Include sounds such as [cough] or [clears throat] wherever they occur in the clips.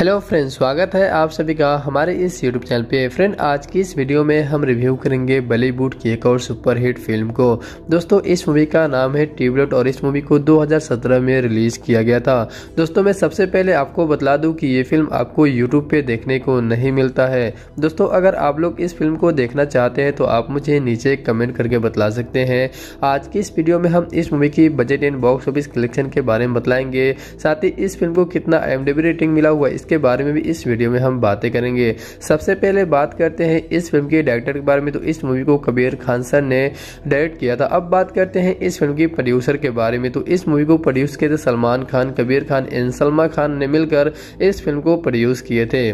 Hello friends स्वागत है आप सभी का हमारे इस यूट्यूब चैनल पे फ्रेंड आज की इस वीडियो में हम रिव्यू करेंगे बॉलीवुड की एक और सुपरहिट फिल्म को दोस्तों इस मूवी का नाम है ट्यूबलेट और इस मूवी को 2017 में रिलीज किया गया था दोस्तों मैं सबसे पहले आपको बता दूं कि ये फिल्म आपको यूट्यूब पे देखने को नहीं मिलता है दोस्तों अगर आप लोग इस फिल्म को देखना चाहते हैं तो आप मुझे नीचे कमेंट करके बतला सकते हैं आज की इस वीडियो में हम इस मूवी की budget and box office collection के बारे में बताएंगे साथ ही इस फिल्म को कितना एम रेटिंग मिला हुआ उसके बारे में भी इस वीडियो में हम बातें करेंगे सबसे पहले बात करते हैं इस फिल्म के डायरेक्टर के बारे में तो इस मूवी को कबीर खान सर ने डायरेक्ट किया था अब बात करते हैं इस फिल्म की प्रोड्यूसर के बारे में तो इस मूवी को प्रोड्यूस किए थे सलमान खान कबीर खान एंड सलमा खान ने मिलकर इस फिल्म को प्रोड्यूस किए थे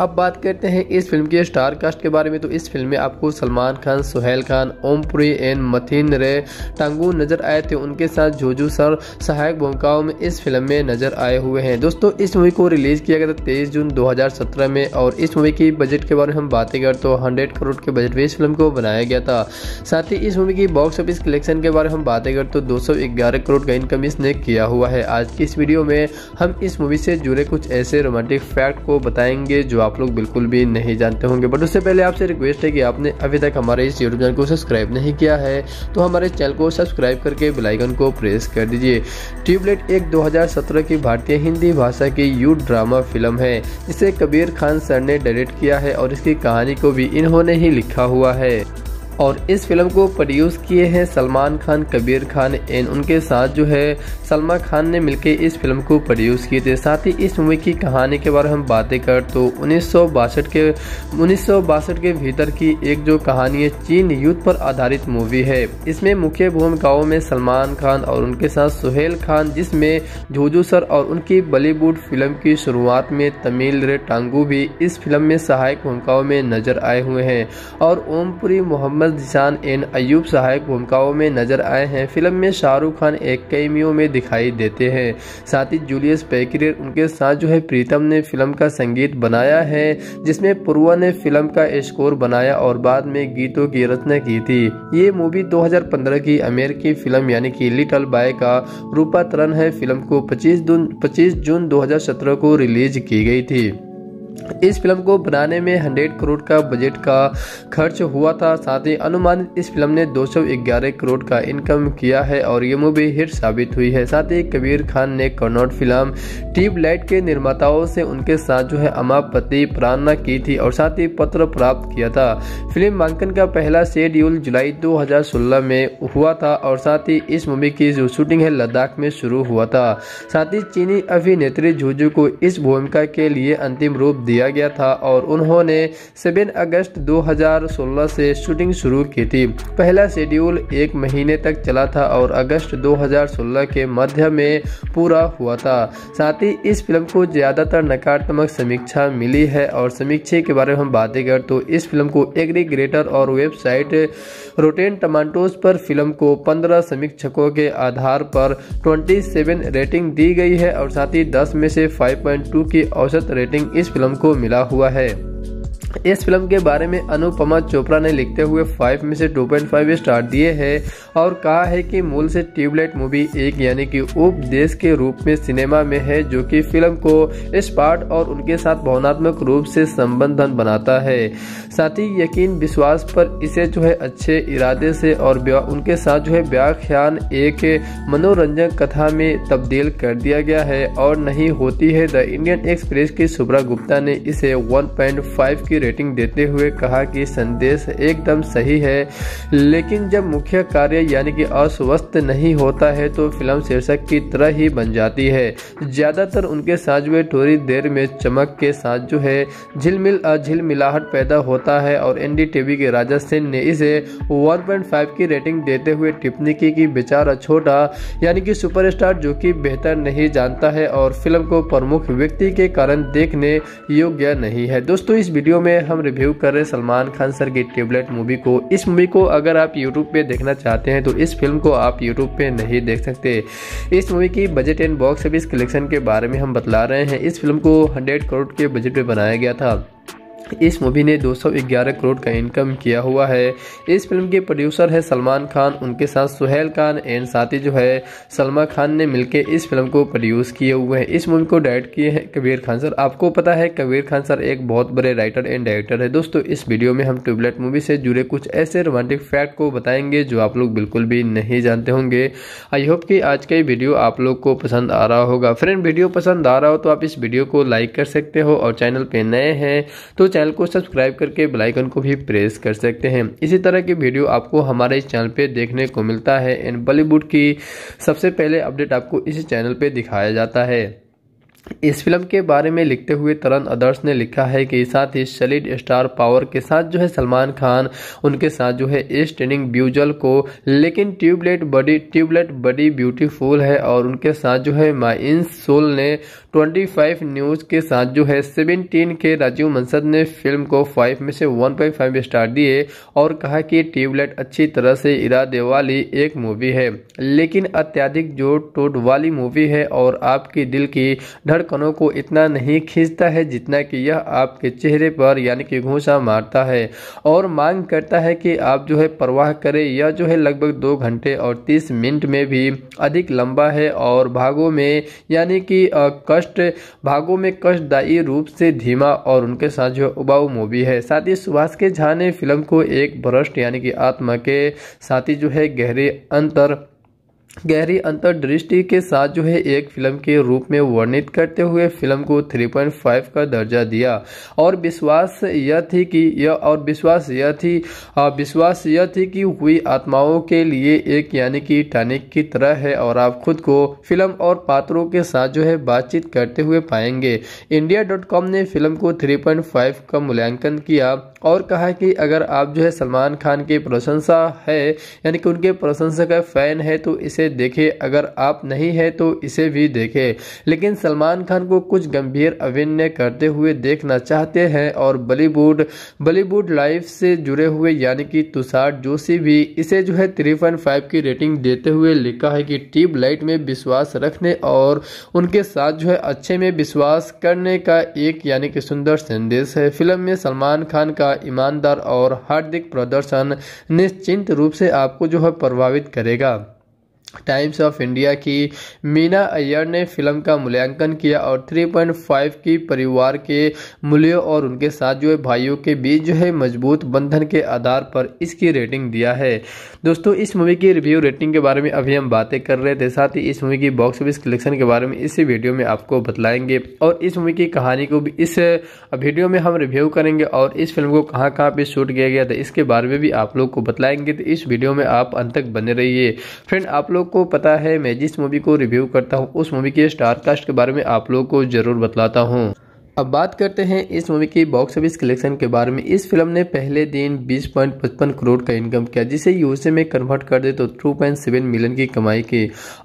अब बात करते हैं इस फिल्म के स्टार कास्ट के बारे में तो इस फिल्म में आपको सलमान खान सुहेल खान ओमपुरी एन मथिन रे टांगू नजर आए थे उनके साथ जोजू सर सहायक भूमिकाओं में इस फिल्म में नजर आए हुए हैं दोस्तों इस मूवी को रिलीज किया गया था तेईस जून 2017 में और इस मूवी की बजट के बारे में हम बातें करें तो हंड्रेड करोड़ के बजट में इस फिल्म को बनाया गया था साथ ही इस मूवी की बॉक्स ऑफिस कलेक्शन के बारे में हम बातें करें तो दो करोड़ का इनकम इसने किया हुआ है आज की इस वीडियो में हम इस मूवी से जुड़े कुछ ऐसे रोमांटिक फैक्ट को बताएंगे जो आप लोग बिल्कुल भी नहीं जानते होंगे बट उससे पहले आपसे रिक्वेस्ट है कि आपने अभी तक हमारे इस यूट्यूब चैनल को सब्सक्राइब नहीं किया है तो हमारे चैनल को सब्सक्राइब करके बेलाइकन को प्रेस कर दीजिए ट्यूबलेट एक दो की भारतीय हिंदी भाषा की यू ड्रामा फिल्म है जिसे कबीर खान सर ने डायरेक्ट किया है और इसकी कहानी को भी इन्होंने ही लिखा हुआ है और इस फिल्म को प्रोड्यूस किए हैं सलमान खान कबीर खान एंड उनके साथ जो है सलमान खान ने मिलकर इस फिल्म को प्रोड्यूस किए थे साथ ही इस मूवी की कहानी के बारे में हम बातें कर तो उन्नीस के उन्नीस के भीतर की एक जो कहानी है चीन युद्ध पर आधारित मूवी है इसमें मुख्य भूमिकाओं में सलमान खान और उनके साथ सुहेल खान जिसमें झूझू सर और उनकी बॉलीवुड फिल्म की शुरुआत में तमिल रे टांगू भी इस फिल्म में सहायक भूमिकाओं में नजर आए हुए हैं और ओमपुरी मोहम्मद अहमद जिसान एंड अयूब सहायक भूमिकाओं में नजर आए हैं फिल्म में शाहरुख खान एक कैमियो में दिखाई देते हैं साथ ही जूलियस पेकरेर उनके साथ जो है प्रीतम ने फिल्म का संगीत बनाया है जिसमें पूर्वा ने फिल्म का स्कोर बनाया और बाद में गीतों की रचना की थी ये मूवी 2015 की अमेरिकी फिल्म यानी कि लिटल बाय का रूपातरण है फिल्म को 25 जून 25 जून 2017 को रिलीज की गई थी इस फिल्म को बनाने में 100 करोड़ का बजट का खर्च हुआ था साथ ही अनुमानित इस फिल्म ने 211 करोड़ का इनकम किया है और ये मूवी हिट साबित हुई है साथ ही कबीर खान ने कन्नौट फिल्म लाइट के निर्माताओं से उनके साथ जो है अमापति प्रार्थना की थी और साथ ही पत्र प्राप्त किया था फिल्म मांकन का पहला शेड्यूल जुलाई दो में हुआ था और साथ ही इस मूवी की जो शूटिंग है लद्दाख में शुरू हुआ था साथ ही चीनी अभिनेत्री जूजू को इस भूमिका के लिए अंतिम रूप दिया गया था और उन्होंने 7 अगस्त 2016 से शूटिंग शुरू की थी पहला शेड्यूल एक महीने तक चला था और अगस्त 2016 के मध्य में पूरा हुआ था साथ ही इस फिल्म को ज़्यादातर नकारात्मक समीक्षा मिली है और समीक्षा के बारे में हम बातें कर तो इस फिल्म को एग्रीग्रेटर और वेबसाइट रोटेन टमाटोज पर फिल्म को 15 समीक्षकों के आधार पर 27 रेटिंग दी गई है और साथ ही 10 में से 5.2 की औसत रेटिंग इस फिल्म को मिला हुआ है इस फिल्म के बारे में अनुपमा चोपड़ा ने लिखते हुए 5 में से 2.5 स्टार दिए हैं और कहा है कि मूल से ट्यूबलाइट मूवी एक यानी कि उपदेश के रूप में सिनेमा में है जो कि फिल्म को इस पार्ट और उनके साथ भावनात्मक रूप से संबंधन बनाता है साथ ही यकीन विश्वास पर इसे जो है अच्छे इरादे से और उनके साथ जो है व्याख्यान एक मनोरंजक कथा में तब्दील कर दिया गया है और नहीं होती है द इंडियन एक्सप्रेस की सुब्रा गुप्ता ने इसे वन की रेटिंग देते हुए कहा कि संदेश एकदम सही है लेकिन जब मुख्य कार्य यानी कि अस्वस्थ नहीं होता है तो फिल्म शीर्षक की तरह ही बन जाती है ज़्यादातर उनके साथ वे थोड़ी देर में चमक के साथ जो है झिलमिल झिलमिलाहट पैदा होता है और एन के राजा सिंह ने इसे 1.5 की रेटिंग देते हुए टिप्पणी की कि बेचारा छोटा यानी कि सुपरस्टार जो कि बेहतर नहीं जानता है और फिल्म को प्रमुख व्यक्ति के कारण देखने योग्य नहीं है दोस्तों इस वीडियो में में हम रिव्यू कर रहे सलमान खान सर की ट्यूबलाइट मूवी को इस मूवी को अगर आप यूट्यूब पे देखना चाहते हैं तो इस फिल्म को आप यूट्यूब पे नहीं देख सकते इस मूवी की budget and box office collection के बारे में हम बतला रहे हैं इस फिल्म को हंड्रेड करोड़ के बजट में बनाया गया था इस मूवी ने 211 करोड़ का इनकम किया हुआ है इस फिल्म के प्रोड्यूसर है सलमान खान उनके साथ सुहेल खान एंड साथी जो है सलमा खान ने मिलकर इस फिल्म को प्रोड्यूस किए हुए हैं इस मूवी को डायरेक्ट किए हैं कबीर खान सर आपको पता है कबीर खान सर एक बहुत बड़े राइटर एंड डायरेक्टर है दोस्तों इस वीडियो में हम ट्यूबलाइट मूवी से जुड़े कुछ ऐसे रोमांटिक फैक्ट को बताएंगे जो आप लोग बिल्कुल भी नहीं जानते होंगे आई होप की आज का ये वीडियो आप लोग को पसंद आ रहा होगा फ्रेंड वीडियो पसंद आ रहा हो तो आप इस वीडियो को लाइक कर सकते हो और चैनल पर नए हैं तो चैनल को सब्सक्राइब करके बेल आइकन को भी प्रेस कर सकते हैं इसी तरह की वीडियो आपको हमारे इस चैनल पे देखने को मिलता है एंड बॉलीवुड की सबसे पहले अपडेट आपको इसी चैनल पे दिखाया जाता है इस फिल्म के बारे में लिखते हुए तरन अदर्श ने लिखा है कि साथ ही सलीड स्टार पावर के साथ जो है सलमान खान उनके साथ जो है स्टेनिंग ब्यूजल को लेकिन ट्यूबलेट बड़ी ट्यूबलेट बड़ी ब्यूटीफुल है और उनके साथ जो है माइंस सोल ने 25 न्यूज के साथ जो है 17 के राजीव मंसद ने फिल्म को 5 में से 1.5 स्टार दिए और कहा कि ट्यूबलाइट अच्छी तरह से इरादे वाली एक मूवी है लेकिन अत्यधिक जोड़ टोट वाली मूवी है और आपके दिल की धड़कनों को इतना नहीं खींचता है जितना कि यह आपके चेहरे पर यानी कि घूसा मारता है और मांग करता है कि आप जो है परवाह करें यह जो है लगभग दो घंटे और तीस मिनट में भी अधिक लंबा है और भागों में यानी कि कष्ट कष्ट भागों में कष्टदायी रूप से धीमा और उनके साथ जो उबाऊ मूवी है साथ ही सुभाष के झा ने फिल्म को एक भ्रष्ट यानी कि आत्मा के साथ ही जो है गहरे अंतर गहरी अंतर्दृष्टि के साथ जो है एक फिल्म के रूप में वर्णित करते हुए फिल्म को 3.5 का दर्जा दिया और विश्वास यह थी कि यह और विश्वास यह थी विश्वास यह थी कि हुई आत्माओं के लिए एक यानी कि टैनिक की तरह है और आप खुद को फिल्म और पात्रों के साथ जो है बातचीत करते हुए पाएंगे इंडिया डॉट कॉम ने फिल्म को फाइव का मूल्यांकन किया और कहा कि अगर आप जो है सलमान खान के प्रशंसा है यानी कि उनके प्रशंसा का फैन है तो इसे इसे देखे अगर आप नहीं है तो इसे भी देखे लेकिन सलमान खान को कुछ गंभीर अभिनय करते हुए देखना चाहते हैं और बॉलीवुड बॉलीवुड लाइफ से जुड़े हुए यानी कि तुषार जोशी भी इसे जो है थ्री पॉइंट फाइव की रेटिंग देते हुए लिखा है कि लाइट में विश्वास रखने और उनके साथ जो है अच्छे में विश्वास करने का एक यानी कि सुंदर संदेश है फिल्म में सलमान खान का ईमानदार और हार्दिक प्रदर्शन निश्चिंत रूप से आपको जो है प्रभावित करेगा टाइम्स ऑफ इंडिया की मीना अय्यर ने फिल्म का मूल्यांकन किया और 3.5 की परिवार के मूल्यों और उनके साथ जो है भाइयों के बीच जो है मजबूत बंधन के आधार पर इसकी रेटिंग दिया है दोस्तों इस मूवी की रिव्यू रेटिंग के बारे में अभी हम बातें कर रहे थे साथ ही इस मूवी की बॉक्स ऑफिस कलेक्शन के बारे में इसी वीडियो में आपको बतलाएंगे और इस मूवी की कहानी को भी इस वीडियो में हम रिव्यू करेंगे और इस फिल्म को कहाँ कहाँ पर शूट किया गया था इसके बारे में भी आप लोग को बतलाएंगे तो इस वीडियो में आप अंत तक बने रहिए फ्रेंड आप लोग लोग को पता है मैं जिस मूवी को रिव्यू करता हूँ उस मूवी के स्टार कास्ट के बारे में आप लोग को जरूर बतलाता हूँ अब बात करते हैं इस मूवी की बॉक्स ऑफिस कलेक्शन के बारे में इस फिल्म ने पहले दिन 20.55 करोड़ का इनकम किया जिसे यूएसए में कन्वर्ट कर दे तो 2.7 मिलियन की कमाई की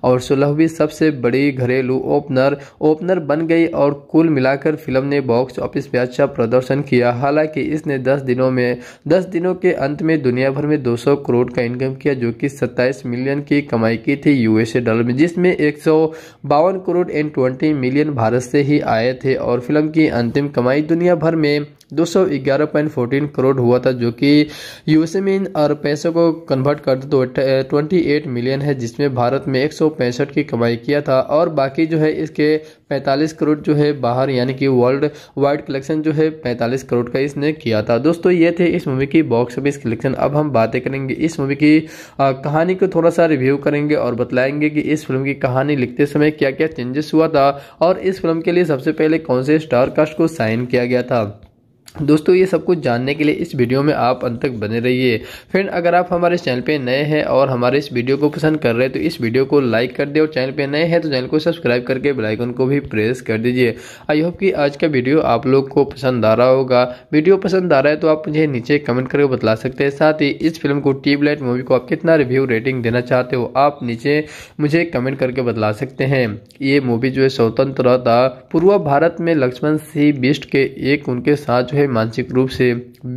और सोलहवीं सबसे बड़ी घरेलू ओपनर ओपनर बन गई और कुल मिलाकर फिल्म ने बॉक्स ऑफिस में अच्छा प्रदर्शन किया हालांकि इसने दस दिनों में दस दिनों के अंत में दुनिया भर में दो करोड़ का इनकम किया जो कि सत्ताईस मिलियन की कमाई की थी यूएसए डॉलर में जिसमें एक crore and twenty million Bharat से ही आए थे और फिल्म की की अंतिम कमाई दुनिया भर में 211.14 करोड़ हुआ था जो कि यूएसए में इन पैसों को कन्वर्ट कर दो तो 28 मिलियन है जिसमें भारत में एक की कमाई किया था और बाकी जो है इसके 45 करोड़ जो है बाहर यानी कि वर्ल्ड वाइड कलेक्शन जो है 45 करोड़ का इसने किया था दोस्तों ये थे इस मूवी की बॉक्स ऑफिस कलेक्शन अब हम बातें करेंगे इस मूवी की कहानी को थोड़ा सा रिव्यू करेंगे और बतलाएंगे कि इस फिल्म की कहानी लिखते समय क्या क्या चेंजेस हुआ था और इस फिल्म के लिए सबसे पहले कौन से स्टार कास्ट को साइन किया गया था दोस्तों ये सब कुछ जानने के लिए इस वीडियो में आप अंत तक बने रहिए फ्रेंड अगर आप हमारे चैनल पे नए हैं और हमारे इस वीडियो को पसंद कर रहे हैं तो इस वीडियो को लाइक कर दे और चैनल पे नए हैं तो चैनल को सब्सक्राइब करके बेल आइकन को भी प्रेस कर दीजिए आई होप कि आज का वीडियो आप लोग को पसंद आ रहा होगा वीडियो पसंद आ रहा है तो आप मुझे नीचे कमेंट करके बता सकते हैं साथ ही इस फिल्म को ट्यूबलाइट मूवी को आप कितना रिव्यू रेटिंग देना चाहते हो आप नीचे मुझे कमेंट करके बतला सकते हैं ये मूवी जो है स्वतंत्रता पूर्व भारत में लक्ष्मण सिंह बिस्ट के एक उनके साथ है मानसिक रूप से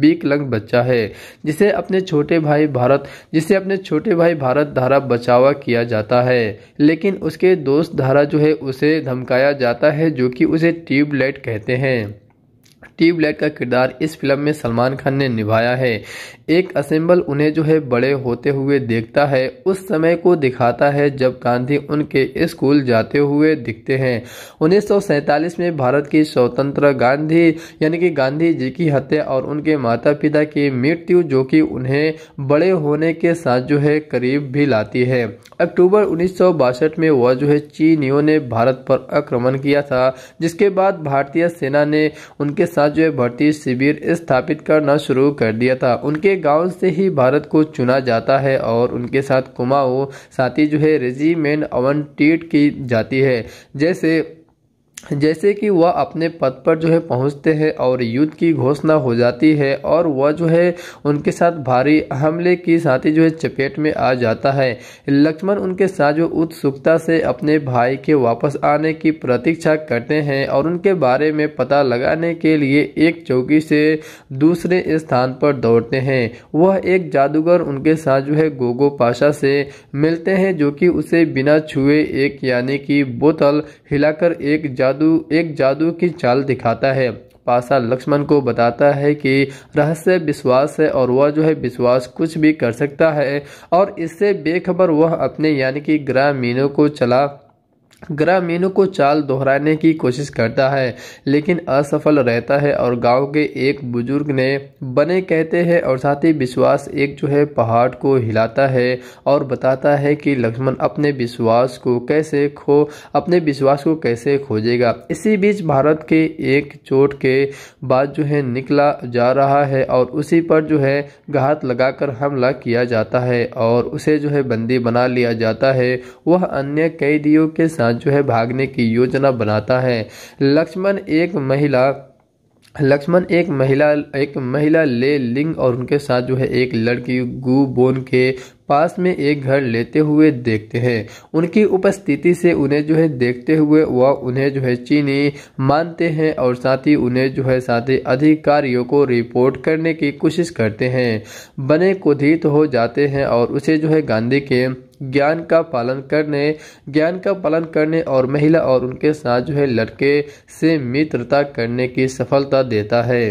विकलंग बच्चा है जिसे अपने छोटे भाई भारत जिसे अपने छोटे भाई भारत धारा बचावा किया जाता है लेकिन उसके दोस्त धारा जो है उसे धमकाया जाता है जो कि उसे ट्यूबलाइट कहते हैं ट्यूबलाइट का किरदार इस फिल्म में सलमान खान ने निभाया है एक असेंबल उन्हें जो है बड़े होते हुए देखता है उस समय को दिखाता है जब गांधी उनके स्कूल जाते हुए दिखते हैं उन्नीस में भारत की स्वतंत्र गांधी यानी कि गांधी जी की हत्या और उनके माता पिता की मृत्यु जो कि उन्हें बड़े होने के साथ जो है करीब भी लाती है अक्टूबर उन्नीस में वह जो है चीनियों ने भारत पर आक्रमण किया था जिसके बाद भारतीय सेना ने उनके साथ जो भर्ती शिविर स्थापित करना शुरू कर दिया था उनके गांव से ही भारत को चुना जाता है और उनके साथ कुमाऊ साथी जो है रेजिमेंट अवन की जाती है जैसे जैसे कि वह अपने पद पर जो है पहुंचते हैं और युद्ध की घोषणा हो जाती है और वह जो है उनके साथ भारी हमले की साथ ही जो है चपेट में आ जाता है लक्ष्मण उनके साथ जो उत्सुकता से अपने भाई के वापस आने की प्रतीक्षा करते हैं और उनके बारे में पता लगाने के लिए एक चौकी से दूसरे स्थान पर दौड़ते हैं वह एक जादूगर उनके साथ जो है गोगो पाशा से मिलते हैं जो कि उसे बिना छुए एक यानी कि बोतल हिलाकर एक जादू एक जादू की चाल दिखाता है पासा लक्ष्मण को बताता है कि रहस्य विश्वास है और वह जो है विश्वास कुछ भी कर सकता है और इससे बेखबर वह अपने यानी कि ग्रामीणों को चला ग्रामीणों को चाल दोहराने की कोशिश करता है लेकिन असफल रहता है और गांव के एक बुजुर्ग ने बने कहते हैं और साथ ही विश्वास एक जो है पहाड़ को हिलाता है और बताता है कि लक्ष्मण अपने विश्वास को कैसे खो अपने विश्वास को कैसे खोजेगा इसी बीच भारत के एक चोट के बाद जो है निकला जा रहा है और उसी पर जो है घात लगाकर हमला किया जाता है और उसे जो है बंदी बना लिया जाता है वह अन्य कैदियों के साथ जो है भागने की योजना बनाता है लक्ष्मण एक महिला लक्ष्मण एक महिला एक महिला ले लिंग और उनके साथ जो है एक लड़की गु बोन के पास में एक घर लेते हुए देखते हैं उनकी उपस्थिति से उन्हें जो है देखते हुए वह उन्हें जो है चीनी मानते हैं और साथ ही उन्हें जो है साथ ही अधिकारियों को रिपोर्ट करने की कोशिश करते हैं बने कुधित हो जाते हैं और उसे जो है गांधी के ज्ञान का पालन करने ज्ञान का पालन करने और महिला और उनके साथ जो है लड़के से मित्रता करने की सफलता देता है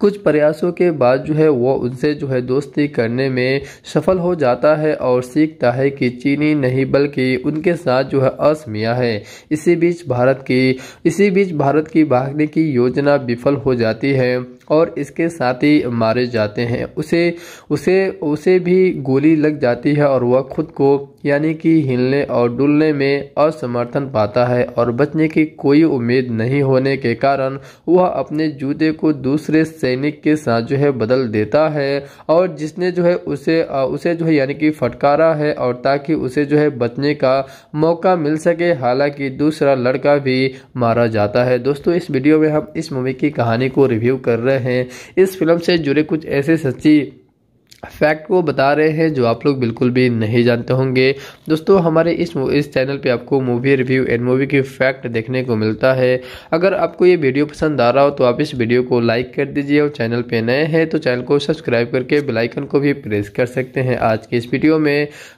कुछ प्रयासों के बाद जो है वो उनसे जो है दोस्ती करने में सफल हो जाता है और सीखता है कि चीनी नहीं बल्कि उनके साथ जो है असमिया है इसी बीच भारत की इसी बीच भारत की भागने की योजना विफल हो जाती है और इसके साथ ही मारे जाते हैं उसे उसे उसे भी गोली लग जाती है और वह खुद को यानी कि हिलने और डुलने में असमर्थन पाता है और बचने की कोई उम्मीद नहीं होने के कारण वह अपने जूते को दूसरे सैनिक के साथ जो है बदल देता है और जिसने जो है उसे उसे जो है यानी कि फटकारा है और ताकि उसे जो है बचने का मौका मिल सके हालांकि दूसरा लड़का भी मारा जाता है दोस्तों इस वीडियो में हम इस मूवी की कहानी को रिव्यू कर रहे हैं इस फिल्म से जुड़े कुछ ऐसे सच्ची फैक्ट वो बता रहे हैं जो आप लोग बिल्कुल भी नहीं जानते होंगे दोस्तों हमारे इस इस चैनल पे आपको मूवी रिव्यू एंड मूवी की फैक्ट देखने को मिलता है अगर आपको ये वीडियो पसंद आ रहा हो तो आप इस वीडियो को लाइक कर दीजिए और चैनल पे नए हैं तो चैनल को सब्सक्राइब करके बेलाइकन को भी प्रेस कर सकते हैं आज के इस वीडियो में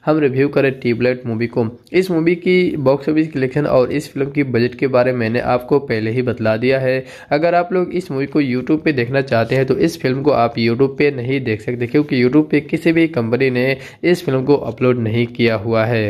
हम रिव्यू करें ट्यूबलाइट मूवी को इस मूवी की बॉक्स ऑफिस कलेक्शन और इस फिल्म की बजट के बारे में मैंने आपको पहले ही बतला दिया है अगर आप लोग इस मूवी को यूट्यूब पर देखना चाहते हैं तो इस फिल्म को आप यूट्यूब पर नहीं देख सकते क्योंकि यूट्यूब यूट्यूब पे किसी भी कंपनी ने इस फिल्म को अपलोड नहीं किया हुआ है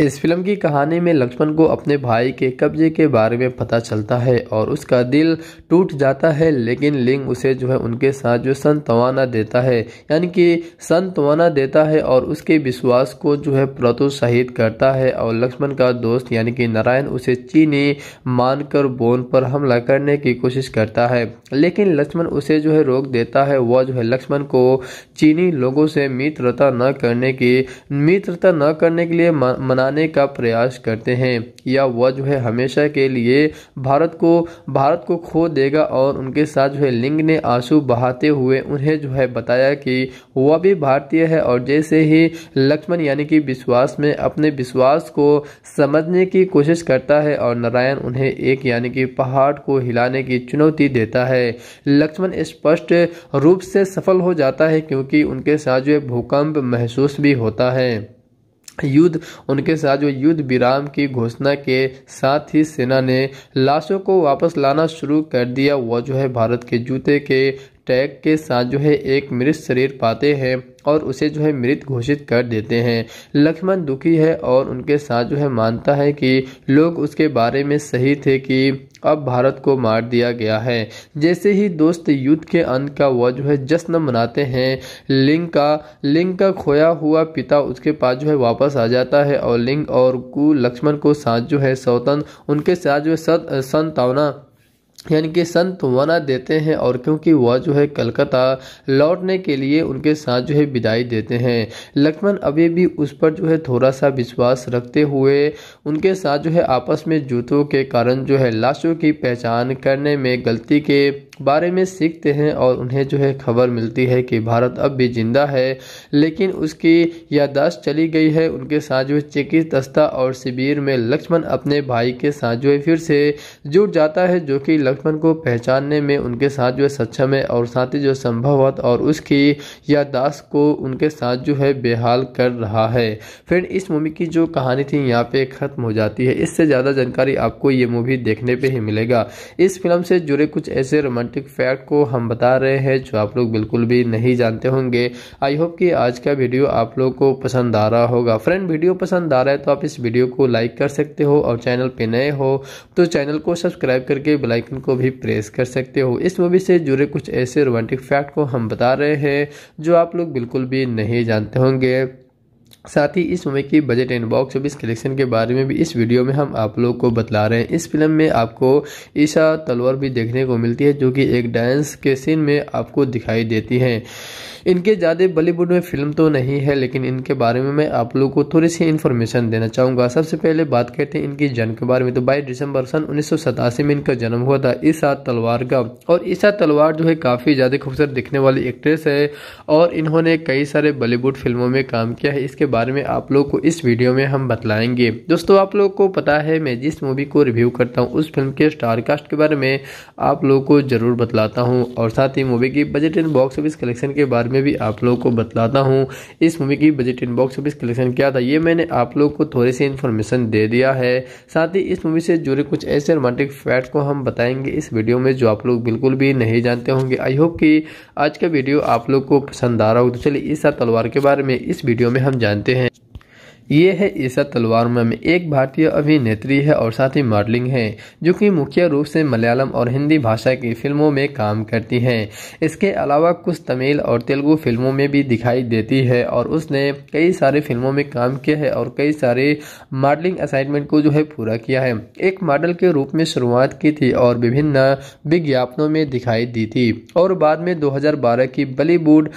इस फिल्म की कहानी में लक्ष्मण को अपने भाई के कब्जे के बारे में पता चलता है और उसका दिल टूट जाता है लेकिन लिंग उसे जो है उनके साथ जो संतवाना देता है यानी कि संतवाना देता है और उसके विश्वास को जो है प्रोत्साहित करता है और लक्ष्मण का दोस्त यानी कि नारायण उसे चीनी मानकर बोन पर हमला करने की कोशिश करता है लेकिन लक्ष्मण उसे जो है रोक देता है वह जो है लक्ष्मण को चीनी लोगों से मित्रता न करने की मित्रता न करने के लिए मना बनाने का प्रयास करते हैं यह वजह हमेशा के लिए भारत को भारत को खो देगा और उनके साथ जो है लिंग ने आंसू बहाते हुए उन्हें जो है बताया कि वह भी भारतीय है और जैसे ही लक्ष्मण यानी कि विश्वास में अपने विश्वास को समझने की कोशिश करता है और नारायण उन्हें एक यानी कि पहाड़ को हिलाने की चुनौती देता है लक्ष्मण स्पष्ट रूप से सफल हो जाता है क्योंकि उनके साथ जो भूकंप महसूस भी होता है युद्ध उनके साथ जो युद्ध विराम की घोषणा के साथ ही सेना ने लाशों को वापस लाना शुरू कर दिया वह जो है भारत के जूते के टैग के साथ जो है एक मृत शरीर पाते हैं और उसे जो है मृत घोषित कर देते हैं लक्ष्मण दुखी है और उनके साथ जो है मानता है कि लोग उसके बारे में सही थे कि अब भारत को मार दिया गया है जैसे ही दोस्त युद्ध के अंत का वह जो है जश्न मनाते हैं लिंग का लिंग का खोया हुआ पिता उसके पास जो है वापस आ जाता है और लिंग और कु लक्ष्मण को साथ जो है सौतन उनके साथ जो है संतावना यानी कि संत वना देते हैं और क्योंकि वह जो है कलकत्ता लौटने के लिए उनके साथ जो है विदाई देते हैं लक्ष्मण अभी भी उस पर जो है थोड़ा सा विश्वास रखते हुए उनके साथ जो है आपस में जूतों के कारण जो है लाशों की पहचान करने में गलती के बारे में सीखते हैं और उन्हें जो है खबर मिलती है कि भारत अब भी जिंदा है लेकिन उसकी यादाश्त चली गई है उनके साथ जो है दस्ता और शिविर में लक्ष्मण अपने भाई के साथ जो है फिर से जुट जाता है जो कि लक्ष्मण बचपन को पहचानने में उनके साथ जो है सक्षम है और साथ ही जो संभवत और उसकी यादाश्त को उनके साथ जो है बेहाल कर रहा है फ्रेंड इस मूवी की जो कहानी थी यहाँ पे ख़त्म हो जाती है इससे ज़्यादा जानकारी आपको ये मूवी देखने पर ही मिलेगा इस फिल्म से जुड़े कुछ ऐसे रोमांटिक फैक्ट को हम बता रहे हैं जो आप लोग बिल्कुल भी नहीं जानते होंगे आई होप कि आज का वीडियो आप लोग को पसंद आ रहा होगा फ्रेंड वीडियो पसंद आ रहा है तो आप इस वीडियो को लाइक कर सकते हो और चैनल पे नए हो तो चैनल को सब्सक्राइब करके बेलाइकन बटन को भी प्रेस कर सकते हो इस मूवी से जुड़े कुछ ऐसे रोमांटिक फैक्ट को हम बता रहे हैं जो आप लोग बिल्कुल भी नहीं जानते होंगे साथ ही इस मूवी की budget and box office collection के बारे में भी इस वीडियो में हम आप लोग को बतला रहे हैं इस फिल्म में आपको ईशा तलवार भी देखने को मिलती है जो कि एक डांस के सीन में आपको दिखाई देती है इनके ज़्यादा बॉलीवुड में फिल्म तो नहीं है लेकिन इनके बारे में मैं आप लोग को थोड़ी सी इन्फॉर्मेशन देना चाहूँगा सबसे पहले बात करते हैं इनकी जन्म के बारे में तो बाईस दिसंबर सन उन्नीस में इनका जन्म हुआ था ईसा तलवार का और ईसा तलवार जो है काफ़ी ज़्यादा खूबसूरत दिखने वाली एक्ट्रेस है और इन्होंने कई सारे बॉलीवुड फिल्मों में काम किया है इसके बारे में आप लोग को इस वीडियो में हम बतलाएंगे दोस्तों आप लोग को पता है मैं जिस मूवी को रिव्यू करता हूँ उस फिल्म के स्टारकास्ट के बारे में आप लोग को जरूर बतलाता हूँ और साथ ही मूवी की budget and box office collection के बारे में में भी आप लोगों को बतलाता हूँ इस मूवी की बजट इन बॉक्स ऑफिस कलेक्शन क्या था ये मैंने आप लोग को थोड़ी सी इन्फॉर्मेशन दे दिया है साथ ही इस मूवी से जुड़े कुछ ऐसे रोमांटिक फैक्ट को हम बताएंगे इस वीडियो में जो आप लोग बिल्कुल भी नहीं जानते होंगे आई होप कि आज का वीडियो आप लोग को पसंद आ रहा हो तो चलिए इस तलवार के बारे में इस वीडियो में हम जानते हैं ये है ईसा तलवार में एक भारतीय अभिनेत्री है और साथ ही मॉडलिंग है जो कि मुख्य रूप से मलयालम और हिंदी भाषा की फिल्मों में काम करती हैं इसके अलावा कुछ तमिल और तेलुगु फिल्मों में भी दिखाई देती है और उसने कई सारे फिल्मों में काम किया है और कई सारे मॉडलिंग असाइनमेंट को जो है पूरा किया है एक मॉडल के रूप में शुरुआत की थी और विभिन्न विज्ञापनों में दिखाई दी थी और बाद में दो की बलीवुड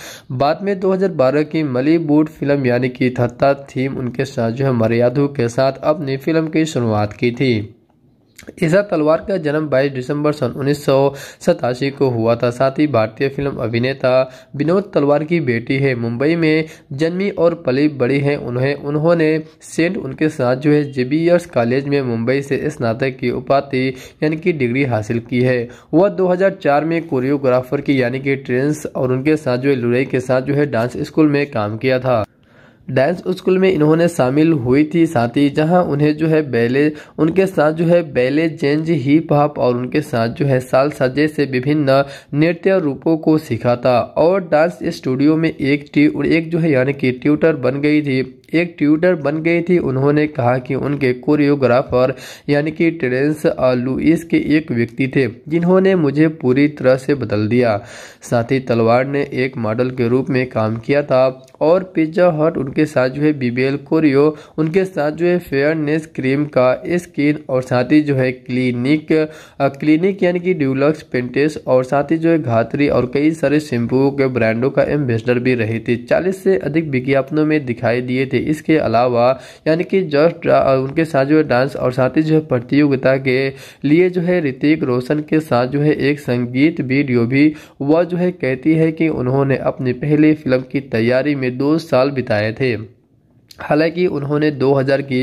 बाद में दो की मलीवुड फिल्म यानी कि थत्ता थीम उनके के साथ जो है मर्यादू के साथ अपनी फिल्म की शुरुआत की थी ईसा तलवार का जन्म 22 दिसंबर सन उन्नीस को हुआ था साथ ही भारतीय फिल्म अभिनेता विनोद तलवार की बेटी है मुंबई में जन्मी और पली बड़ी है उन्हें उन्होंने सेंट उनके साथ जो है जेबीयर्स कॉलेज में मुंबई से स्नातक की उपाधि यानी कि डिग्री हासिल की है वह 2004 में कोरियोग्राफर की यानी कि ट्रेंस और उनके साथ जो है लुरई के साथ जो है डांस स्कूल में काम किया था डांस स्कूल में इन्होंने शामिल हुई थी साथ ही जहाँ उन्हें जो है बैले उनके साथ जो है बैले जेंज हिप हॉप और उनके साथ जो है साल साजे से विभिन्न नृत्य रूपों को सीखा था और डांस स्टूडियो में एक टी एक जो है यानी कि ट्यूटर बन गई थी एक ट्यूटर बन गई थी उन्होंने कहा कि उनके कोरियोग्राफर यानी कि टेरेंस और लुइस के एक व्यक्ति थे जिन्होंने मुझे पूरी तरह से बदल दिया साथ ही तलवार ने एक मॉडल के रूप में काम किया था और पिज्जा हट उनके साथ जो है बीबेल कोरियो उनके साथ जो है फेयरनेस क्रीम का स्किन और साथ ही जो है क्लिनिक क्लिनिक यानी कि ड्यूलक्स पेंटेस और साथ ही जो है घातरी और कई सारे शैम्पू के ब्रांडों का एम्बेसडर भी रहे थे चालीस से अधिक विज्ञापनों में दिखाई दिए थे इसके अलावा यानी कि जस्ट उनके साथ जो है डांस और साथ ही जो है प्रतियोगिता के लिए जो है ऋतिक रोशन के साथ जो है एक संगीत वीडियो भी वह जो है कहती है कि उन्होंने अपनी पहली फिल्म की तैयारी में दो साल बिताए थे हालांकि उन्होंने 2000 की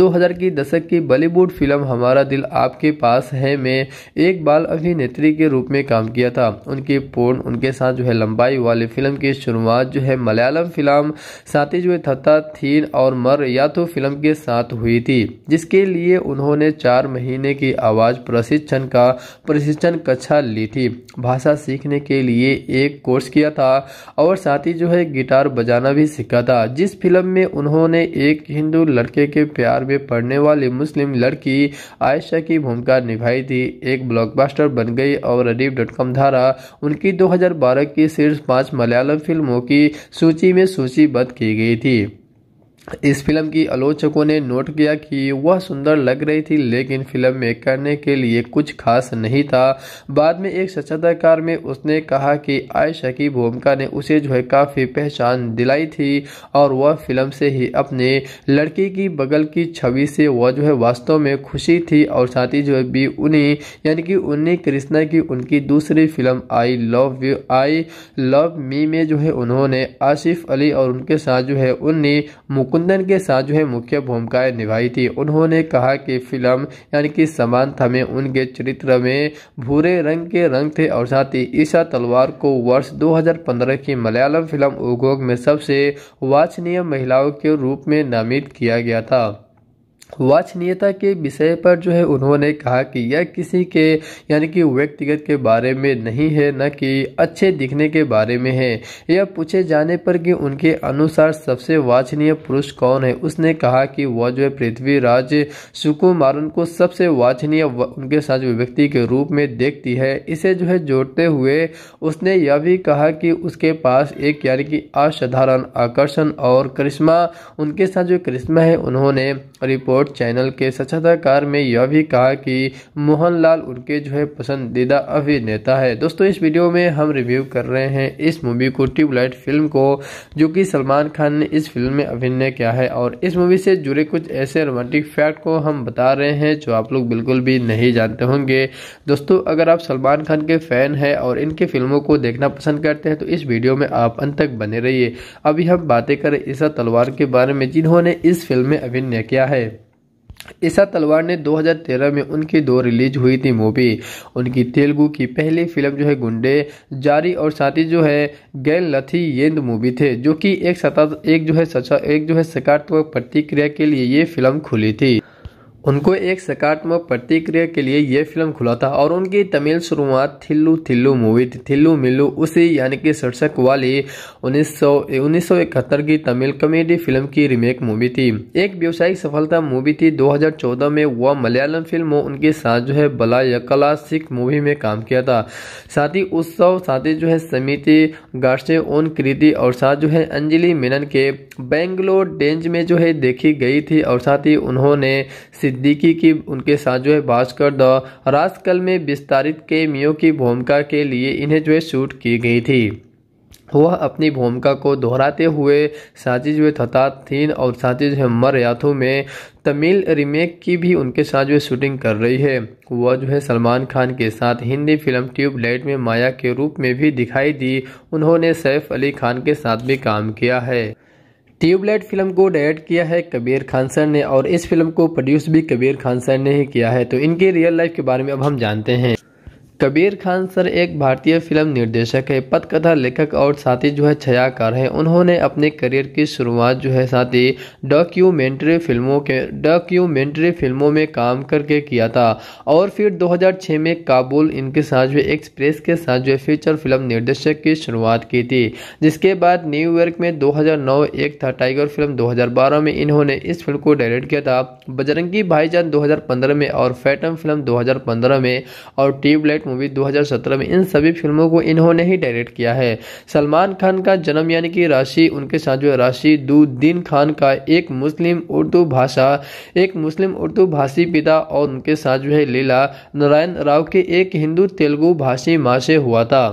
2000 की दशक की बॉलीवुड फिल्म हमारा दिल आपके पास है में एक बाल अभिनेत्री के रूप में काम किया था उनकी पूर्ण उनके साथ जो है लंबाई वाली फिल्म की शुरुआत जो है मलयालम फिल्म साथी जो है थीन और मर या तो फिल्म के साथ हुई थी जिसके लिए उन्होंने चार महीने की आवाज़ प्रशिक्षण का प्रशिक्षण कक्षा ली थी भाषा सीखने के लिए एक कोर्स किया था और साथ ही जो है गिटार बजाना भी सीखा था जिस फिल्म में उन्होंने उन्होंने एक हिंदू लड़के के प्यार में पढ़ने वाली मुस्लिम लड़की आयशा की भूमिका निभाई थी एक ब्लॉकबस्टर बन गई और अदीब डॉट कॉम धारा उनकी 2012 की शीर्ष पांच मलयालम फिल्मों की सूची में सूचीबद्ध की गई थी इस फिल्म की आलोचकों ने नोट किया कि वह सुंदर लग रही थी लेकिन फिल्म में करने के लिए कुछ खास नहीं था बाद में एक साक्षात्कार में उसने कहा कि आयशा की भूमिका ने उसे जो है काफ़ी पहचान दिलाई थी और वह फिल्म से ही अपने लड़की की बगल की छवि से वह जो है वास्तव में खुशी थी और साथ ही जो है बी उन्हीं यानी कि उन्नी कृष्णा की उनकी दूसरी film I love you I love me में जो है उन्होंने आसिफ अली और उनके साथ जो है उन्नी मुकुल कुंदन के साथ जो है मुख्य भूमिकाएं निभाई थी उन्होंने कहा कि फिल्म यानी कि समानता में उनके चरित्र में भूरे रंग के रंग थे और साथ ही ईशा तलवार को वर्ष 2015 की मलयालम फिल्म उद्योग में सबसे वाचनीय महिलाओं के रूप में नामित किया गया था वाचनीयता के विषय पर जो है उन्होंने कहा कि यह किसी के यानी कि व्यक्तिगत के बारे में नहीं है न कि अच्छे दिखने के बारे में है यह पूछे जाने पर कि उनके अनुसार सबसे वाचनीय पुरुष कौन है उसने कहा कि वह जो है पृथ्वीराज सुकुमारन को सबसे वाचनीय उनके साथ व्यक्ति के रूप में देखती है इसे जो है जोड़ते हुए उसने यह भी कहा कि उसके पास एक यानी कि असाधारण आकर्षण और करिश्मा उनके साथ जो करिश्मा है उन्होंने रिपोर्ट चैनल के साक्षात्कार में यह भी कहा कि मोहनलाल उनके जो है पसंदीदा अभिनेता है दोस्तों इस वीडियो में हम रिव्यू कर रहे हैं इस मूवी को ट्यूबलाइट फिल्म को जो कि सलमान खान ने इस फिल्म में अभिनय किया है और इस मूवी से जुड़े कुछ ऐसे रोमांटिक फैक्ट को हम बता रहे हैं जो आप लोग बिल्कुल भी नहीं जानते होंगे दोस्तों अगर आप सलमान खान के फैन हैं और इनकी फिल्मों को देखना पसंद करते हैं तो इस वीडियो में आप अंत तक बने रहिए अभी हम बातें करें ईसा तलवार के बारे में जिन्होंने इस फिल्म में अभिनय किया किया है ईशा तलवार ने 2013 में उनकी दो रिलीज हुई थी मूवी उनकी तेलुगु की पहली फिल्म जो है गुंडे जारी और साथ ही जो है गैल लथी येंद मूवी थे जो कि एक सता एक जो है सचा एक जो है सकारात्मक प्रतिक्रिया के लिए ये फिल्म खुली थी उनको एक सकारात्मक प्रतिक्रिया के लिए यह फिल्म खुला था और उनकी तमिल शुरुआत थिल्लू थिल्लू मूवी थी थिल्लू मिल्लू उसी यानी कि शीर्षक वाली उन्नीस सौ की तमिल कॉमेडी फिल्म की रीमेक मूवी थी एक व्यावसायिक सफलता मूवी थी 2014 में वह मलयालम फिल्म उनके साथ जो है बलायकला सिख मूवी में काम किया था साथ ही उत्सव साथ ही जो है समिति गार्से ओन कृति और साथ जो है अंजलि मेनन के बेंगलोर डेंज में जो है देखी गई थी और साथ ही उन्होंने सिद्दीकी की उनके साथ जो है भास्कर द रास्कल में विस्तारित के मियो की भूमिका के लिए इन्हें जो है शूट की गई थी वह अपनी भूमिका को दोहराते हुए जो थता थीन और जो है मर याथू में तमिल रीमेक की भी उनके साथ जो है शूटिंग कर रही है वह जो है सलमान खान के साथ हिंदी फिल्म ट्यूबलाइट में माया के रूप में भी दिखाई दी उन्होंने सैफ अली खान के साथ भी काम किया है ट्यूबलाइट फिल्म को डायरेक्ट किया है कबीर खान सर ने और इस फिल्म को प्रोड्यूस भी कबीर खान सर ने ही किया है तो इनके रियल लाइफ के बारे में अब हम जानते हैं कबीर खान सर एक भारतीय फिल्म निर्देशक है पथकथा लेखक और साथी जो है छयाकार हैं उन्होंने अपने करियर की शुरुआत जो है साथी डॉक्यूमेंट्री फिल्मों के डॉक्यूमेंट्री फिल्मों में काम करके किया था और फिर 2006 में काबुल इनके साथ जो एक्सप्रेस के साथ जो फीचर फिल्म निर्देशक की शुरुआत की थी जिसके बाद न्यूयॉर्क में दो एक था टाइगर फिल्म दो में इन्होंने इस फिल्म को डायरेक्ट किया था बजरंगी भाईजान दो में और फैटम फिल्म दो में और ट्यूबलाइट मूवी 2017 में इन सभी फिल्मों को इन्होंने ही डायरेक्ट किया है सलमान खान का जन्म यानी कि राशि उनके साथ जो राशि दुद्दीन खान का एक मुस्लिम उर्दू भाषा एक मुस्लिम उर्दू भाषी पिता और उनके साथ जो है लीला नारायण राव के एक हिंदू तेलुगु भाषी माँ से हुआ था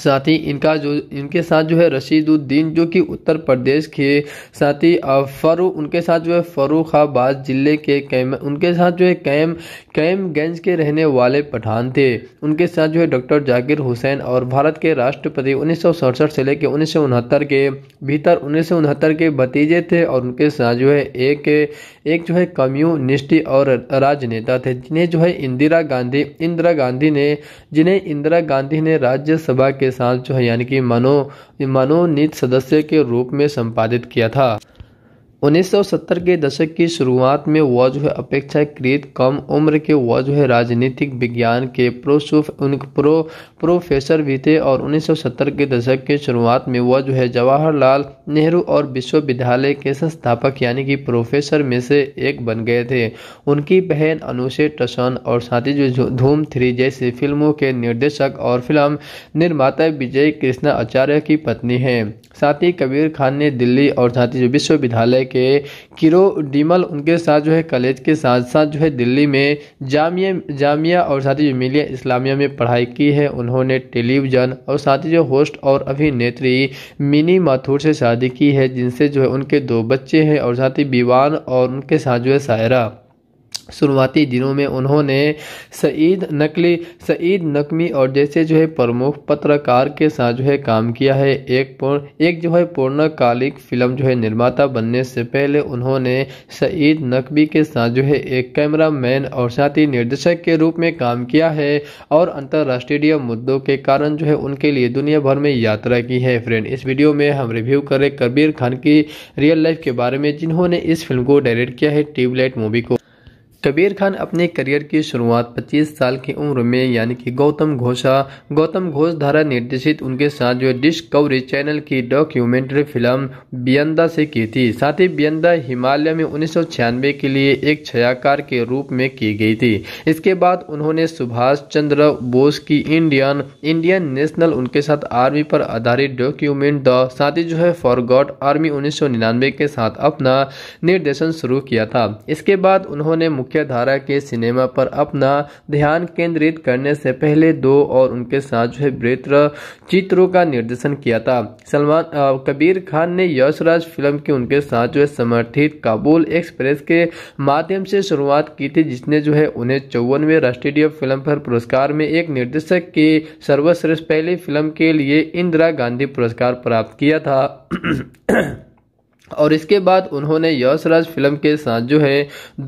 साथ ही इनका जो इनके साथ जो है रशीदुद्दीन जो कि उत्तर प्रदेश के साथ ही फरू उनके साथ जो है फरूखाबाद ज़िले के कैम उनके साथ जो है कैम कैमगंज के रहने वाले पठान थे उनके साथ जो है डॉक्टर जाकिर हुसैन और भारत के राष्ट्रपति उन्नीस से लेकर उन्नीस के भीतर उन्नीस के भतीजे थे और उनके साथ जो है एक एक जो है कम्युनिस्टी और राजनेता थे जिन्हें जो है इंदिरा गांधी इंदिरा गांधी ने जिन्हें इंदिरा गांधी ने राज्यसभा के साथ जो है यानी कि मनो मनोनीत सदस्य के रूप में संपादित किया था 1970 के दशक की शुरुआत में वह जो है अपेक्षाकृत कम उम्र के वह जो है राजनीतिक विज्ञान के प्रोसुफ उन प्रो प्रोफेसर भी थे और 1970 के दशक की शुरुआत में वह जो है जवाहरलाल नेहरू और विश्वविद्यालय के संस्थापक यानी कि प्रोफेसर में से एक बन गए थे उनकी बहन अनुषे टसन और साथी जो धूम थ्री जैसी फिल्मों के निर्देशक और फिल्म निर्माता विजय कृष्णा आचार्य की पत्नी है साथ ही कबीर खान ने दिल्ली और साथ ही जो विश्वविद्यालय के किरो डीमल उनके साथ जो है कॉलेज के साथ साथ जो है दिल्ली में जामिया जामिया और साथ ही जो मिलिया इस्लामिया में पढ़ाई की है उन्होंने टेलीविज़न और साथ ही जो होस्ट और अभिनेत्री मिनी माथुर से शादी की है जिनसे जो है उनके दो बच्चे हैं और साथ ही विवान और उनके साथ जो है सायरा शुरुआती दिनों में उन्होंने सईद नकली सईद नकमी और जैसे जो है प्रमुख पत्रकार के साथ जो है काम किया है एक पूर्ण एक जो है पूर्णकालिक फिल्म जो है निर्माता बनने से पहले उन्होंने सईद नकवी के साथ जो है एक कैमरामैन और साथ ही निर्देशक के रूप में काम किया है और अंतर्राष्ट्रीय मुद्दों के कारण जो है उनके लिए दुनिया भर में यात्रा की है फ्रेंड इस वीडियो में हम रिव्यू करें कबीर खान की रियल लाइफ के बारे में जिन्होंने इस फिल्म को डायरेक्ट किया है ट्यूबलाइट मूवी को कबीर खान अपने करियर की शुरुआत 25 साल की उम्र में यानी कि गौतम घोषा गौतम घोष द्वारा निर्देशित उनके साथ जो डिस्कवरी चैनल की डॉक्यूमेंट्री फिल्म बियंदा से की थी साथ ही बियंदा हिमालय में उन्नीस के लिए एक छयाकार के रूप में की गई थी इसके बाद उन्होंने सुभाष चंद्र बोस की इंडियन इंडियन नेशनल उनके साथ आर्मी पर आधारित डॉक्यूमेंट द साथ ही जो है फॉर आर्मी उन्नीस के साथ अपना निर्देशन शुरू किया था इसके बाद उन्होंने मुख्य मुख्यधारा के सिनेमा पर अपना ध्यान केंद्रित करने से पहले दो और उनके साथ जो है वृत्र चित्रों का निर्देशन किया था सलमान कबीर खान ने यशराज फिल्म के उनके साथ जो है समर्थित काबुल एक्सप्रेस के माध्यम से शुरुआत की थी जिसने जो है उन्हें चौवनवे राष्ट्रीय फिल्म पर पुरस्कार में एक निर्देशक के सर्वश्रेष्ठ पहली फिल्म के लिए इंदिरा गांधी पुरस्कार प्राप्त किया था [clears throat] और इसके बाद उन्होंने यशराज फिल्म के साथ जो है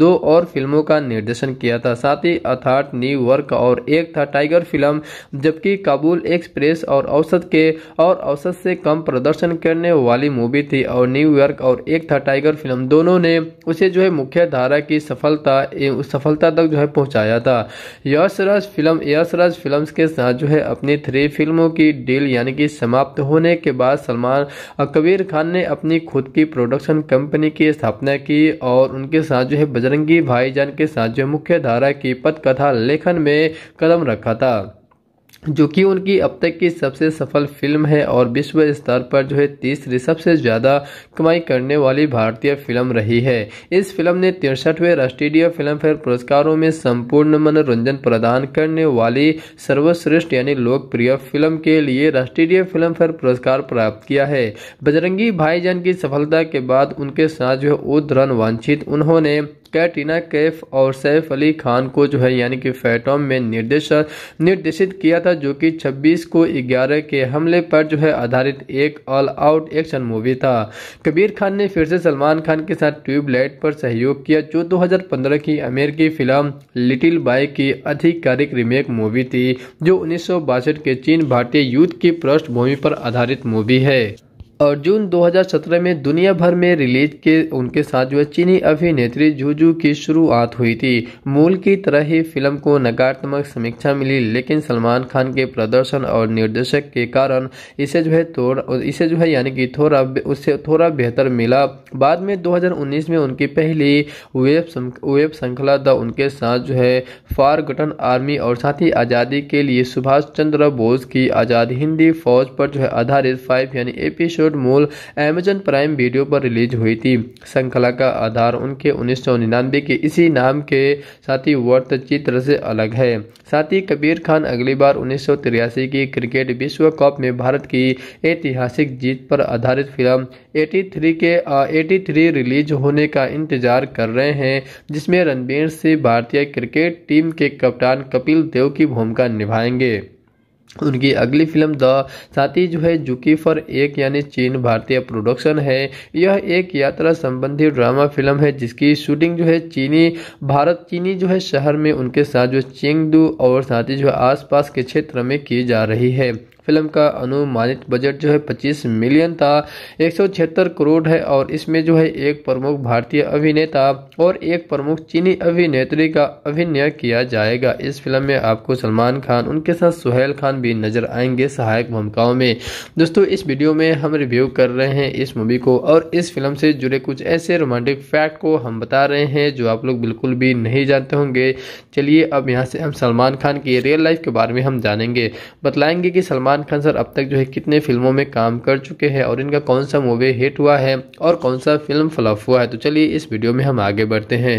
दो और फिल्मों का निर्देशन किया था साथ ही अथार्ट न्यू वर्क और एक था टाइगर फिल्म जबकि काबुल एक्सप्रेस और औसत के और औसत से कम प्रदर्शन करने वाली मूवी थी और न्यूयॉर्क और एक था टाइगर फिल्म दोनों ने उसे जो है मुख्य धारा की सफलता सफलता तक जो है पहुंचाया था यशराज फिल्म यशराज फिल्म्स के साथ जो है अपनी थ्री फिल्मों की डील यानी कि समाप्त होने के बाद सलमान कबीर खान ने अपनी खुद की प्रोडक्शन कंपनी की स्थापना की और उनके साथ जो है बजरंगी भाईजान के साथ जो मुख्य धारा की पथकथा लेखन में कदम रखा था जो कि उनकी अब तक की सबसे सफल फिल्म है और विश्व स्तर पर जो है तीसरी सबसे ज़्यादा कमाई करने वाली भारतीय फिल्म रही है इस फिल्म ने तिरसठवें राष्ट्रीय फिल्म फेयर पुरस्कारों में संपूर्ण मनोरंजन प्रदान करने वाली सर्वश्रेष्ठ यानी लोकप्रिय फिल्म के लिए राष्ट्रीय फिल्म फेयर पुरस्कार प्राप्त किया है बजरंगी भाईजान की सफलता के बाद उनके साथ जो है उद्धरण वांछित उन्होंने कैटरीना कैफ और सैफ अली खान को जो है यानी कि फैटॉम में निर्देशक निर्देशित किया था जो कि 26 को 11 के हमले पर जो है आधारित एक ऑल आउट एक्शन मूवी था कबीर खान ने फिर से सलमान खान के साथ ट्यूबलाइट पर सहयोग किया जो 2015 की अमेरिकी फिल्म लिटिल बाय की आधिकारिक रिमेक मूवी थी जो उन्नीस के चीन भारतीय युद्ध की पृष्ठभूमि पर आधारित मूवी है और जून 2017 में दुनिया भर में रिलीज के उनके साथ जो चीनी अभिनेत्री जूजू की शुरुआत हुई थी मूल की तरह ही फिल्म को नकारात्मक समीक्षा मिली लेकिन सलमान खान के प्रदर्शन और निर्देशक के कारण इसे जो है थोड़ा इसे जो है यानी कि थोड़ा उससे थोड़ा बेहतर मिला बाद में 2019 में उनकी पहली वेब वेब श्रृंखला द उनके साथ जो है फार आर्मी और साथ ही आज़ादी के लिए सुभाष चंद्र बोस की आज़ाद हिंदी फौज पर जो है आधारित फाइव यानी एपिसोड एपिसोड मूल एमेजन प्राइम वीडियो पर रिलीज हुई थी श्रृंखला का आधार उनके उन्नीस के इसी नाम के साथ ही चित्र से अलग है साथ ही कबीर खान अगली बार उन्नीस की क्रिकेट विश्व कप में भारत की ऐतिहासिक जीत पर आधारित फिल्म 83 के 83 रिलीज होने का इंतजार कर रहे हैं जिसमें रणबीर सिंह भारतीय क्रिकेट टीम के कप्तान कपिल देव की भूमिका निभाएंगे उनकी अगली फिल्म द साथी जो है जुकी फॉर एक यानी चीन भारतीय प्रोडक्शन है यह एक यात्रा संबंधी ड्रामा फिल्म है जिसकी शूटिंग जो है चीनी भारत चीनी जो है शहर में उनके साथ जो चेंगदू और साथी जो है आसपास के क्षेत्र में की जा रही है फिल्म का अनुमानित बजट जो है 25 मिलियन था एक करोड़ है और इसमें जो है एक प्रमुख भारतीय अभिनेता और एक प्रमुख चीनी अभिनेत्री का अभिनय किया जाएगा इस फिल्म में आपको सलमान खान उनके साथ सुहेल खान भी नजर आएंगे सहायक भूमिकाओं में दोस्तों इस वीडियो में हम रिव्यू कर रहे हैं इस मूवी को और इस फिल्म से जुड़े कुछ ऐसे रोमांटिक फैक्ट को हम बता रहे हैं जो आप लोग बिल्कुल भी नहीं जानते होंगे चलिए अब यहाँ से हम सलमान खान की रियल लाइफ के बारे में हम जानेंगे बतलाएंगे कि सलमान सलमान खान सर अब तक जो है कितने फिल्मों में काम कर चुके हैं और इनका कौन सा मूवी हिट हुआ है और कौन सा फिल्म फ्लॉप हुआ है तो चलिए इस वीडियो में हम आगे बढ़ते हैं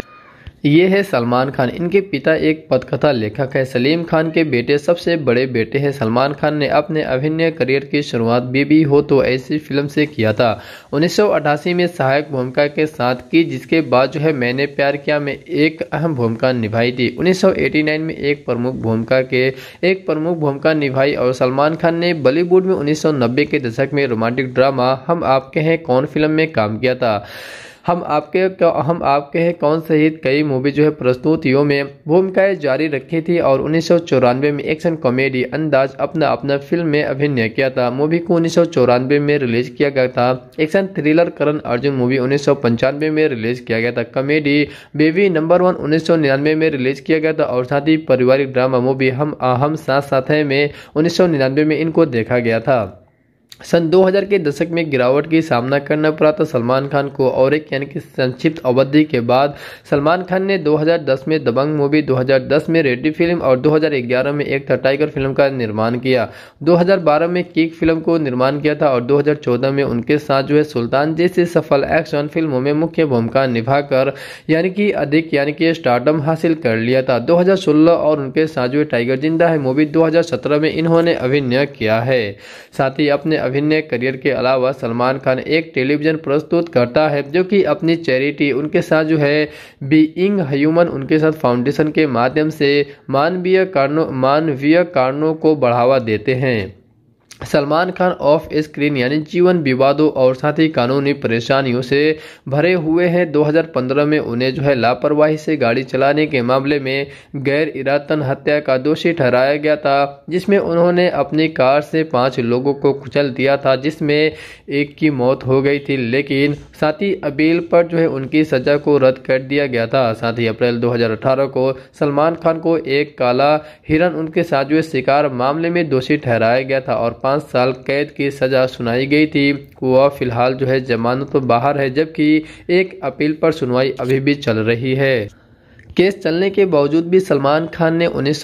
ये है सलमान खान इनके पिता एक पदकथा लेखक है सलीम खान के बेटे सबसे बड़े बेटे हैं सलमान खान ने अपने अभिनय करियर की शुरुआत बीबी हो तो ऐसी फिल्म से किया था 1988 में सहायक भूमिका के साथ की जिसके बाद जो है मैंने प्यार किया में एक अहम भूमिका निभाई थी 1989 में एक प्रमुख भूमिका के एक प्रमुख भूमिका निभाई और सलमान खान ने बॉलीवुड में उन्नीस के दशक में रोमांटिक ड्रामा हम आपके हैं कौन फिल्म में काम किया था हम आपके हम आपके हैं कौन सहित कई मूवी जो है प्रस्तुतियों में भूमिकाएं जारी रखी थी और उन्नीस में एक्शन कॉमेडी अंदाज अपना अपना फिल्म में अभिनय किया था मूवी को उन्नीस में रिलीज किया गया था action thriller Karan Arjun movie उन्नीस में रिलीज किया गया था कॉमेडी बेबी नंबर वन उन्नीस में रिलीज किया गया था और साथ ही पारिवारिक ड्रामा मूवी हम हम साथ साथ में उन्नीस में इनको देखा गया था सन 2000 के दशक में गिरावट की सामना करना पड़ा था तो सलमान खान को और एक यानी कि संक्षिप्त अवधि के बाद सलमान खान ने 2010 में दबंग मूवी 2010 में रेड्डी फिल्म और 2011 में एक था टाइगर फिल्म का निर्माण किया 2012 में किक फिल्म को निर्माण किया था और 2014 में उनके साथ जो है सुल्तान जैसी सफल एक्शन फिल्मों में मुख्य भूमिका कर यानी कि अधिक यानी कि स्टार्टअप हासिल कर लिया था दो और उनके साथ जो टाइगर जिंदा है मूवी दो में इन्होंने अभिनय किया है साथ ही अपने अभिनय करियर के अलावा सलमान खान एक टेलीविज़न प्रस्तुत करता है जो कि अपनी चैरिटी उनके साथ जो है बीइंग ह्यूमन उनके साथ फाउंडेशन के माध्यम से मानवीय कारणों मानवीय कारणों को बढ़ावा देते हैं सलमान खान ऑफ स्क्रीन यानी जीवन विवादों और साथ ही कानूनी परेशानियों से भरे हुए हैं 2015 में उन्हें जो है लापरवाही से गाड़ी चलाने के मामले में गैर इरादतन हत्या का दोषी ठहराया गया था जिसमें उन्होंने अपनी कार से पांच लोगों को कुचल दिया था जिसमें एक की मौत हो गई थी लेकिन साथ ही अपील पर जो है उनकी सजा को रद्द कर दिया गया था साथ ही अप्रैल दो को सलमान खान को एक काला हिरन उनके साजुए शिकार मामले में दोषी ठहराया गया था और पाँच साल कैद की सज़ा सुनाई गई थी वह फिलहाल जो है जमानत तो बाहर है जबकि एक अपील पर सुनवाई अभी भी चल रही है केस चलने के बावजूद भी सलमान खान ने उन्नीस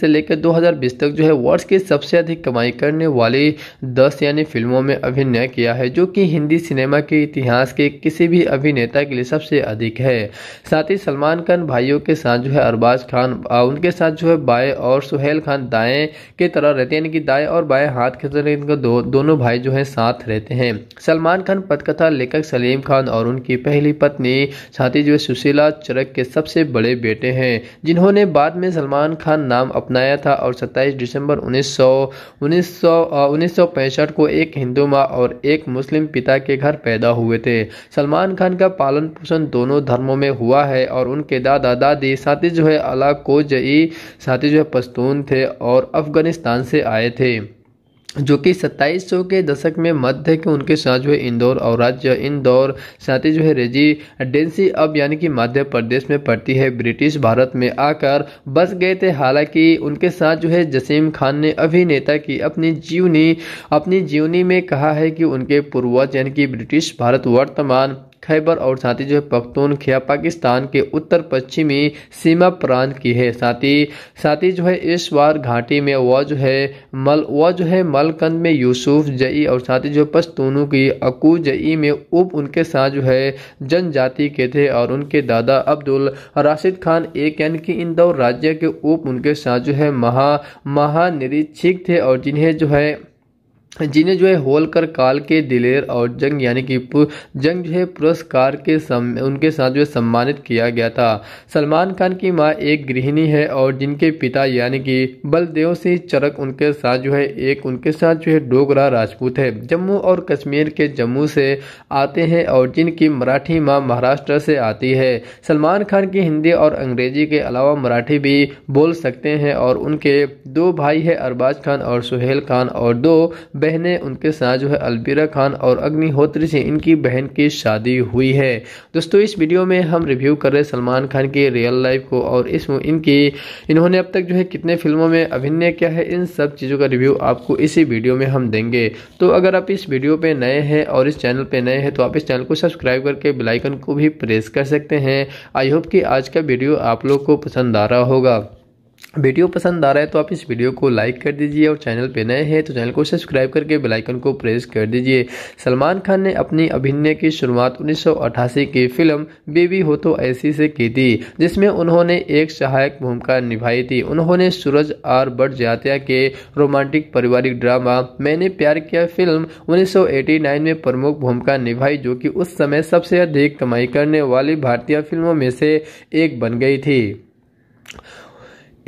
से लेकर 2020 तक जो है वर्ष की सबसे अधिक कमाई करने वाली 10 यानी फिल्मों में अभिनय किया है जो कि हिंदी सिनेमा के इतिहास के किसी भी अभिनेता के लिए सबसे अधिक है साथ ही सलमान खान भाइयों के साथ जो है अरबाज खान उनके साथ जो है बाएँ और सुहेल खान दाएँ की तरह रहते हैं यानी कि दाएँ और बाएँ हाथ के तरह इनका दो, दोनों भाई जो है साथ रहते हैं सलमान खान पटकथा लेखक सलीम खान और उनकी पहली पत्नी साथ ही जो है सुशीला चरक के सबसे बड़े बेटे हैं जिन्होंने बाद में सलमान खान नाम अपनाया था और 27 दिसंबर 1900 1900 पैंसठ को एक हिंदू माँ और एक मुस्लिम पिता के घर पैदा हुए थे सलमान खान का पालन पोषण दोनों धर्मों में हुआ है और उनके दादा दादी साथी जो है अला कोजई जई साथी जो है पश्तून थे और अफगानिस्तान से आए थे जो कि सत्ताईस सौ के दशक में मध्य के उनके साथ जो है इंदौर और राज्य इंदौर साथ ही जो है रेजिडेंसी अब यानी कि मध्य प्रदेश में पड़ती है ब्रिटिश भारत में आकर बस गए थे हालांकि उनके साथ जो है जसीम खान ने अभिनेता की अपनी जीवनी अपनी जीवनी में कहा है कि उनके पूर्वज यानी कि ब्रिटिश भारत वर्तमान खैबर और साथ ही जो है पख्तूनख्या पाकिस्तान के उत्तर पश्चिमी सीमा प्रांत की है साथ ही साथ ही जो है इस बार घाटी में वह जो है मल वह जो है मलकंद में यूसुफ जई और साथ ही जो पश्तूनों की अकू जई में उप उनके साथ जो है जनजाति के थे और उनके दादा अब्दुल राशिद खान एक यानी कि इंदौर राज्य के उप उनके साथ जो है महा महानिरीक्षक थे और जिन्हें जो है जिन्हें जो है होलकर काल के दिलेर और जंग यानी कि जंग जो है पुरस्कार के सम उनके साथ जो है सम्मानित किया गया था सलमान खान की माँ एक गृहिणी है और जिनके पिता यानी कि बलदेव सिंह चरक उनके साथ जो है एक उनके साथ जो है डोगरा राजपूत है जम्मू और कश्मीर के जम्मू से आते हैं और जिनकी मराठी माँ महाराष्ट्र से आती है सलमान खान की हिंदी और अंग्रेजी के अलावा मराठी भी बोल सकते हैं और उनके दो भाई है अरबाज खान और सुहेल खान और दो बहनें उनके साथ जो है अलबीरा खान और अग्निहोत्री से इनकी बहन की शादी हुई है दोस्तों इस वीडियो में हम रिव्यू कर रहे हैं सलमान खान की रियल लाइफ को और इस इनकी इन्होंने अब तक जो है कितने फिल्मों में अभिनय किया है इन सब चीज़ों का रिव्यू आपको इसी वीडियो में हम देंगे तो अगर आप इस वीडियो पर नए हैं और इस चैनल पर नए हैं तो आप इस चैनल को सब्सक्राइब करके बिलाईकन को भी प्रेस कर सकते हैं आई होप कि आज का वीडियो आप लोग को पसंद आ रहा होगा वीडियो पसंद आ रहा है तो आप इस वीडियो को लाइक कर दीजिए और चैनल पे नए हैं तो चैनल को सब्सक्राइब करके बेल आइकन को प्रेस कर दीजिए सलमान खान ने अपनी अभिनय की शुरुआत 1988 की फिल्म बेबी हो तो ऐसी से की थी जिसमें उन्होंने एक सहायक भूमिका निभाई थी उन्होंने सूरज आर बट जातिया के रोमांटिक पारिवारिक ड्रामा मैंने प्यार किया फिल्म उन्नीस में प्रमुख भूमिका निभाई जो कि उस समय सबसे अधिक कमाई करने वाली भारतीय फिल्मों में से एक बन गई थी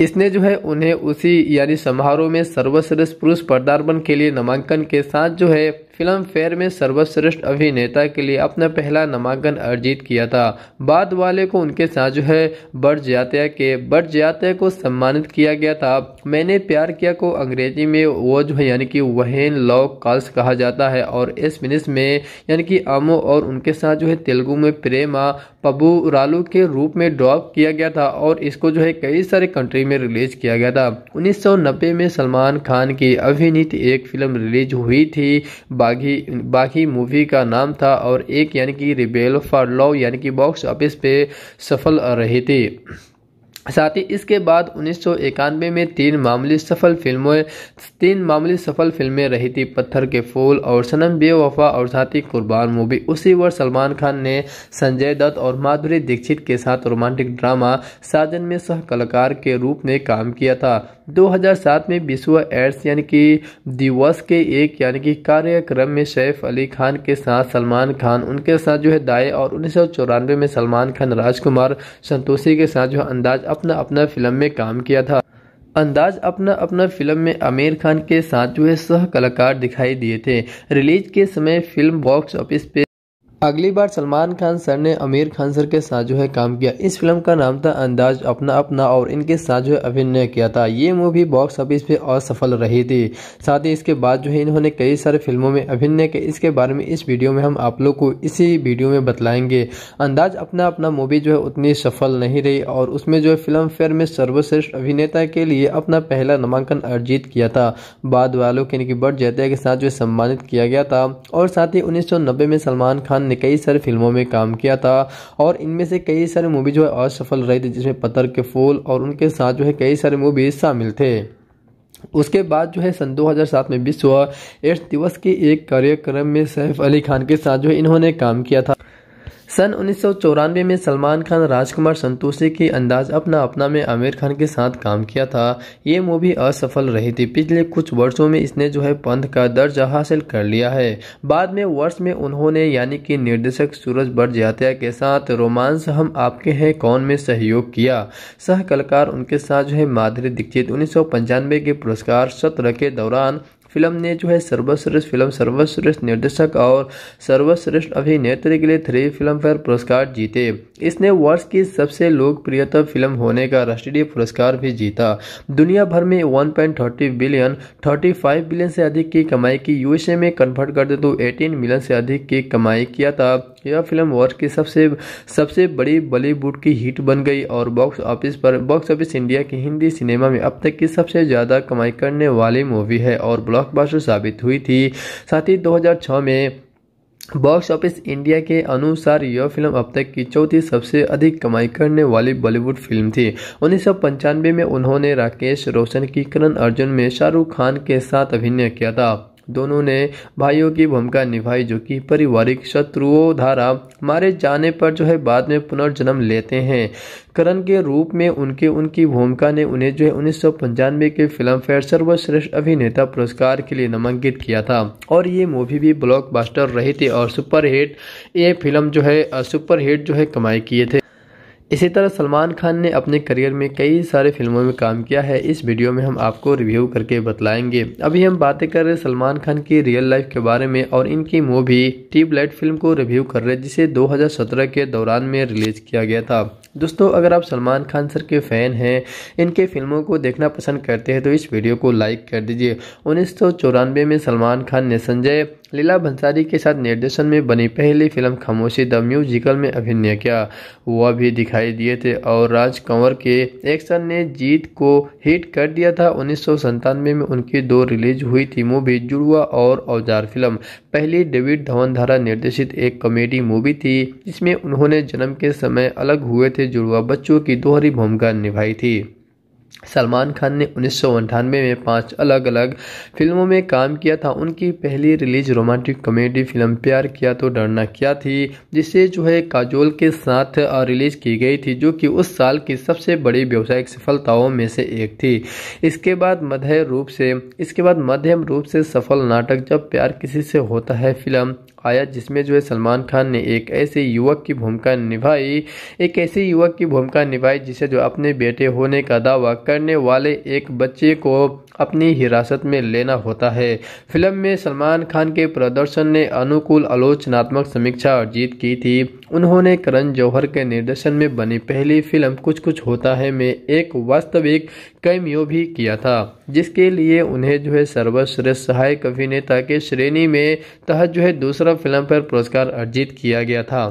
इसने जो है उन्हें उसी यानी समारोह में सर्वश्रेष्ठ पुरुष पदार्पण के लिए नामांकन के साथ जो है फिल्म फेयर में सर्वश्रेष्ठ अभिनेता के लिए अपना पहला नामांकन अर्जित किया था बाद वाले को उनके साथ जो है बर्ड जातिया के बर्ड जातिया को सम्मानित किया गया था मैंने प्यार किया को अंग्रेजी में वो जो है यानी कि वहन लॉ काल्स कहा जाता है और मिनिस में यानी कि आमो और उनके साथ जो है तेलुगु में प्रेमा पबू रालू के रूप में ड्रॉप किया गया था और इसको जो है कई सारे कंट्री में रिलीज किया गया था उन्नीस में सलमान खान की अभिनीत एक फिल्म रिलीज हुई थी बागी बाकी मूवी का नाम था और एक यानी कि रिबेल फॉर लॉ यानी कि बॉक्स ऑफिस पे सफल रही थी साथ ही इसके बाद उन्नीस में तीन मामूली सफल फिल्मों तीन मामूली सफल फिल्में रही थी पत्थर के फूल और सनम बेवफा और साथ ही कुर्बान मूवी उसी वर्ष सलमान खान ने संजय दत्त और माधुरी दीक्षित के साथ रोमांटिक ड्रामा साजन में सह कलाकार के रूप में काम किया था 2007 में विश्व एड्स यानी कि दिवस के एक यानी कि कार्यक्रम में सैफ अली खान के साथ सलमान खान उनके साथ जो है दाए और उन्नीस में सलमान खान राजकुमार संतोषी के साथ जो अंदाज अपना अपना फिल्म में काम किया था अंदाज अपना अपना फिल्म में आमिर खान के साथ जो है सह कलाकार दिखाई दिए थे रिलीज के समय फिल्म बॉक्स ऑफिस पे अगली बार सलमान खान सर ने आमिर खान सर के साथ जो है काम किया इस फिल्म का नाम था अंदाज अपना अपना और इनके साथ जो है अभिनय किया था ये मूवी बॉक्स ऑफिस पे असफल रही थी साथ ही इसके बाद जो है इन्होंने कई सारे फिल्मों में अभिनय किया इसके बारे में इस वीडियो में हम आप लोग को इसी वीडियो में बतलाएंगे अंदाज अपना अपना मूवी जो है उतनी सफल नहीं रही और उसमें जो है फिल्म फेयर में सर्वश्रेष्ठ अभिनेता के लिए अपना पहला नामांकन अर्जित किया था बाद वालों के बट जैत के साथ जो सम्मानित किया गया था और साथ ही उन्नीस में सलमान खान ने कई सारी फिल्मों में काम किया था और इनमें से कई सारे मूवी जो है असफल रहे थे जिसमें पत्थर के फूल और उनके साथ जो है कई सारे मूवीज शामिल थे उसके बाद जो है सन 2007 में विश्व एड्स दिवस के एक कार्यक्रम में सैफ अली खान के साथ जो है इन्होंने काम किया था सन उन्नीस में सलमान खान राजकुमार संतोषी की अंदाज अपना अपना में आमिर खान के साथ काम किया था ये मूवी असफल रही थी पिछले कुछ वर्षों में इसने जो है पंथ का दर्जा हासिल कर लिया है बाद में वर्ष में उन्होंने यानी कि निर्देशक सूरज बरजियातिया के साथ रोमांस हम आपके हैं कौन में सहयोग किया सह कलाकार उनके साथ जो है माधुरी दीक्षित उन्नीस के पुरस्कार सत्र के दौरान फिल्म ने जो है सर्वश्रेष्ठ फिल्म सर्वश्रेष्ठ निर्देशक और सर्वश्रेष्ठ अभिनेत्री के लिए थ्री फिल्म फेयर पुरस्कार जीते इसने वर्ष की सबसे लोकप्रियतम फिल्म होने का राष्ट्रीय पुरस्कार भी जीता दुनिया भर में 1.30 बिलियन 35 बिलियन से अधिक की कमाई की यूएसए में कन्वर्ट कर दे तो 18 मिलियन से अधिक की कमाई किया था यह फिल्म वर्ष की सबसे सबसे बड़ी बॉलीवुड की हिट बन गई और बॉक्स ऑफिस पर बॉक्स ऑफिस इंडिया की हिंदी सिनेमा में अब तक की सबसे ज़्यादा कमाई करने वाली मूवी है और ब्लॉकबस्टर साबित हुई थी साथ ही 2006 में बॉक्स ऑफिस इंडिया के अनुसार यह फिल्म अब तक की चौथी सबसे अधिक कमाई करने वाली बॉलीवुड फिल्म थी उन्नीस में उन्होंने राकेश रोशन की करण अर्जुन में शाहरुख खान के साथ अभिनय किया था दोनों ने भाइयों की भूमिका निभाई जो कि पारिवारिक शत्रुओं धारा मारे जाने पर जो है बाद में पुनर्जन्म लेते हैं करण के रूप में उनके उनकी भूमिका ने उन्हें जो है उन्नीस के फिल्म फेयर सर्वश्रेष्ठ अभिनेता पुरस्कार के लिए नामांकित किया था और ये मूवी भी ब्लॉकबस्टर रही थी और सुपरहिट ये फिल्म जो है सुपरहिट जो है कमाई किए थे इसी तरह सलमान खान ने अपने करियर में कई सारे फिल्मों में काम किया है इस वीडियो में हम आपको रिव्यू करके बतलाएंगे अभी हम बातें कर रहे हैं सलमान खान की रियल लाइफ के बारे में और इनकी मूवी ट्यूबलाइट फिल्म को रिव्यू कर रहे जिसे 2017 के दौरान में रिलीज किया गया था दोस्तों अगर आप सलमान खान सर के फ़ैन हैं इनके फिल्मों को देखना पसंद करते हैं तो इस वीडियो को लाइक कर दीजिए उन्नीस में सलमान खान ने संजय लीला भंसारी के साथ निर्देशन में बनी पहली फिल्म खामोशी द म्यूजिकल में अभिनय किया वह भी दिखाई दिए थे और राज कंवर के एक्शन ने जीत को हिट कर दिया था उन्नीस में उनकी दो रिलीज हुई थी मूवी जुड़वा और औजार फिल्म पहली डेविड धवन धारा निर्देशित एक कॉमेडी मूवी थी जिसमें उन्होंने जन्म के समय अलग हुए थे जुड़वा बच्चों की दोहरी भूमिका निभाई थी सलमान खान ने उन्नीस में पांच अलग अलग फिल्मों में काम किया था उनकी पहली रिलीज रोमांटिक कॉमेडी फिल्म प्यार किया तो डरना क्या थी जिसे जो है काजोल के साथ रिलीज की गई थी जो कि उस साल की सबसे बड़ी व्यावसायिक सफलताओं में से एक थी इसके बाद मध्य रूप से इसके बाद मध्यम रूप से सफल नाटक जब प्यार किसी से होता है फिल्म आया जिसमें जो है सलमान खान ने एक ऐसे युवक की भूमिका निभाई एक ऐसे युवक की भूमिका निभाई जिसे जो अपने बेटे होने का दावा करने वाले एक बच्चे को अपनी हिरासत में लेना होता है फिल्म में सलमान खान के प्रदर्शन ने अनुकूल आलोचनात्मक समीक्षा अर्जित की थी उन्होंने करण जौहर के निर्देशन में बनी पहली फिल्म कुछ कुछ होता है में एक वास्तविक कैमियो भी किया था जिसके लिए उन्हें जो है सर्वश्रेष्ठ सहायक अभिनेता के श्रेणी में तहत जो है दूसरा फिल्म पर पुरस्कार अर्जित किया गया था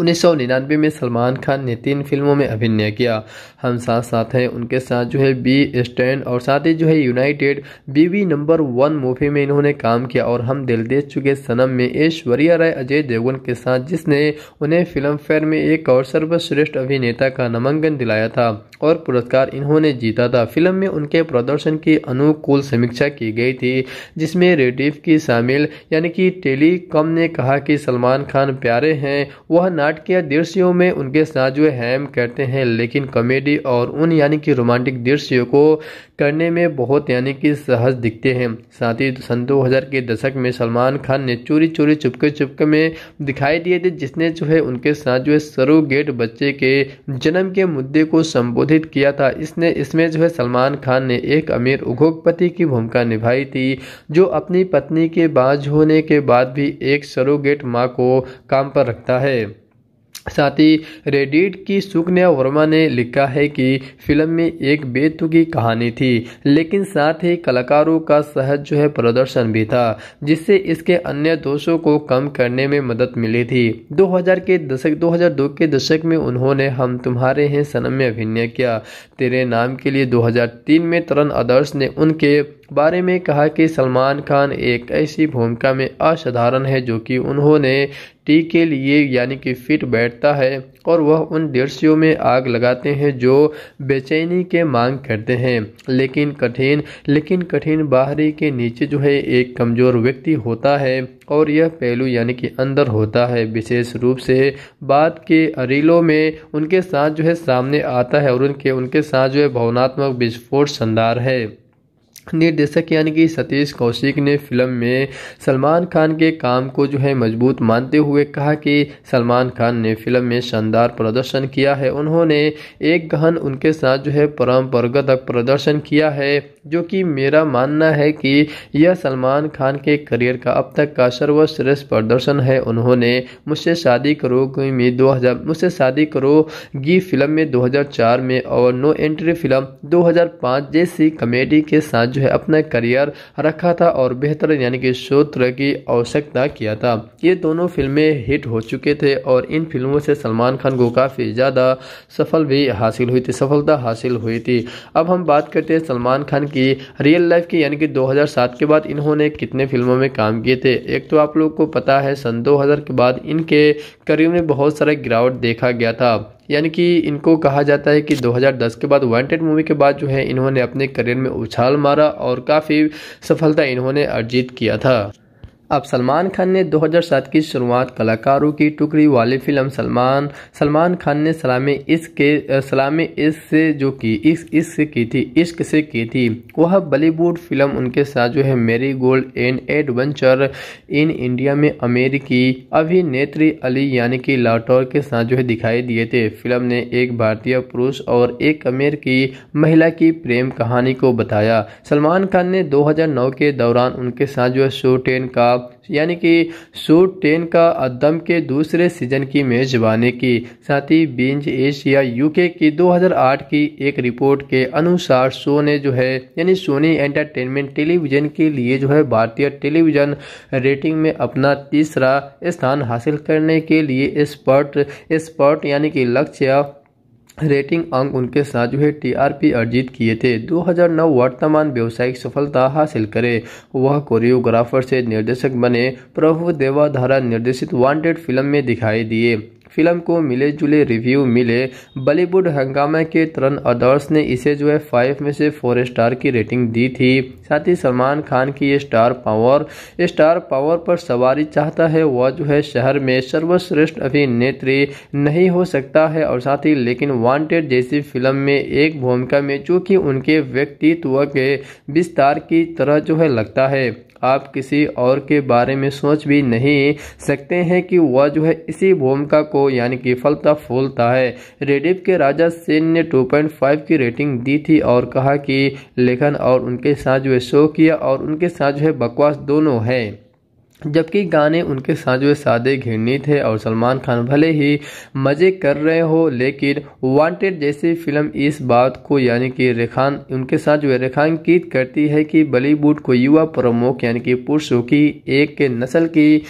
उन्नीस सौ में सलमान खान ने तीन फिल्मों में अभिनय किया हम साथ साथ हैं उनके साथ जो है बी स्टैंड और साथ ही जो है यूनाइटेड बीवी नंबर वन मूवी में इन्होंने काम किया और हम दिल दे चुके सनम में ऐश्वर्या राय अजय देवगन के साथ जिसने उन्हें फिल्म फेयर में एक और सर्वश्रेष्ठ अभिनेता का नामांकन दिलाया था और पुरस्कार इन्होंने जीता था फिल्म में उनके प्रदर्शन की अनुकूल समीक्षा की गई थी जिसमें रेडिफ की शामिल यानी कि टेलीकॉम ने कहा कि सलमान खान प्यारे हैं वह नाटकीय दृश्यों में उनके साथ जो हैम करते हैं लेकिन कॉमेडी और उन यानी कि रोमांटिक दृश्यों को करने में बहुत यानी कि सहज दिखते हैं साथ ही सन दो हज़ार के दशक में सलमान खान ने चोरी चोरी चुपके चुपके में दिखाई दिए थे जिसने जो है उनके साथ जो है सरोगेट बच्चे के जन्म के मुद्दे को संबोधित किया था इसने इसमें जो है सलमान खान ने एक अमीर उद्योगपति की भूमिका निभाई थी जो अपनी पत्नी के बाज होने के बाद भी एक सरोगेट माँ को काम पर रखता है साथ ही रेडिट की सुकन्या वर्मा ने लिखा है कि फिल्म में एक बेतुकी कहानी थी लेकिन साथ ही कलाकारों का सहज जो है प्रदर्शन भी था जिससे इसके अन्य दोषों को कम करने में मदद मिली थी 2000 के दशक 2002 के दशक में उन्होंने हम तुम्हारे हैं सनम में अभिनय किया तेरे नाम के लिए 2003 में तरन आदर्श ने उनके बारे में कहा कि सलमान खान एक ऐसी भूमिका में असाधारण है जो कि उन्होंने टी के लिए यानी कि फिट बैठता है और वह उन दृश्यों में आग लगाते हैं जो बेचैनी के मांग करते हैं लेकिन कठिन लेकिन कठिन बाहरी के नीचे जो है एक कमज़ोर व्यक्ति होता है और यह पहलू यानी कि अंदर होता है विशेष रूप से बात के अरीलों में उनके साथ जो है सामने आता है और उनके उनके साथ जो है भावनात्मक विस्फोट शानदार है निर्देशक यानी कि सतीश कौशिक ने फिल्म में सलमान खान के काम को जो है मजबूत मानते हुए कहा कि सलमान खान ने फिल्म में शानदार प्रदर्शन किया है उन्होंने एक गहन उनके साथ जो है परम्परागत प्रदर्शन किया है जो कि मेरा मानना है कि यह सलमान खान के करियर का अब तक का सर्वश्रेष्ठ प्रदर्शन है उन्होंने मुझसे शादी करो में 2000 मुझसे शादी करो गी फिल्म में 2004 में और नो एंट्री फिल्म 2005 जैसी कॉमेडी के साथ जो है अपना करियर रखा था और बेहतर यानी कि शोत्र की आवश्यकता किया था ये दोनों फिल्में हिट हो चुके थे और इन फिल्मों से सलमान खान को काफ़ी ज़्यादा सफल भी हासिल हुई थी सफलता हासिल हुई थी अब हम बात करते हैं सलमान खान की रियल लाइफ की यानी कि 2007 के बाद इन्होंने कितने फिल्मों में काम किए थे एक तो आप लोग को पता है सन 2000 के बाद इनके करियर में बहुत सारा गिरावट देखा गया था यानी कि इनको कहा जाता है कि 2010 के बाद वांटेड मूवी के बाद जो है इन्होंने अपने करियर में उछाल मारा और काफ़ी सफलता इन्होंने अर्जित किया था अब सलमान खान ने 2007 की शुरुआत कलाकारों की टुकड़ी वाली फिल्म सलमान सलमान खान ने सलामी इसके सलामी इससे जो की इस इससे की थी इश्क से की थी वह बॉलीवुड फिल्म उनके साथ जो है मेरी gold and adventure in India में अमेरिकी अभिनेत्री अली यानी कि लाटोर के साथ जो है दिखाई दिए थे फिल्म ने एक भारतीय पुरुष और एक अमेरिकी महिला की प्रेम कहानी को बताया सलमान खान ने 2009 के दौरान उनके साथ जो है शो टेन का यानी कि सूट टेन का अदम के दूसरे सीजन की मेजबानी की साथ ही बिंज एशिया यूके की 2008 की एक रिपोर्ट के अनुसार शो ने जो है यानी सोनी एंटरटेनमेंट टेलीविजन के लिए जो है भारतीय टेलीविजन रेटिंग में अपना तीसरा स्थान हासिल करने के लिए स्पर्ट स्पर्ट यानी कि लक्ष्य रेटिंग अंक उनके साथ जो है टीआरपी अर्जित किए थे 2009 वर्तमान व्यावसायिक सफलता हासिल करे वह कोरियोग्राफर से निर्देशक बने प्रभु देवाधारा निर्देशित वांटेड फिल्म में दिखाई दिए फिल्म को मिले जुले रिव्यू मिले बॉलीवुड हंगामा के तरन अदर्स ने इसे जो है फाइव में से फोर स्टार की रेटिंग दी थी साथ ही सलमान खान की ये स्टार पावर स्टार पावर पर सवारी चाहता है वह जो है शहर में सर्वश्रेष्ठ अभिनेत्री नहीं हो सकता है और साथ ही लेकिन वांटेड जैसी फिल्म में एक भूमिका में चूंकि उनके व्यक्तित्व के विस्तार की तरह जो है लगता है आप किसी और के बारे में सोच भी नहीं सकते हैं कि वह जो है इसी भूमिका को यानी कि फलता फूलता है रेडिप के राजा सेन ने 2.5 की रेटिंग दी थी और कहा कि लेखन और उनके साथ जो है शो किया और उनके साथ जो है बकवास दोनों है जबकि गाने उनके साजो सादे घिरनी थे और सलमान खान भले ही मज़े कर रहे हो लेकिन वांटेड जैसी फिल्म इस बात को यानी कि रेखान उनके साथ जो रेखांकित करती है कि बॉलीवुड को युवा प्रमुख यानी कि पुरुषों की एक नस्ल की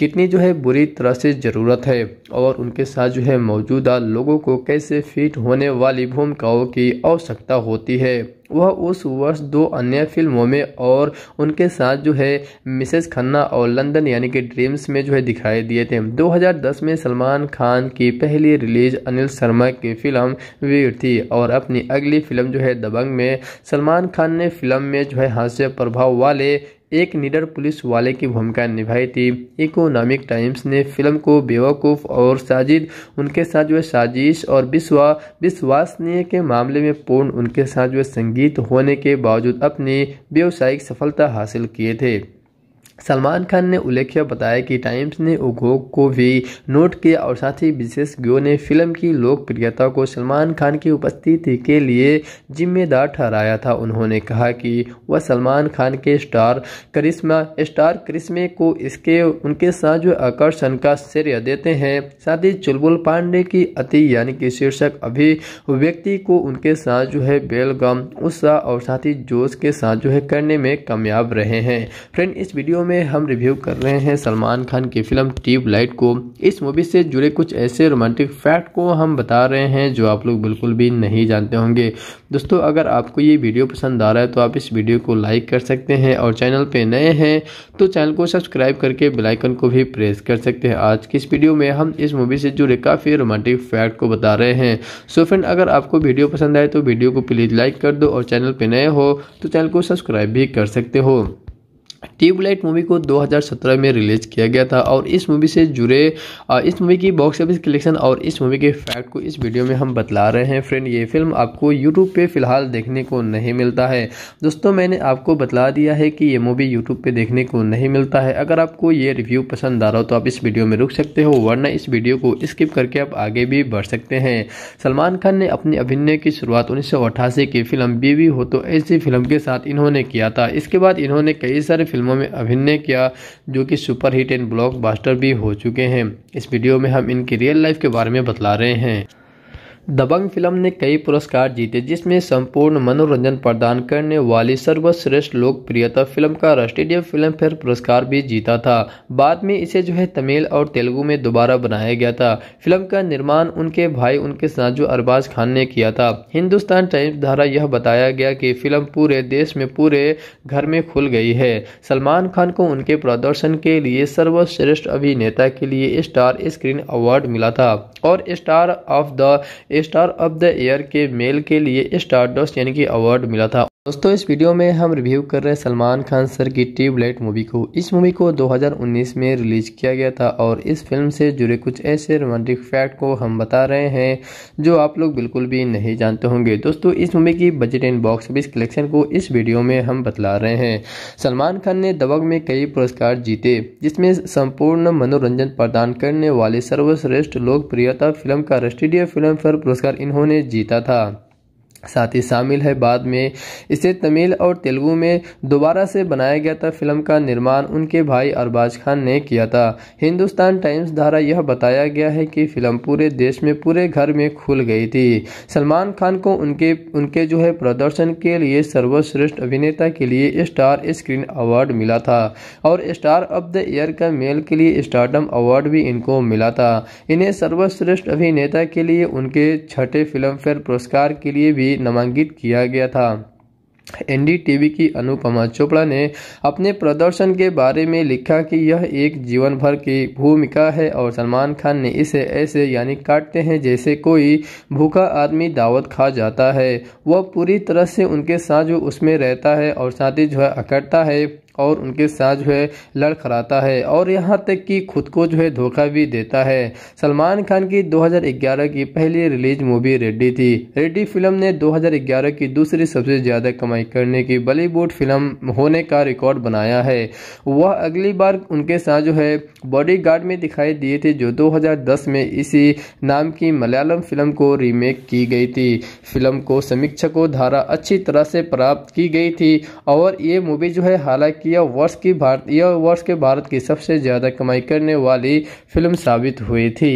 कितनी जो है बुरी तरह से ज़रूरत है और उनके साथ जो है मौजूदा लोगों को कैसे फिट होने वाली भूमिकाओं की आवश्यकता होती है वह उस वर्ष दो अन्य फिल्मों में और उनके साथ जो है मिसेस खन्ना और लंदन यानी कि ड्रीम्स में जो है दिखाई दिए थे 2010 में सलमान खान की पहली रिलीज अनिल शर्मा की फिल्म वीर थी और अपनी अगली फिल्म जो है दबंग में सलमान खान ने फिल्म में जो है हास्य प्रभाव वाले एक निडर पुलिस वाले की भूमिका निभाई थी इकोनॉमिक टाइम्स ने फिल्म को बेवकूफ़ और साजिद उनके साथ जो साजिश और विश्वा विश्वसनीय के मामले में पूर्ण उनके साथ जो संगीत होने के बावजूद अपनी व्यावसायिक सफलता हासिल किए थे सलमान खान ने उल्लेख्य बताया कि टाइम्स ने उद्योग को भी नोट किया और साथ ही विशेषज्ञों ने फिल्म की लोकप्रियता को सलमान खान की उपस्थिति के लिए जिम्मेदार ठहराया था उन्होंने कहा कि वह सलमान खान के स्टार करिश्मा स्टार करिश्मे को इसके उनके साथ जो आकर्षण का श्रेय देते हैं साथ ही चुलबुल पांडे की अति यानी कि शीर्षक अभी व्यक्ति को उनके साथ जो है बेलगम उत्साह और साथ ही जोश के साथ जो है करने में कामयाब रहे हैं फ्रेंड इस वीडियो में में हम रिव्यू कर रहे हैं सलमान खान की फिल्म ट्यूबलाइट को इस मूवी से जुड़े कुछ ऐसे रोमांटिक फैक्ट को हम बता रहे हैं जो आप लोग बिल्कुल भी नहीं जानते होंगे दोस्तों अगर आपको ये वीडियो पसंद आ रहा है तो आप इस वीडियो को लाइक कर सकते हैं और चैनल पर नए हैं तो चैनल को सब्सक्राइब करके बेलाइकन को भी प्रेस कर सकते हैं आज की इस वीडियो में हम इस मूवी से जुड़े काफ़ी रोमांटिक फैक्ट को बता रहे हैं सो फ्रेंड अगर आपको वीडियो पसंद आए तो वीडियो को प्लीज़ लाइक कर दो और चैनल पर नए हो तो चैनल को सब्सक्राइब भी कर सकते हो ट्यूबलाइट मूवी को 2017 में रिलीज किया गया था और इस मूवी से जुड़े इस मूवी की बॉक्स ऑफिस कलेक्शन और इस मूवी के फैक्ट को इस वीडियो में हम बतला रहे हैं फ्रेंड ये फिल्म आपको यूट्यूब पे फिलहाल देखने को नहीं मिलता है दोस्तों मैंने आपको बतला दिया है कि ये मूवी यूट्यूब पे देखने को नहीं मिलता है अगर आपको ये रिव्यू पसंद आ रहा हो तो आप इस वीडियो में रुक सकते हो वरना इस वीडियो को स्किप करके आप आगे भी बढ़ सकते हैं सलमान खान ने अपने अभिनय की शुरुआत उन्नीस की फिल्म बीवी हो तो ऐसी फिल्म के साथ इन्होंने किया था इसके बाद इन्होंने कई सारे फिल्मों में अभिनय किया जो कि सुपरहिट एंड ब्लॉकबस्टर भी हो चुके हैं इस वीडियो में हम इनकी रियल लाइफ के बारे में बतला रहे हैं दबंग फिल्म ने कई पुरस्कार जीते जिसमें संपूर्ण मनोरंजन प्रदान करने वाली सर्वश्रेष्ठ लोकप्रियता फिल्म का राष्ट्रीय फिल्म फेयर पुरस्कार भी जीता था बाद में इसे जो है तमिल और तेलुगु में दोबारा बनाया गया था फिल्म का निर्माण उनके भाई उनके साजू अरबाज खान ने किया था हिंदुस्तान टाइम्स द्वारा यह बताया गया कि फिल्म पूरे देश में पूरे घर में खुल गई है सलमान खान को उनके प्रदर्शन के लिए सर्वश्रेष्ठ अभिनेता के लिए स्टार स्क्रीन अवार्ड मिला था और star of the star of the year के मेल के लिए स्टारडस्ट यानी कि अवार्ड मिला था दोस्तों इस वीडियो में हम रिव्यू कर रहे हैं सलमान खान सर की ट्यूबलाइट मूवी को इस मूवी को 2019 में रिलीज किया गया था और इस फिल्म से जुड़े कुछ ऐसे रोमांटिक फैक्ट को हम बता रहे हैं जो आप लोग बिल्कुल भी नहीं जानते होंगे दोस्तों इस मूवी की budget and box office collection को इस वीडियो में हम बतला रहे हैं सलमान खान ने दबंग में कई पुरस्कार जीते जिसमें संपूर्ण मनोरंजन प्रदान करने वाले सर्वश्रेष्ठ लोकप्रियता फिल्म का राष्ट्रीय फिल्म फेयर पुरस्कार इन्होंने जीता था साथ ही शामिल है बाद में इसे तमिल और तेलुगु में दोबारा से बनाया गया था फिल्म का निर्माण उनके भाई अरबाज खान ने किया था हिंदुस्तान टाइम्स द्वारा यह बताया गया है कि फिल्म पूरे देश में पूरे घर में खुल गई थी सलमान खान को उनके उनके जो है प्रदर्शन के लिए सर्वश्रेष्ठ अभिनेता के लिए स्टार स्क्रीन अवार्ड मिला था और स्टार ऑफ द ईयर का मेल के लिए स्टारडम अवार्ड भी इनको मिला था इन्हें सर्वश्रेष्ठ अभिनेता के लिए उनके छठे फिल्म फेयर पुरस्कार के लिए भी भी नामांकित किया गया था एनडीटीवी की अनुपमा चोपड़ा ने अपने प्रदर्शन के बारे में लिखा कि यह एक जीवन भर की भूमिका है और सलमान खान ने इसे ऐसे यानी काटते हैं जैसे कोई भूखा आदमी दावत खा जाता है वह पूरी तरह से उनके साथ जो उसमें रहता है और साथ ही जो है अकड़ता है और उनके साथ जो है लड़खड़ाता है और यहाँ तक कि खुद को जो है धोखा भी देता है सलमान खान की 2011 की पहली रिलीज मूवी रेड्डी थी रेड्डी फिल्म ने 2011 की दूसरी सबसे ज़्यादा कमाई करने की बॉलीवुड फिल्म होने का रिकॉर्ड बनाया है वह अगली बार उनके साथ जो है बॉडी में दिखाई दिए थे जो दो में इसी नाम की मलयालम फिल्म को रीमेक की गई थी फिल्म को समीक्षकों द्वारा अच्छी तरह से प्राप्त की गई थी और ये मूवी जो है हालांकि यह वर्ष की भारत यह वर्ष के भारत की सबसे ज़्यादा कमाई करने वाली फिल्म साबित हुई थी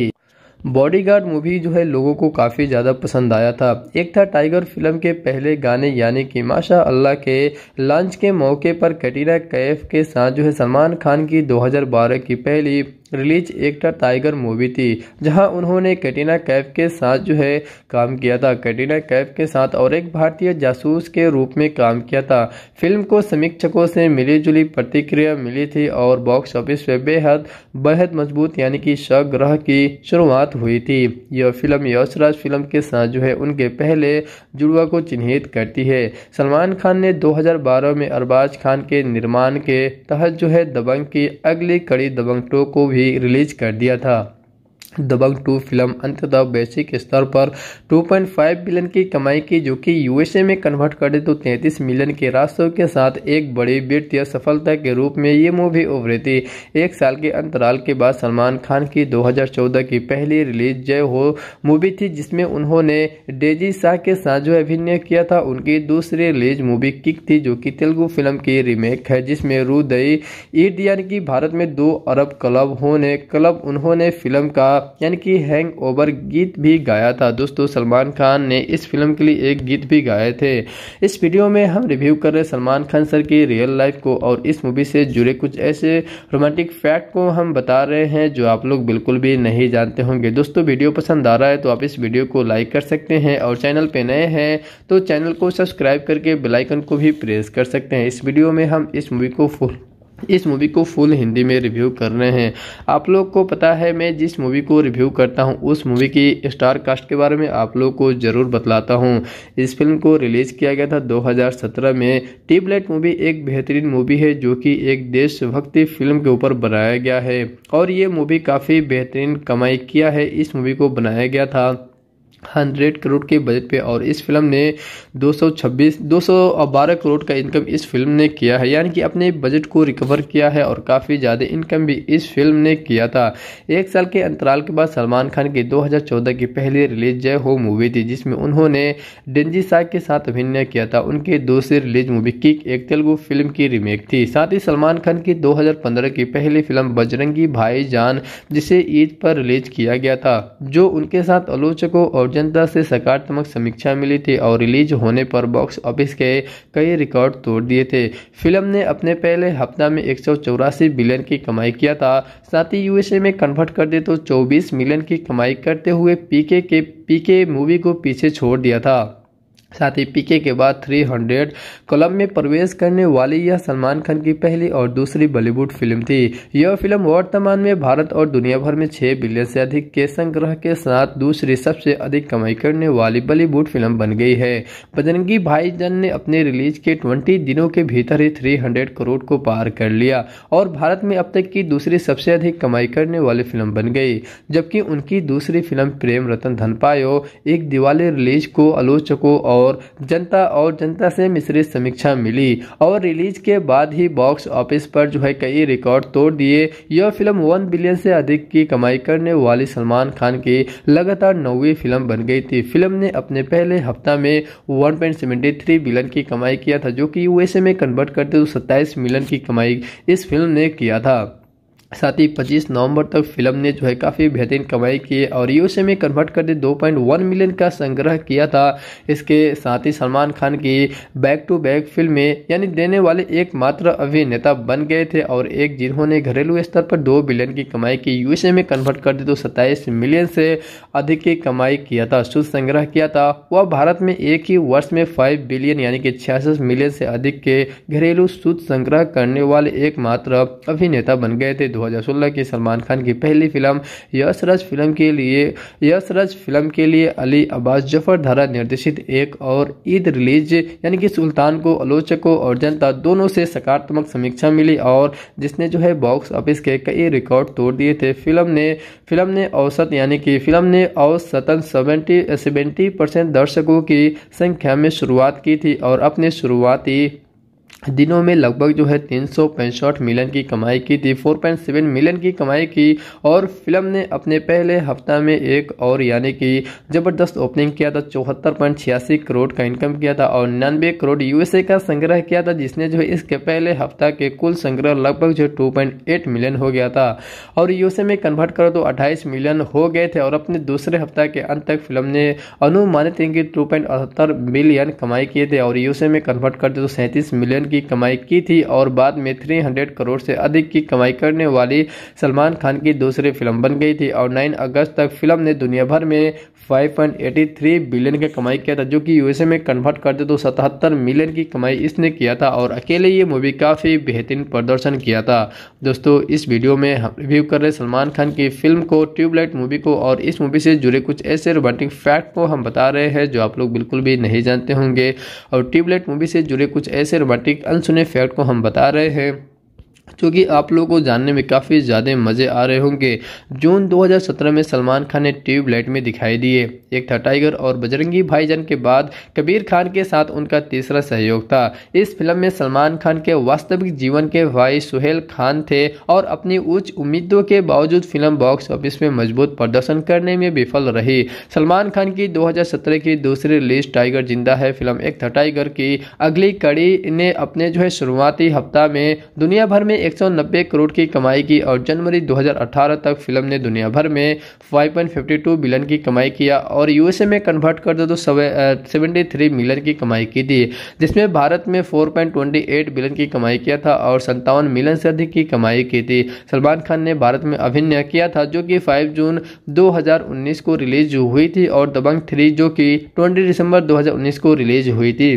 बॉडीगार्ड मूवी जो है लोगों को काफ़ी ज़्यादा पसंद आया था एक था टाइगर फिल्म के पहले गाने यानी कि माशा अल्लाह के लॉन्च के मौके पर कटीना कैफ के साथ जो है सलमान खान की 2012 की पहली रिलीज एक टाइगर मूवी थी जहां उन्होंने कैटरीना कैफ के साथ जो है काम किया था कैटरीना कैफ के साथ और एक भारतीय जासूस के रूप में काम किया था फिल्म को समीक्षकों से मिली जुली प्रतिक्रिया मिली थी और बॉक्स ऑफिस पे बेहद बेहद मजबूत यानी कि शग्रह की शुरुआत हुई थी यह फिल्म यशराज फिल्म के साथ जो है उनके पहले जुड़वा को चिन्हित करती है सलमान खान ने दो में अरबाज खान के निर्माण के तहत जो है दबंग की अगली कड़ी दबंग टो को भी रिलीज कर दिया था दबंग टू फिल्म अंततः वैश्विक स्तर पर 2.5 बिलियन की कमाई की जो कि यूएसए में कन्वर्ट करे तो 33 मिलियन के रास्तों के साथ एक बड़ी वित्तीय सफलता के रूप में ये मूवी उभरी थी एक साल के अंतराल के बाद सलमान खान की 2014 की पहली रिलीज जय हो मूवी थी जिसमें उन्होंने डेजी शाह के साथ जो अभिनय किया था उनकी दूसरी रिलीज मूवी किक थी जो की तेलुगु फिल्म की रीमेक है जिसमें रूदई ईडियन की भारत में दो अरब क्लब होने क्लब उन्होंने फिल्म का यानी कि हैंग ओवर गीत भी गाया था दोस्तों सलमान खान ने इस फिल्म के लिए एक गीत भी गाए थे इस वीडियो में हम रिव्यू कर रहे सलमान खान सर की रियल लाइफ को और इस मूवी से जुड़े कुछ ऐसे रोमांटिक फैक्ट को हम बता रहे हैं जो आप लोग बिल्कुल भी नहीं जानते होंगे दोस्तों वीडियो पसंद आ रहा है तो आप इस वीडियो को लाइक कर सकते हैं और चैनल पर नए हैं तो चैनल को सब्सक्राइब करके बेलाइकन को भी प्रेस कर सकते हैं इस वीडियो में हम इस मूवी को फुल इस मूवी को फुल हिंदी में रिव्यू कर रहे हैं आप लोग को पता है मैं जिस मूवी को रिव्यू करता हूं उस मूवी की स्टार कास्ट के बारे में आप लोग को ज़रूर बतलाता हूं इस फिल्म को रिलीज़ किया गया था 2017 में ट्यूबलाइट मूवी एक बेहतरीन मूवी है जो कि एक देशभक्ति फिल्म के ऊपर बनाया गया है और ये मूवी काफ़ी बेहतरीन कमाई किया है इस मूवी को बनाया गया था हंड्रेड करोड़ के बजट पे और इस फिल्म ने 226 212 करोड़ का इनकम इस फिल्म ने किया है यानी कि अपने बजट को रिकवर किया है और काफ़ी ज़्यादा इनकम भी इस फिल्म ने किया था एक साल के अंतराल के बाद सलमान खान की 2014 की पहली रिलीज जय हो मूवी थी जिसमें उन्होंने डेंजी शाह के साथ अभिनय किया था उनकी दूसरी रिलीज मूवी किक एक तेलुगु फिल्म की रीमेक थी साथ ही सलमान खान की दो की पहली फिल्म बजरंगी भाई जिसे ईद पर रिलीज किया गया था जो उनके साथ आलोचकों और जनता से सकारात्मक समीक्षा मिली थी और रिलीज होने पर बॉक्स ऑफिस के कई रिकॉर्ड तोड़ दिए थे फिल्म ने अपने पहले हफ्ता में एक बिलियन की कमाई किया था साथ ही यूएसए में कन्वर्ट कर दे तो 24 मिलियन की कमाई करते हुए पीके के पीके मूवी को पीछे छोड़ दिया था साथ ही पीके के बाद 300 क्लब में प्रवेश करने वाली यह सलमान खान की पहली और दूसरी बॉलीवुड फिल्म थी यह फिल्म वर्तमान में भारत और दुनिया भर में 6 बिलियन से अधिक के संग्रह के साथ दूसरी सबसे अधिक कमाई करने वाली बॉलीवुड फिल्म बन गई है बजरंगी भाईजन ने अपने रिलीज के ट्वेंटी दिनों के भीतर ही थ्री करोड़ को पार कर लिया और भारत में अब तक की दूसरी सबसे अधिक कमाई करने वाली फिल्म बन गई जबकि उनकी दूसरी फिल्म प्रेम रतन धनपायो एक दिवाली रिलीज को आलोचकों और और जनता और जनता से मिश्रित समीक्षा मिली और रिलीज के बाद ही बॉक्स ऑफिस पर जो है कई रिकॉर्ड तोड़ दिए यह फिल्म वन बिलियन से अधिक की कमाई करने वाली सलमान खान की लगातार नौवीं फिल्म बन गई थी फिल्म ने अपने पहले हफ्ता में one point seventy three billion की कमाई किया था जो कि यूएसए में कन्वर्ट करते हुए सत्ताईस मिलियन की कमाई इस फिल्म ने किया था साथ ही पच्चीस नवंबर तक फिल्म ने जो है काफ़ी बेहतरीन कमाई की है और यूएसए में कन्वर्ट करके 2.1 मिलियन का संग्रह किया था इसके साथ ही सलमान खान की बैक टू बैक फिल्में यानी देने वाले एकमात्र अभिनेता बन गए थे और एक जिन्होंने घरेलू स्तर पर दो बिलियन की कमाई की यूएसए में कन्वर्ट कर दी तो सत्ताईस मिलियन से अधिक की कमाई किया था शुद्ध संग्रह किया था वह भारत में एक ही वर्ष में फाइव बिलियन यानी कि छियासठ मिलियन से अधिक के घरेलू शुद्ध संग्रह करने वाले एकमात्र अभिनेता बन गए थे 2016 की सलमान खान की पहली फिल्म यसरज फिल्म के लिए यसरज फिल्म के लिए अली अब्बास जफर धारा निर्देशित एक और ईद रिलीज यानी कि सुल्तान को आलोचकों और जनता दोनों से सकारात्मक समीक्षा मिली और जिसने जो है बॉक्स ऑफिस के कई रिकॉर्ड तोड़ दिए थे फिल्म ने फिल्म ने औसत यानी कि फिल्म ने औसतन सेवेंटी सेवेंटी दर्शकों की संख्या में शुरुआत की थी और अपने शुरुआती दिनों में लगभग जो है तीन सौ पैंसठ मिलियन की कमाई की थी फोर पॉइंट सेवन मिलियन की कमाई की और फिल्म ने अपने पहले हफ्ता में एक और यानी कि ज़बरदस्त ओपनिंग किया था चौहत्तर पॉइंट छियासी करोड़ का इनकम किया था और निन्यानवे करोड़ यूएसए का संग्रह किया था जिसने जो है इसके पहले हफ्ता के कुल संग्रह लगभग जो टू पॉइंट एट मिलियन हो गया था और यूएसए में कन्वर्ट करो तो अट्ठाईस मिलियन हो गए थे और अपने दूसरे हफ्ता के अंत तक फिल्म ने अनुमानित इनकी टू पॉइंट अठहत्तर मिलियन कमाई किए थे और यूएसए में कन्वर्ट करते तो सैंतीस मिलियन की कमाई की थी और बाद में 300 करोड़ से अधिक की कमाई करने वाली सलमान खान की दूसरी फिल्म बन गई थी और 9 अगस्त तक फिल्म ने दुनिया भर में 5.83 बिलियन का कमाई किया था जो कि यूएसए में कन्वर्ट करते तो 77 मिलियन की कमाई इसने किया था और अकेले ये मूवी काफ़ी बेहतरीन प्रदर्शन किया था दोस्तों इस वीडियो में हम रिव्यू कर रहे सलमान खान की फिल्म को ट्यूबलाइट मूवी को और इस मूवी से जुड़े कुछ ऐसे रोमांटिक फैक्ट को हम बता रहे हैं जो आप लोग बिल्कुल भी नहीं जानते होंगे और ट्यूबलाइट मूवी से जुड़े कुछ ऐसे रोमांटिक अनसुने फैक्ट को हम बता रहे हैं जो कि आप लोगों को जानने में काफ़ी ज़्यादा मज़े आ रहे होंगे जून 2017 में सलमान खान ने ट्यूबलाइट में दिखाई दिए एक था टाइगर और बजरंगी भाईजान के बाद कबीर खान के साथ उनका तीसरा सहयोग था इस फिल्म में सलमान खान के वास्तविक जीवन के भाई सुहेल खान थे और अपनी उच्च उम्मीदों के बावजूद फिल्म बॉक्स ऑफिस में मजबूत प्रदर्शन करने में विफल रही सलमान खान की दो की दूसरी रिलीज टाइगर जिंदा है फिल्म एक था टाइगर की अगली कड़ी ने अपने जो है शुरुआती हफ्ता में दुनिया भर में 190 करोड़ की कमाई की और जनवरी 2018 तक फिल्म ने दुनिया भर में 5.52 बिलियन की कमाई किया और यूएसए में कन्वर्ट कर दो तो सेवेंटी थ्री मिलियन की कमाई की थी जिसमें भारत में 4.28 बिलियन की कमाई किया था और संतावन मिलियन से अधिक की कमाई की थी सलमान खान ने भारत में अभिनय किया था जो कि फाइव जून दो को रिलीज हुई थी और दबंग थ्री जो कि ट्वेंटी दिसंबर दो को रिलीज हुई थी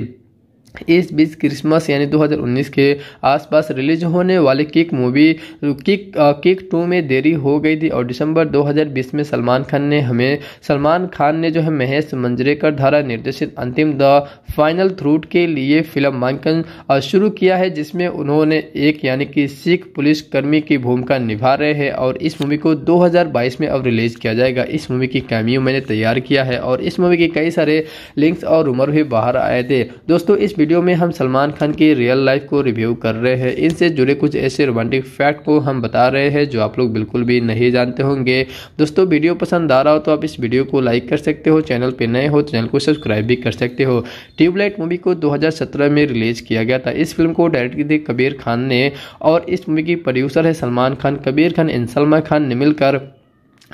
इस बीच क्रिसमस यानी 2019 के आसपास रिलीज होने वाली kick movie kick kick two में देरी हो गई थी और दिसंबर 2020 में सलमान खान ने हमें सलमान खान ने जो है महेश मंजरेकर द्वारा निर्देशित अंतिम द फाइनल थ्रूट के लिए फिल्म मांकन शुरू किया है जिसमें उन्होंने एक यानी कि सिख पुलिस कर्मी की भूमिका निभा रहे हैं और इस मूवी को दो में अब रिलीज किया जाएगा इस मूवी की कैमियों मैंने तैयार किया है और इस मूवी के कई सारे लिंक्स और उम्र भी बाहर आए थे दोस्तों इस वीडियो में हम सलमान खान की रियल लाइफ को रिव्यू कर रहे हैं इनसे जुड़े कुछ ऐसे रोमांटिक फैक्ट को हम बता रहे हैं जो आप लोग बिल्कुल भी नहीं जानते होंगे दोस्तों वीडियो पसंद आ रहा हो तो आप इस वीडियो को लाइक कर सकते हो चैनल पर नए हो तो चैनल को सब्सक्राइब भी कर सकते हो ट्यूबलाइट मूवी को दो में रिलीज किया गया था इस फिल्म को डायरेक्ट थी कबीर खान ने और इस मूवी की प्रोड्यूसर है सलमान खान कबीर खान एंड सलमा खान ने मिलकर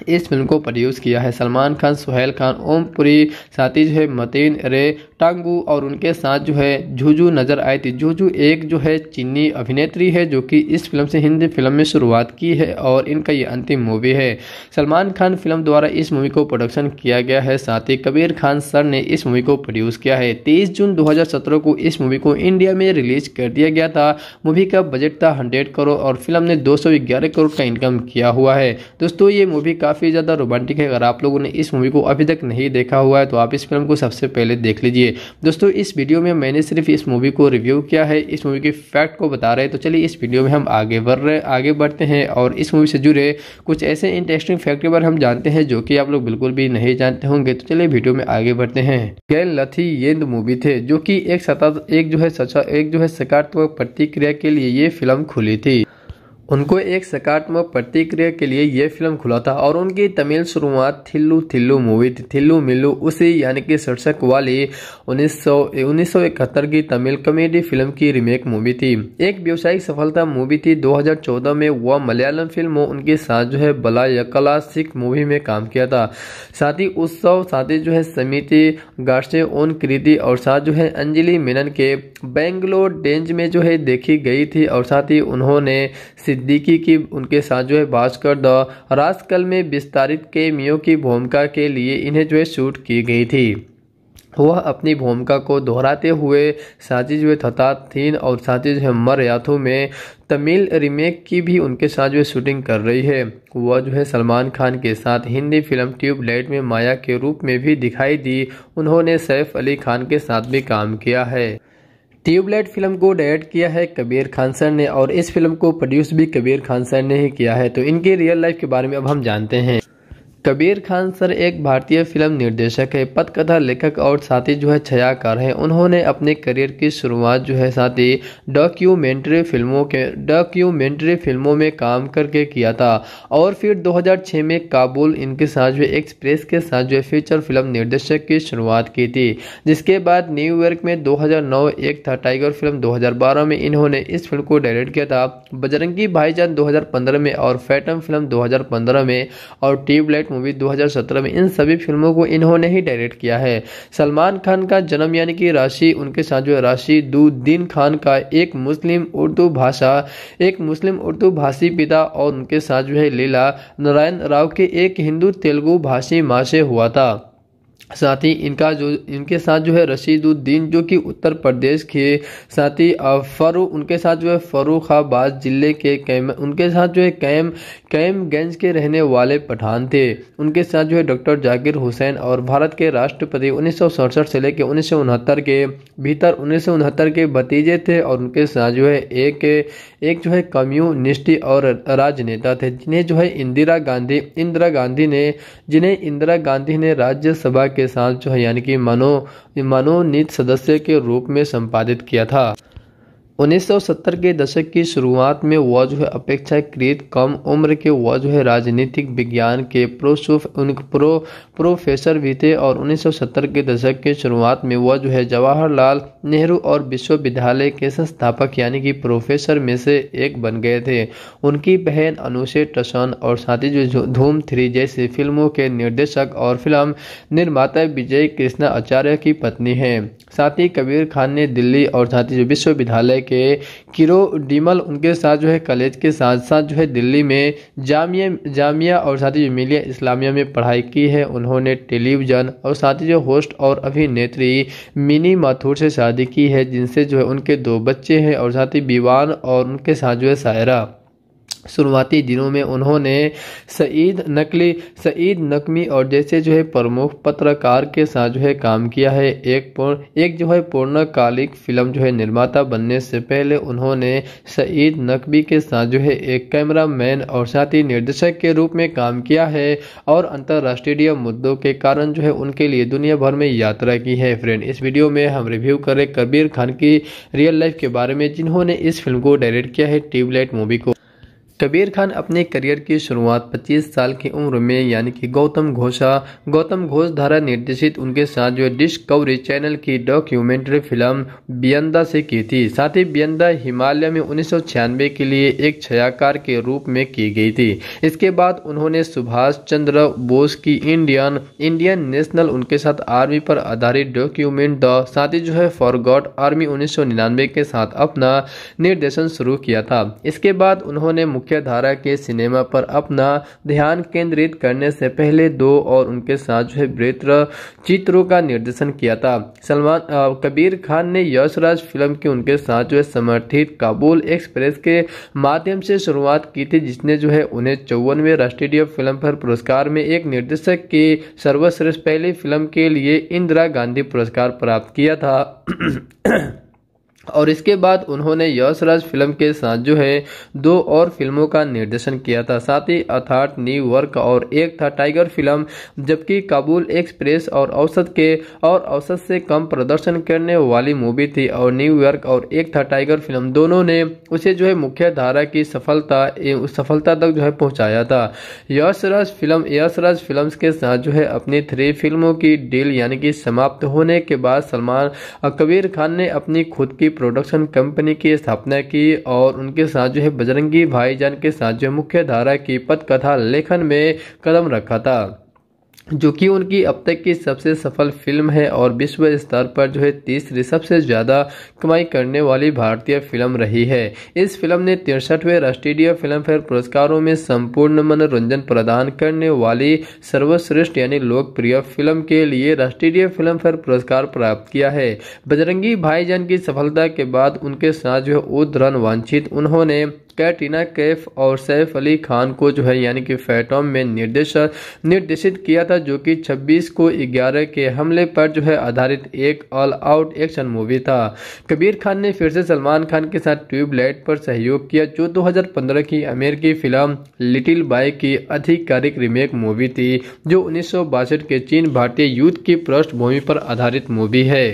इस फिल्म को प्रोड्यूस किया है सलमान खान सुहेल खान ओम पुरी साथ ही जो है मतीन रे टांगू और उनके साथ जो है जूजू नज़र आई थी जूजू एक जो है चीनी अभिनेत्री है जो कि इस फिल्म से हिंदी फिल्म में शुरुआत की है और इनका ये अंतिम मूवी है सलमान खान फिल्म द्वारा इस मूवी को प्रोडक्शन किया गया है साथ ही कबीर खान सर ने इस मूवी को प्रोड्यूस किया है तेईस जून दो को इस मूवी को इंडिया में रिलीज कर दिया गया था मूवी का बजट था हंड्रेड करोड़ और फिल्म ने दो करोड़ का इनकम किया हुआ है दोस्तों ये मूवी का काफ़ी ज़्यादा रोमांटिक है अगर आप लोगों ने इस मूवी को अभी तक नहीं देखा हुआ है तो आप इस फिल्म को सबसे पहले देख लीजिए दोस्तों इस वीडियो में मैंने सिर्फ इस मूवी को रिव्यू किया है इस मूवी के फैक्ट को बता रहे हैं तो चलिए इस वीडियो में हम आगे बढ़ रहे आगे बढ़ते हैं और इस मूवी से जुड़े कुछ ऐसे इंटरेस्टिंग फैक्ट के बारे हम जानते हैं जो कि आप लोग बिल्कुल भी नहीं जानते होंगे तो चलिए वीडियो में आगे बढ़ते हैं गैन लथी येंद मूवी थे जो कि एक सता एक जो है सचा एक जो है सकारात्मक प्रतिक्रिया के लिए ये फिल्म खुली थी उनको एक सकारात्मक प्रतिक्रिया के लिए यह फिल्म खुला था और उनकी तमिल शुरुआत थिल्लू थिल्लू मूवी थिल्लू मिल्लू उसी यानी कि शीर्षक वाली 1900 1971 की तमिल कॉमेडी फिल्म की रीमेक मूवी थी एक व्यावसायिक सफलता मूवी थी 2014 में वह मलयालम फिल्म उनके साथ जो है बलायकला सिख मूवी में काम किया था साथ ही उत्सव साथ ही जो है समिति गार्से ओन कृति और साथ जो है अंजलि मेनन के बेंगलोर डेंज में जो है देखी गई थी और साथ ही उन्होंने सिद्दीकी की उनके साथ जो है भास्कर द रास्कल में विस्तारित के मियो की भूमिका के लिए इन्हें जो है शूट की गई थी वह अपनी भूमिका को दोहराते हुए साजी जो व थीन और साजिज है मर याथू में तमिल रीमेक की भी उनके साथ जो है शूटिंग कर रही है वह जो है सलमान खान के साथ हिंदी फिल्म ट्यूबलाइट में माया के रूप में भी दिखाई दी उन्होंने सैफ अली खान के साथ भी काम किया है ट्यूबलाइट फिल्म को डायरेक्ट किया है कबीर खान सर ने और इस फिल्म को प्रोड्यूस भी कबीर खान सर ने ही किया है तो इनके रियल लाइफ के बारे में अब हम जानते हैं कबीर खान सर एक भारतीय फिल्म निर्देशक है पथकथा लेखक और साथी जो है छयाकार हैं उन्होंने अपने करियर की शुरुआत जो है साथी डॉक्यूमेंट्री फिल्मों के डॉक्यूमेंट्री फिल्मों में काम करके किया था और फिर 2006 में काबुल इनके साथ जो एक्सप्रेस के साथ जो फीचर फिल्म निर्देशक की शुरुआत की थी जिसके बाद न्यूयॉर्क में दो एक था टाइगर फिल्म दो में इन्होंने इस फिल्म को डायरेक्ट किया था बजरंगी भाईजान दो में और फैटम फिल्म दो में और ट्यूबलाइट मूवी 2017 में इन सभी फिल्मों को इन्होंने ही डायरेक्ट किया है सलमान खान का जन्म यानी कि राशि उनके साथ जो है राशि दुद्दीन खान का एक मुस्लिम उर्दू भाषा एक मुस्लिम उर्दू भाषी पिता और उनके साथ जो है लीला नारायण राव के एक हिंदू तेलुगु भाषी माँ से हुआ था साथ ही इनका जो इनके साथ जो है रशीदुद्दीन जो कि उत्तर प्रदेश के साथ ही फरू उनके साथ जो है फरूखाबाद ज़िले के कैम उनके साथ जो है कैम कैमगंज के रहने वाले पठान थे उनके साथ जो है डॉक्टर जाकिर हुसैन और भारत के राष्ट्रपति उन्नीस से लेकर उन्नीस के भीतर उन्नीस के भतीजे थे और उनके साथ जो है एक एक जो है कम्युनिस्टी और राजनेता थे जिन्हें जो है इंदिरा गांधी इंदिरा गांधी ने जिन्हें इंदिरा गांधी ने राज्यसभा के के साथ जो है यानी कि मनो मनोनीत सदस्य के रूप में संपादित किया था 1970 के दशक की शुरुआत में वह जो है अपेक्षाकृत कम उम्र के वह जो है राजनीतिक विज्ञान के प्रोसुफ उन प्रो प्रोफेसर भी थे और 1970 के दशक की शुरुआत में वह जो है जवाहरलाल नेहरू और विश्वविद्यालय के संस्थापक यानी कि प्रोफेसर में से एक बन गए थे उनकी बहन अनुषे टसन और साथी जो धूम थ्री जैसी फिल्मों के निर्देशक और फिल्म निर्माता विजय कृष्णा आचार्य की पत्नी है साथी कबीर खान ने दिल्ली और साथी जो विश्वविद्यालय कि किरो डिमल उनके साथ जो है कॉलेज के साथ साथ जो है दिल्ली में जामिया जामिया और साथ ही मिलिया इस्लामिया में पढ़ाई की है उन्होंने टेलीविज़न और साथ ही जो होस्ट और अभिनेत्री मिनी माथुर से शादी की है जिनसे जो है उनके दो बच्चे हैं और साथ ही विवान और उनके साथ जो है सायरा शुरुआती दिनों में उन्होंने सईद नकली सईद नकमी और जैसे जो है प्रमुख पत्रकार के साथ जो है काम किया है एक एक जो है पूर्णकालिक फिल्म जो है निर्माता बनने से पहले उन्होंने सईद नकवी के साथ जो है एक कैमरामैन और साथ ही निर्देशक के रूप में काम किया है और अंतर्राष्ट्रीय मुद्दों के कारण जो है उनके लिए दुनिया भर में यात्रा की है फ्रेंड इस वीडियो में हम रिव्यू करें कबीर खान की रियल लाइफ के बारे में जिन्होंने इस फिल्म को डायरेक्ट किया है ट्यूबलाइट मूवी को कबीर खान अपने करियर की शुरुआत 25 साल की उम्र में यानी कि गौतम घोषा गौतम घोष द्वारा निर्देशित उनके साथ जो डिस्कवरी चैनल की डॉक्यूमेंट्री फिल्म बियंदा से की थी साथ ही बियंदा हिमालय में उन्नीस के लिए एक छयाकार के रूप में की गई थी इसके बाद उन्होंने सुभाष चंद्र बोस की इंडियन इंडियन नेशनल उनके साथ आर्मी पर आधारित डॉक्यूमेंट द साथ ही जो है फॉर आर्मी उन्नीस के साथ अपना निर्देशन शुरू किया था इसके बाद उन्होंने मुख्य मुख्यधारा के सिनेमा पर अपना ध्यान केंद्रित करने से पहले दो और उनके साथ जो है वृत्र चित्रों का निर्देशन किया था सलमान कबीर खान ने यशराज फिल्म के उनके साथ जो है समर्थित काबुल एक्सप्रेस के माध्यम से शुरुआत की थी जिसने जो है उन्हें चौवनवे राष्ट्रीय फिल्म पर पुरस्कार में एक निर्देशक की सर्वश्रेष्ठ पहली फिल्म के लिए इंदिरा गांधी पुरस्कार प्राप्त किया था [clears throat] और इसके बाद उन्होंने यशराज फिल्म के साथ जो है दो और फिल्मों का निर्देशन किया था साथ ही अर्थात न्यू वर्क और एक था टाइगर फिल्म जबकि काबुल एक्सप्रेस और औसत के और औसत से कम प्रदर्शन करने वाली मूवी थी और न्यू वर्क और एक था टाइगर फिल्म दोनों ने उसे जो है मुख्य धारा की सफलता सफलता तक जो है पहुँचाया था यशराज फिल्म यशराज फिल्म के साथ जो है अपनी थ्री फिल्मों की डील यानी कि समाप्त होने के बाद सलमान कबीर खान ने अपनी खुद की प्रोडक्शन कंपनी की स्थापना की और उनके साथ जो है बजरंगी भाईजान के साथ जो मुख्य धारा की पथकथा लेखन में कदम रखा था जो कि उनकी अब तक की सबसे सफल फिल्म है और विश्व स्तर पर जो है तीसरी सबसे ज़्यादा कमाई करने वाली भारतीय फिल्म रही है इस फिल्म ने तिरसठवें राष्ट्रीय फिल्म फेयर पुरस्कारों में संपूर्ण मनोरंजन प्रदान करने वाली सर्वश्रेष्ठ यानी लोकप्रिय फिल्म के लिए राष्ट्रीय फिल्म फेयर पुरस्कार प्राप्त किया है बजरंगी भाईजान की सफलता के बाद उनके साथ जो है उद्धरण वांछित उन्होंने कैटरीना कैफ और सैफ अली खान को जो है यानी कि फैटॉम में निर्देशक निर्देशित किया था जो कि 26 को 11 के हमले पर जो है आधारित एक ऑल आउट एक्शन मूवी था कबीर खान ने फिर से सलमान खान के साथ ट्यूबलाइट पर सहयोग किया जो 2015 की अमेरिकी फिल्म लिटिल बाय की आधिकारिक रिमेक मूवी थी जो उन्नीस के चीन भारतीय युद्ध की पृष्ठभूमि पर आधारित मूवी है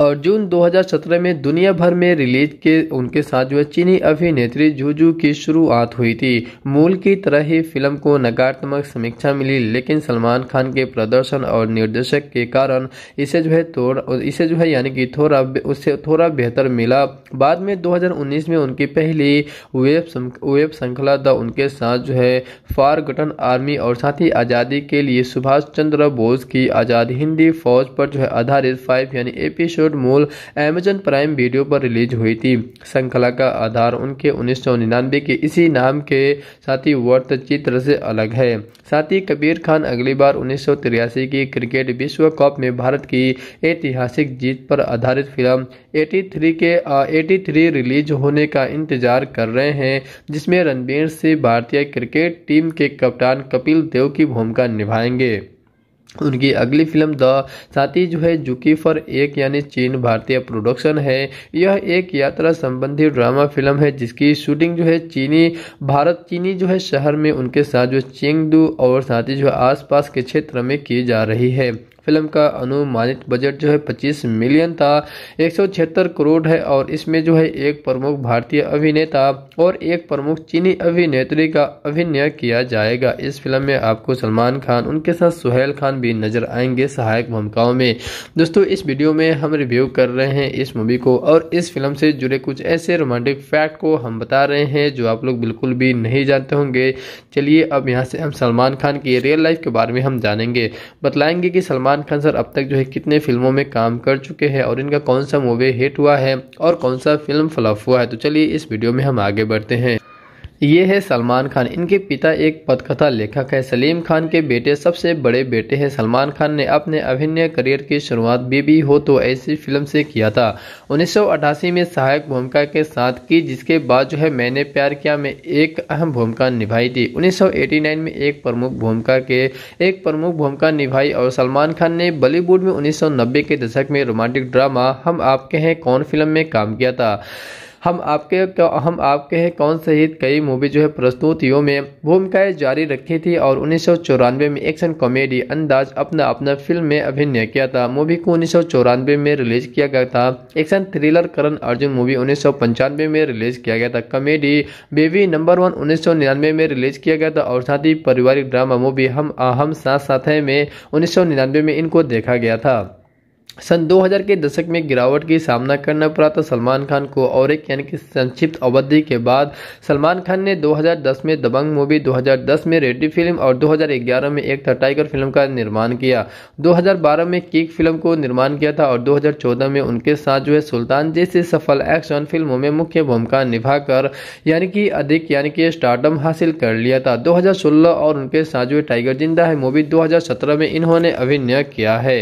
और जून 2017 में दुनिया भर में रिलीज के उनके साथ जो है चीनी अभिनेत्री जूजू की शुरुआत हुई थी मूल की तरह ही फिल्म को नकारात्मक समीक्षा मिली लेकिन सलमान खान के प्रदर्शन और निर्देशक के कारण इसे जो है थोड़ा इसे जो है यानी कि थोड़ा उससे थोड़ा बेहतर मिला बाद में 2019 में उनकी पहली वेब वेब श्रृंखला द उनके साथ जो है फारगटन आर्मी और साथ ही आज़ादी के लिए सुभाष चंद्र बोस की आज़ाद हिंदी फौज पर जो है आधारित फाइव यानी एपिसोड बॉलीवुड मूल एमेजन प्राइम वीडियो पर रिलीज हुई थी श्रृंखला का आधार उनके उन्नीस के इसी नाम के साथ ही चित्र से अलग है साथ ही कबीर खान अगली बार उन्नीस की क्रिकेट विश्व कप में भारत की ऐतिहासिक जीत पर आधारित फिल्म 83 के एटी 83 रिलीज होने का इंतजार कर रहे हैं जिसमें रणबीर सिंह भारतीय क्रिकेट टीम के कप्तान कपिल देव की भूमिका निभाएंगे उनकी अगली फिल्म द साथी जो है जुकी फॉर एक यानी चीन भारतीय प्रोडक्शन है यह एक यात्रा संबंधी ड्रामा फिल्म है जिसकी शूटिंग जो है चीनी भारत चीनी जो है शहर में उनके साथ जो चेंगदू और साथी जो है आसपास के क्षेत्र में की जा रही है फिल्म का अनुमानित बजट जो है 25 मिलियन था एक करोड़ है और इसमें जो है एक प्रमुख भारतीय अभिनेता और एक प्रमुख चीनी अभिनेत्री का अभिनय किया जाएगा इस फिल्म में आपको सलमान खान उनके साथ सुहेल खान भी नजर आएंगे सहायक भूमिकाओं में दोस्तों इस वीडियो में हम रिव्यू कर रहे हैं इस मूवी को और इस फिल्म से जुड़े कुछ ऐसे रोमांटिक फैक्ट को हम बता रहे हैं जो आप लोग बिल्कुल भी नहीं जानते होंगे चलिए अब यहाँ से हम सलमान खान की रियल लाइफ के बारे में हम जानेंगे बतलाएंगे कि सलमान सलमान खान सर अब तक जो है कितने फिल्मों में काम कर चुके हैं और इनका कौन सा मूवी हिट हुआ है और कौन सा फिल्म फ्लॉप हुआ है तो चलिए इस वीडियो में हम आगे बढ़ते हैं ये है सलमान खान इनके पिता एक पदकथा लेखक है सलीम खान के बेटे सबसे बड़े बेटे हैं सलमान खान ने अपने अभिनय करियर की शुरुआत बीबी हो तो ऐसी फिल्म से किया था उन्नीस में सहायक भूमिका के साथ की जिसके बाद जो है मैंने प्यार किया में एक अहम भूमिका निभाई थी 1989 में एक प्रमुख भूमिका के एक प्रमुख भूमिका निभाई और सलमान खान ने बॉलीवुड में उन्नीस के दशक में रोमांटिक ड्रामा हम आपके हैं कौन फिल्म में काम किया था हम आपके तो हम आपके हैं कौन सहित कई मूवी जो है प्रस्तुतियों में भूमिकाएं जारी रखी थी और उन्नीस में एक्शन कॉमेडी अंदाज अपना अपना फिल्म में अभिनय किया था मूवी को उन्नीस में रिलीज किया गया था action thriller Karan Arjun movie उन्नीस में रिलीज किया गया था कॉमेडी बेबी नंबर वन उन्नीस में रिलीज किया गया था और साथ ही पारिवारिक ड्रामा मूवी हम हम साथ साथ में उन्नीस में इनको देखा गया था सन 2000 के दशक में गिरावट की सामना करना पड़ा था तो सलमान खान को और एक यानी कि संक्षिप्त अवधि के बाद सलमान खान ने 2010 में दबंग मूवी 2010 में रेड्डी फिल्म और 2011 में एक था टाइगर फिल्म का निर्माण किया 2012 में किक फिल्म को निर्माण किया था और 2014 में उनके साथ जो है सुल्तान जैसी सफल एक्शन फिल्मों में मुख्य भूमिका निभाकर यानी कि अधिक यानी कि स्टार्टअप हासिल कर लिया था दो और उनके साथ जो टाइगर जिंदा है मूवी दो में इन्होंने अभिनय किया है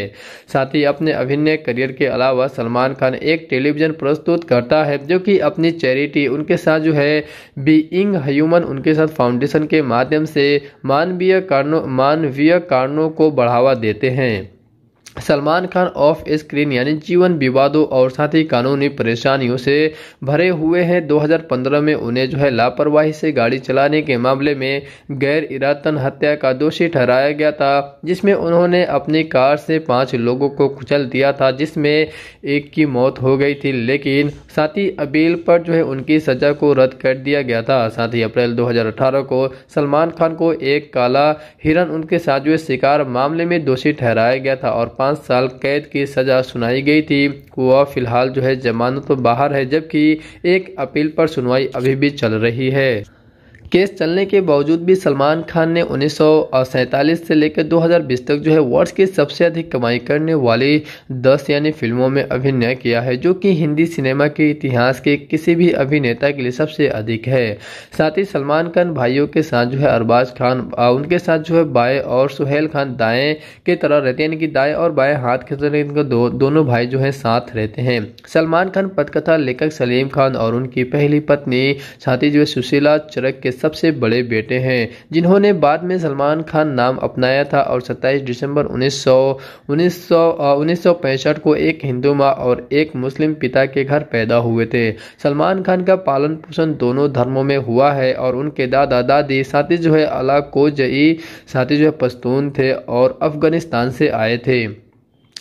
साथ ही अपने अभिनय करियर के अलावा सलमान खान एक टेलीविज़न प्रस्तुत करता है जो कि अपनी चैरिटी उनके साथ जो है बीइंग ह्यूमन उनके साथ फाउंडेशन के माध्यम से मानवीय कारणों मानवीय कारणों को बढ़ावा देते हैं सलमान खान ऑफ स्क्रीन यानी जीवन विवादों और साथ ही कानूनी परेशानियों से भरे हुए हैं 2015 में उन्हें जो है लापरवाही से गाड़ी चलाने के मामले में गैर इरादतन हत्या का दोषी ठहराया गया था जिसमें उन्होंने अपनी कार से पांच लोगों को कुचल दिया था जिसमें एक की मौत हो गई थी लेकिन साथ ही अपील पर जो है उनकी सजा को रद्द कर दिया गया था साथ ही अप्रैल दो को सलमान खान को एक काला हिरन उनके साजुए शिकार मामले में दोषी ठहराया गया था और पाँच साल कैद की सज़ा सुनाई गई थी वह फिलहाल जो है जमानत पर बाहर है जबकि एक अपील पर सुनवाई अभी भी चल रही है केस चलने के बावजूद भी सलमान खान ने उन्नीस से लेकर 2020 तक जो है वर्ष की सबसे अधिक कमाई करने वाली 10 यानी फिल्मों में अभिनय किया है जो कि हिंदी सिनेमा के इतिहास के किसी भी अभिनेता के लिए सबसे अधिक है साथ ही सलमान खान भाइयों के साथ जो है अरबाज खान उनके साथ जो है बाएँ और सुहेल खान दाएँ के तरह रहते हैं यानी कि दाएँ और बाएँ हाथ के तरह इनके दो, दोनों भाई जो है साथ रहते हैं सलमान खान पटकथा लेखक सलीम खान और उनकी पहली पत्नी साथ ही जो है सुशीला चरक के सबसे बड़े बेटे हैं जिन्होंने बाद में सलमान खान नाम अपनाया था और 27 दिसंबर उन्नीस सौ उन्नीस को एक हिंदू माँ और एक मुस्लिम पिता के घर पैदा हुए थे सलमान खान का पालन पोषण दोनों धर्मों में हुआ है और उनके दादा दादी साथी जो है अला कोजई जई ही जो है पश्तून थे और अफगानिस्तान से आए थे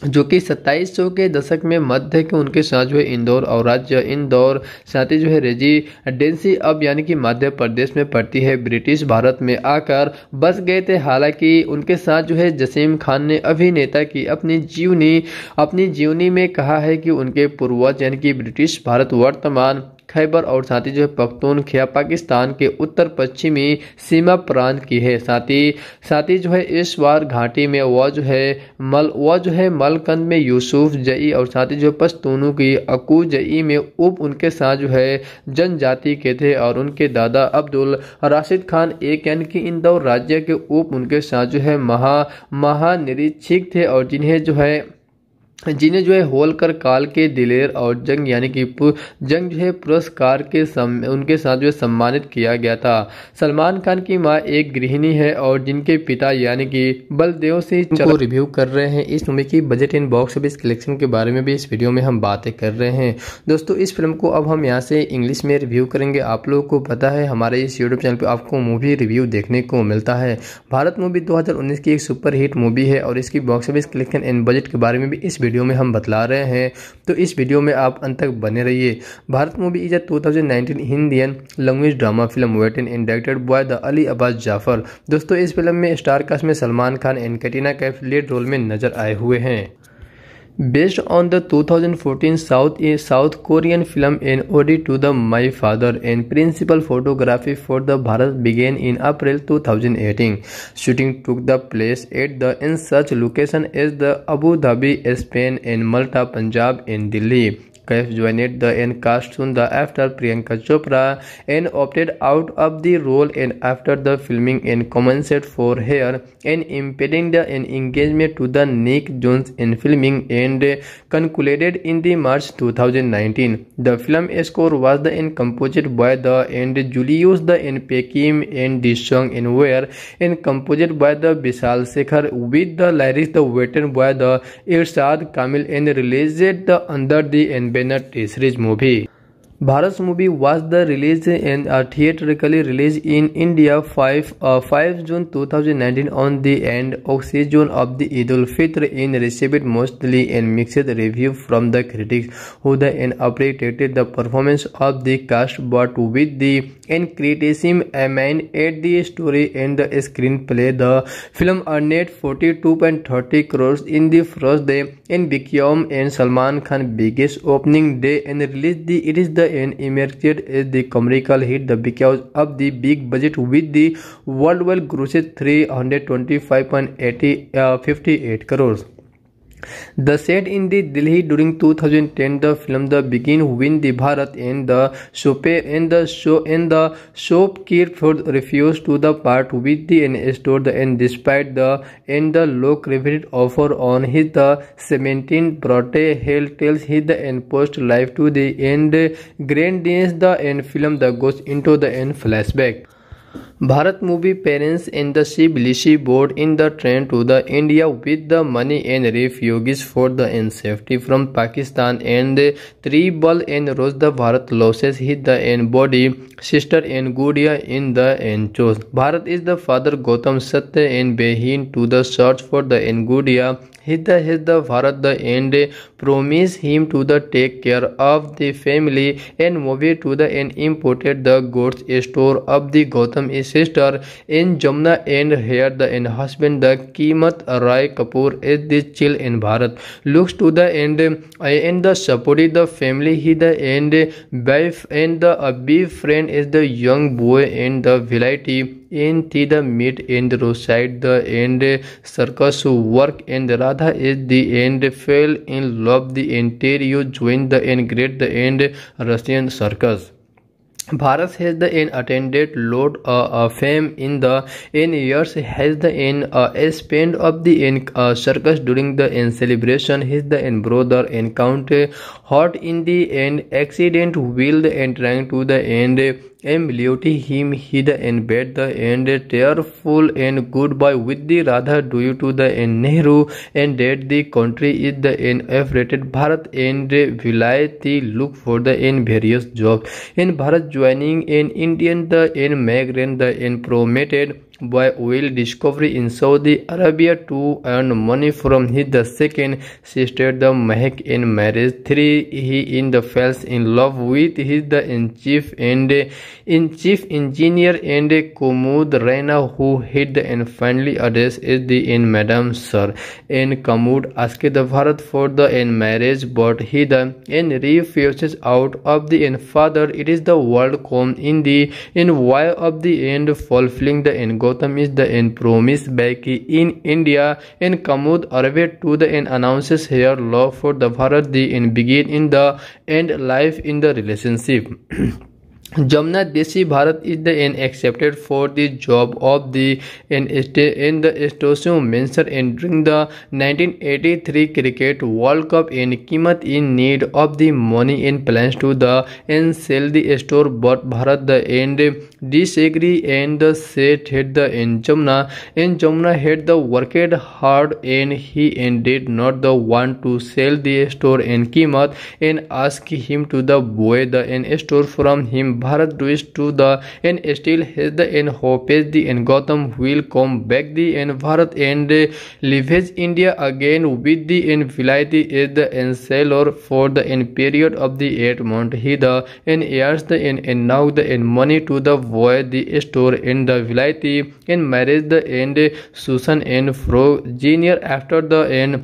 जो कि 2700 के दशक में मध्य के उनके साथ जो है इंदौर और राज्य इंदौर साथ ही जो है रेजिडेंसी अब यानी कि मध्य प्रदेश में पड़ती है ब्रिटिश भारत में आकर बस गए थे हालांकि उनके साथ जो है जसीम खान ने अभिनेता की अपनी जीवनी अपनी जीवनी में कहा है कि उनके पूर्वज यानी कि ब्रिटिश भारत वर्तमान खैबर और साथ ही जो है पख्तूनख्या पाकिस्तान के उत्तर पश्चिमी सीमा प्रांत की है साथ ही साथ ही जो है इस बार घाटी में वह जो है मल वह जो है मलकंद में यूसुफ जई और साथ ही जो है पश्तूनों की अकू जई में उप उनके साथ जो है जनजाति के थे और उनके दादा अब्दुल राशिद खान एक यानी कि इंदौर राज्य के उप उनके साथ जो है महा महानिरीक्षक थे और जिन्हें जो है जिन्हें जो है होलकर काल के दिलेर और जंग यानी कि जंग जो है पुरस्कार के सम उनके साथ जो है सम्मानित किया गया था सलमान खान की माँ एक गृहिणी है और जिनके पिता यानी कि बलदेव से चलो रिव्यू कर रहे हैं इस मूवी की बजट इन बॉक्स ऑफिस कलेक्शन के बारे में भी इस वीडियो में हम बातें कर रहे हैं दोस्तों इस फिल्म को अब हम यहाँ से इंग्लिश में रिव्यू करेंगे आप लोगों को पता है हमारे इस यूट्यूब चैनल पर आपको मूवी रिव्यू देखने को मिलता है भारत मूवी दो की एक सुपरहिट मूवी है और इसकी box office collection and budget के बारे में भी इस वीडियो में हम बतला रहे हैं तो इस वीडियो में आप अंत तक बने रहिए Bharat movie is a 2019 Indian language drama film वेट and directed by the Ali Abbas Zafar दोस्तों इस फिल्म में स्टार कास्ट में Salman Khan and Katrina Kaif lead role में नजर आए हुए हैं Based on the 2014 South, South Korean film An Ode to the My Father and principal photography for the Bharat began in April 2018. Shooting took the place at the in such location as the Abu Dhabi, Spain and Malta, Punjab and Delhi. Kaif joined the N cast soon after Priyanka Chopra and opted out of the role and after the filming and commented for her and impeding the an engagement to the Nick Jones in filming and concluded in the March 2019. The film score was the and composed by the and Julius the and Pekim and the song and were and composed by the Vishal Sekhar with the lyrics the written by the Irshad Kamil and released the under the and Bennett is rich movie Bharat's movie was the released and uh, theatrically released in India 5, uh, 5 June 2019 on the end of season of the Eid Fitr and received mostly and mixed reviews from the critics who then appreciated the performance of the cast but with the and criticism aimed at the story and the screenplay the film earned 42.30 crores in the first day and became and Salman Khan biggest opening day and released the it is the and as the commercial hit the because of the big budget with the worldwide grossed 325.58 uh, crores. The set in the Delhi during 2010 the film The Begin win the Bharat and the show. and the show and the show, Kirford refused to the part with the and store the and despite the and the low credit offer on his the 17 Brote Hell tells his the end post live to the end grand dance the end film the goes into the end flashback. Bharat movie parents in the Shiblishi board in the train to the India with the money and refugees for the safety from Pakistan and three ball and Rose the Bharat losses hit the and body sister and Gudia in the and chose. Bharat is the father Gotham Satya and Behin to the search for the and Gudia Hita the Bharat the end promise him to the take care of the family and movie to the end imported the goods store of the Gotham is sister in Jamuna and her the in husband the कीमत Rai Kapoor is this chill in Bharat looks to the and in the supporting the family he the and wife and the be friend is the young boy and the विलाइटी in थी the mid and row side the and circus work and Radha is the and fell in love the एंटेरियो join the and great the and Russian circus Bharat has the in attended Lord uh, uh, Fame in the in years has the in uh, spend of the in uh, circus during the in celebration his the in brother encounter hot in the end accident will and trying to the end came lured him hid and bade the end tearful and goodbye with the Radha due to the end Nehru and that the country is the end rated Bharat and Vilayati look for the end various job in Bharat joining in Indian the end migrant the end promoted by oil discovery in Saudi Arabia to earn money from his the second sister the Mahek in marriage. Three he in the falls in love with his the in chief and in chief engineer and Kumud Rana who hid and finally address is the in Madam Sir and Kamud asked the Bharat for the in marriage but he the in refuses out of the in father it is the world come in the in why of the end fulfilling the end Gotham is the end, promised Becky in India and Kamud Arve to the end announces her love for the Bharat the end begin in the end life in the relationship. Jamna Desi Bharat is the and accepted for the job of the and in the station mentioned and during the 1983 Cricket World Cup and Kimat in need of the money and plans to the and sell the store but Bharat the and disagree and the set hit the and Jamna and Jamna had the worked hard and he and did not the want to sell the store and Kimat and asked him to the boy the and store from him Bharat dwis to the and still has the and hope the and Gotham will come back the and Bharat and leaves India again with the and Vilayati is the and sailor for the and period of the eight month he the and heirs the and, and now the and money to the boy the store and the Vilayati and marriage the and Susan and Frog junior after the and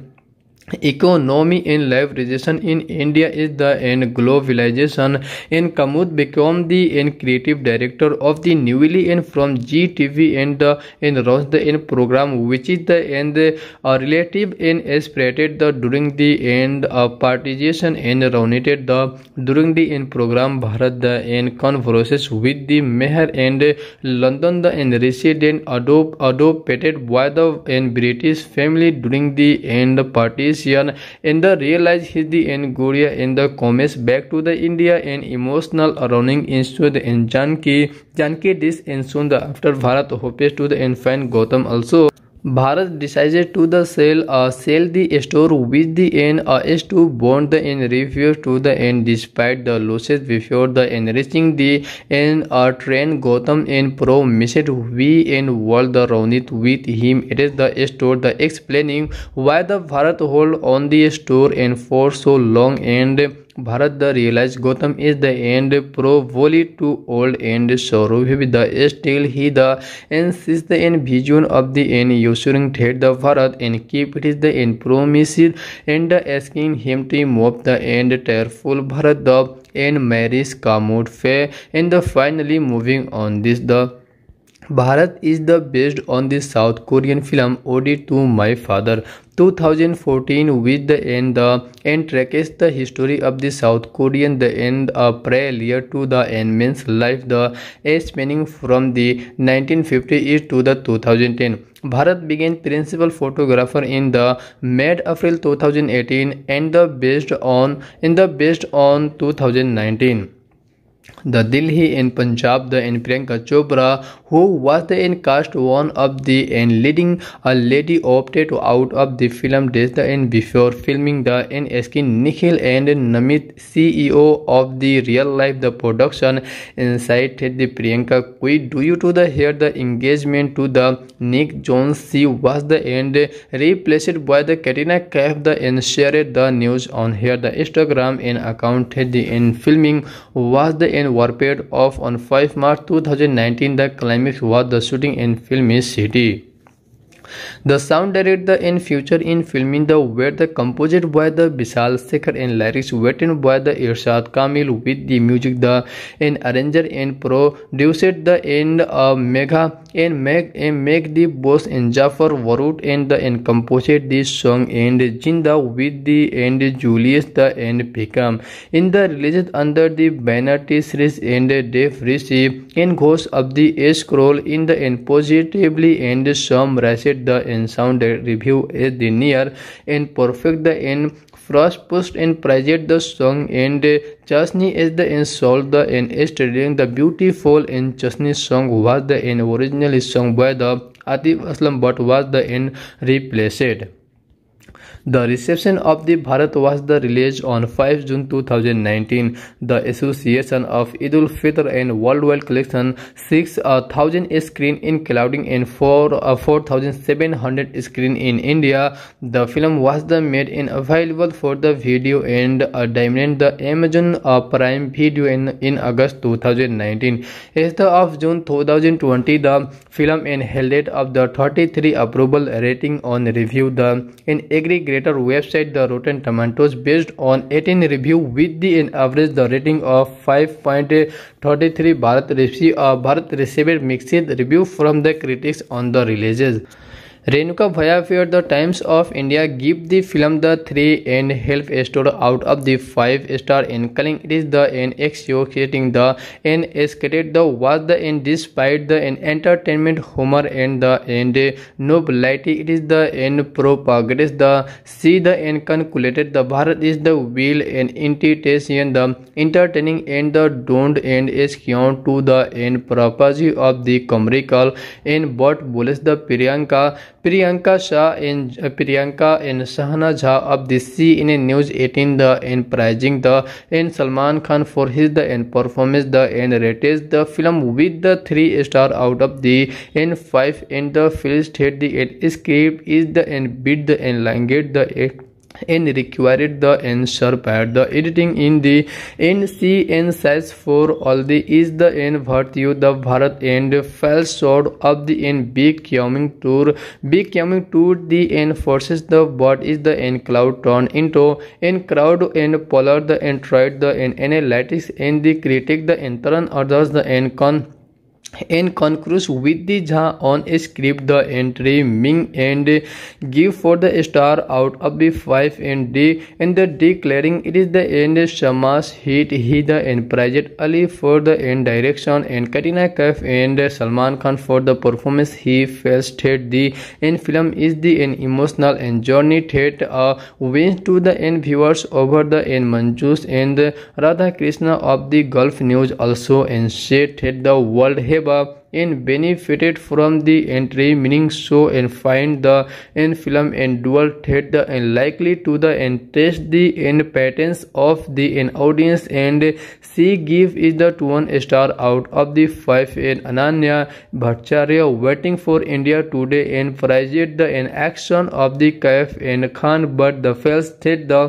Economy in recession in India is the end globalization in Kamud became the end creative director of the newly in from GTV and the and the and program which is the end a uh, relative and spreaded the during the end of uh, participation and donated the during the end program Bharat the and converses with the Meher and London the and resident adopt adopted by the and British family during the end parties Asian and realized his the Anguria and the comments back to the India and emotional running ensued and Janki Janki this ensued after Bharat hopes to the infant Gautam also Bharat decided to the sell uh, sell the store with the end uh, to bond the end refuse to the end despite the losses before the enriching the end uh, train Gotham and promised we and world the Ronit with him it is the store the explaining why the Bharat hold on the store and for so long and Bharat the realise Gautam is the and probably too old and Saurabh the still he the an sees the an vision of the an यूसुरिंग that the Bharat an keep it is the an promise and asking him to move the and tearful Bharat the an marriage कामोड फे and the finally moving on this the Bharat is the based on the South Korean film Ode to My Father 2014 with the end the end tracks the history of the South Korean the end of prior to the end means life the age spanning from the 1950s to the 2010. Bharat became principal photographer in the mid April 2018 and the based on in the based on 2019 the Delhi and Punjab the and Priyanka Chopra who was the in cast one of the and leading a lady opted out of the film Death the and before filming the and asking Nikhil and Namit CEO of the real life the production incited the Priyanka quit you to the hear the engagement to the Nick Jones she was the end replaced by the Katrina Kaif the and shared the news on here the Instagram and account the in filming was the end. Warped off on 5 March 2019, the climax was the shooting in Filmis City. The sound the in future in filming the were the composed by the Vishal Sekhar and lyrics written by the Irshad Kamil with the music the and arranger and produced the end of Mega and make and make the boss and Jafar Warut and the and this song and Jinda with the and Julius the and become in the released under the banner T series and Dave receive and goes up the A scroll in the and positively and some reset the and sound review is the near and perfect the and Frost pushed and praised the song and Chasni is the insult the and studying the beautiful in Chesney song was the original song by the Atif Aslam but was the replaced. The reception of the Bharat was the release on 5 June 2019. The Association of Idul Fitr and Worldwide Collection 6,000 screen in Clouding and 4,700 uh, screen in India. The film was the made available for the video and uh, dominant the Amazon uh, Prime Video in, in August 2019. As the of June 2020, the film and held it of the 33 approval rating on review the in aggregate aggregator website the Rotten Tomatoes based on 18 review with the an average the rating of 5.33 Bharat received, uh, Bharat received mixed review from the critics on the releases. Renuka भयाफेयर the Times of India give the film the three and half stars out of the five star in calling it is the an ex the an एस्केटेड the was the an despite the an entertainment humour and the and no ब्लाइटी it is the an propagate is the see the an calculated the Bharat is the well an इंटीटेशन the entertaining and the don't and as क्यों to the an प्रोपाजी of the commercial an but बोलेस the Priyanka Priyanka Shah in Priyanka in Shahna Jha अब दिसी in News eighteen the in praising the in Salman Khan for his the in performance the in rates the film with the three star out of the in five in the film the in script is the in bit the in language the act and required the answer, sharp at the editing in the ncn size for all the is the n virtue the bharat and fell short of the n coming to coming to the n forces the what is the n cloud turned into n crowd and polar the n tried the n analytics and the critic the n turn others the n con and concurs with the Jha on script the entry Ming and give for the star out of the five and D and the declaring it is the end Shamas hit Hida and project Ali for the end direction and Katrina Kaif and Salman Khan for the performance he first hit the end film is the end emotional and journey hit a win to the end viewers over the end Manjus and Radha Krishna of the Gulf News also and said the world have above and benefited from the entry meaning so and find the end film and dual theater and likely to the test the end patterns of the end audience and she give is that one star out of the five and Ananya Bhattacharya waiting for India today and praised the action of the Kaif and Khan but the fails state the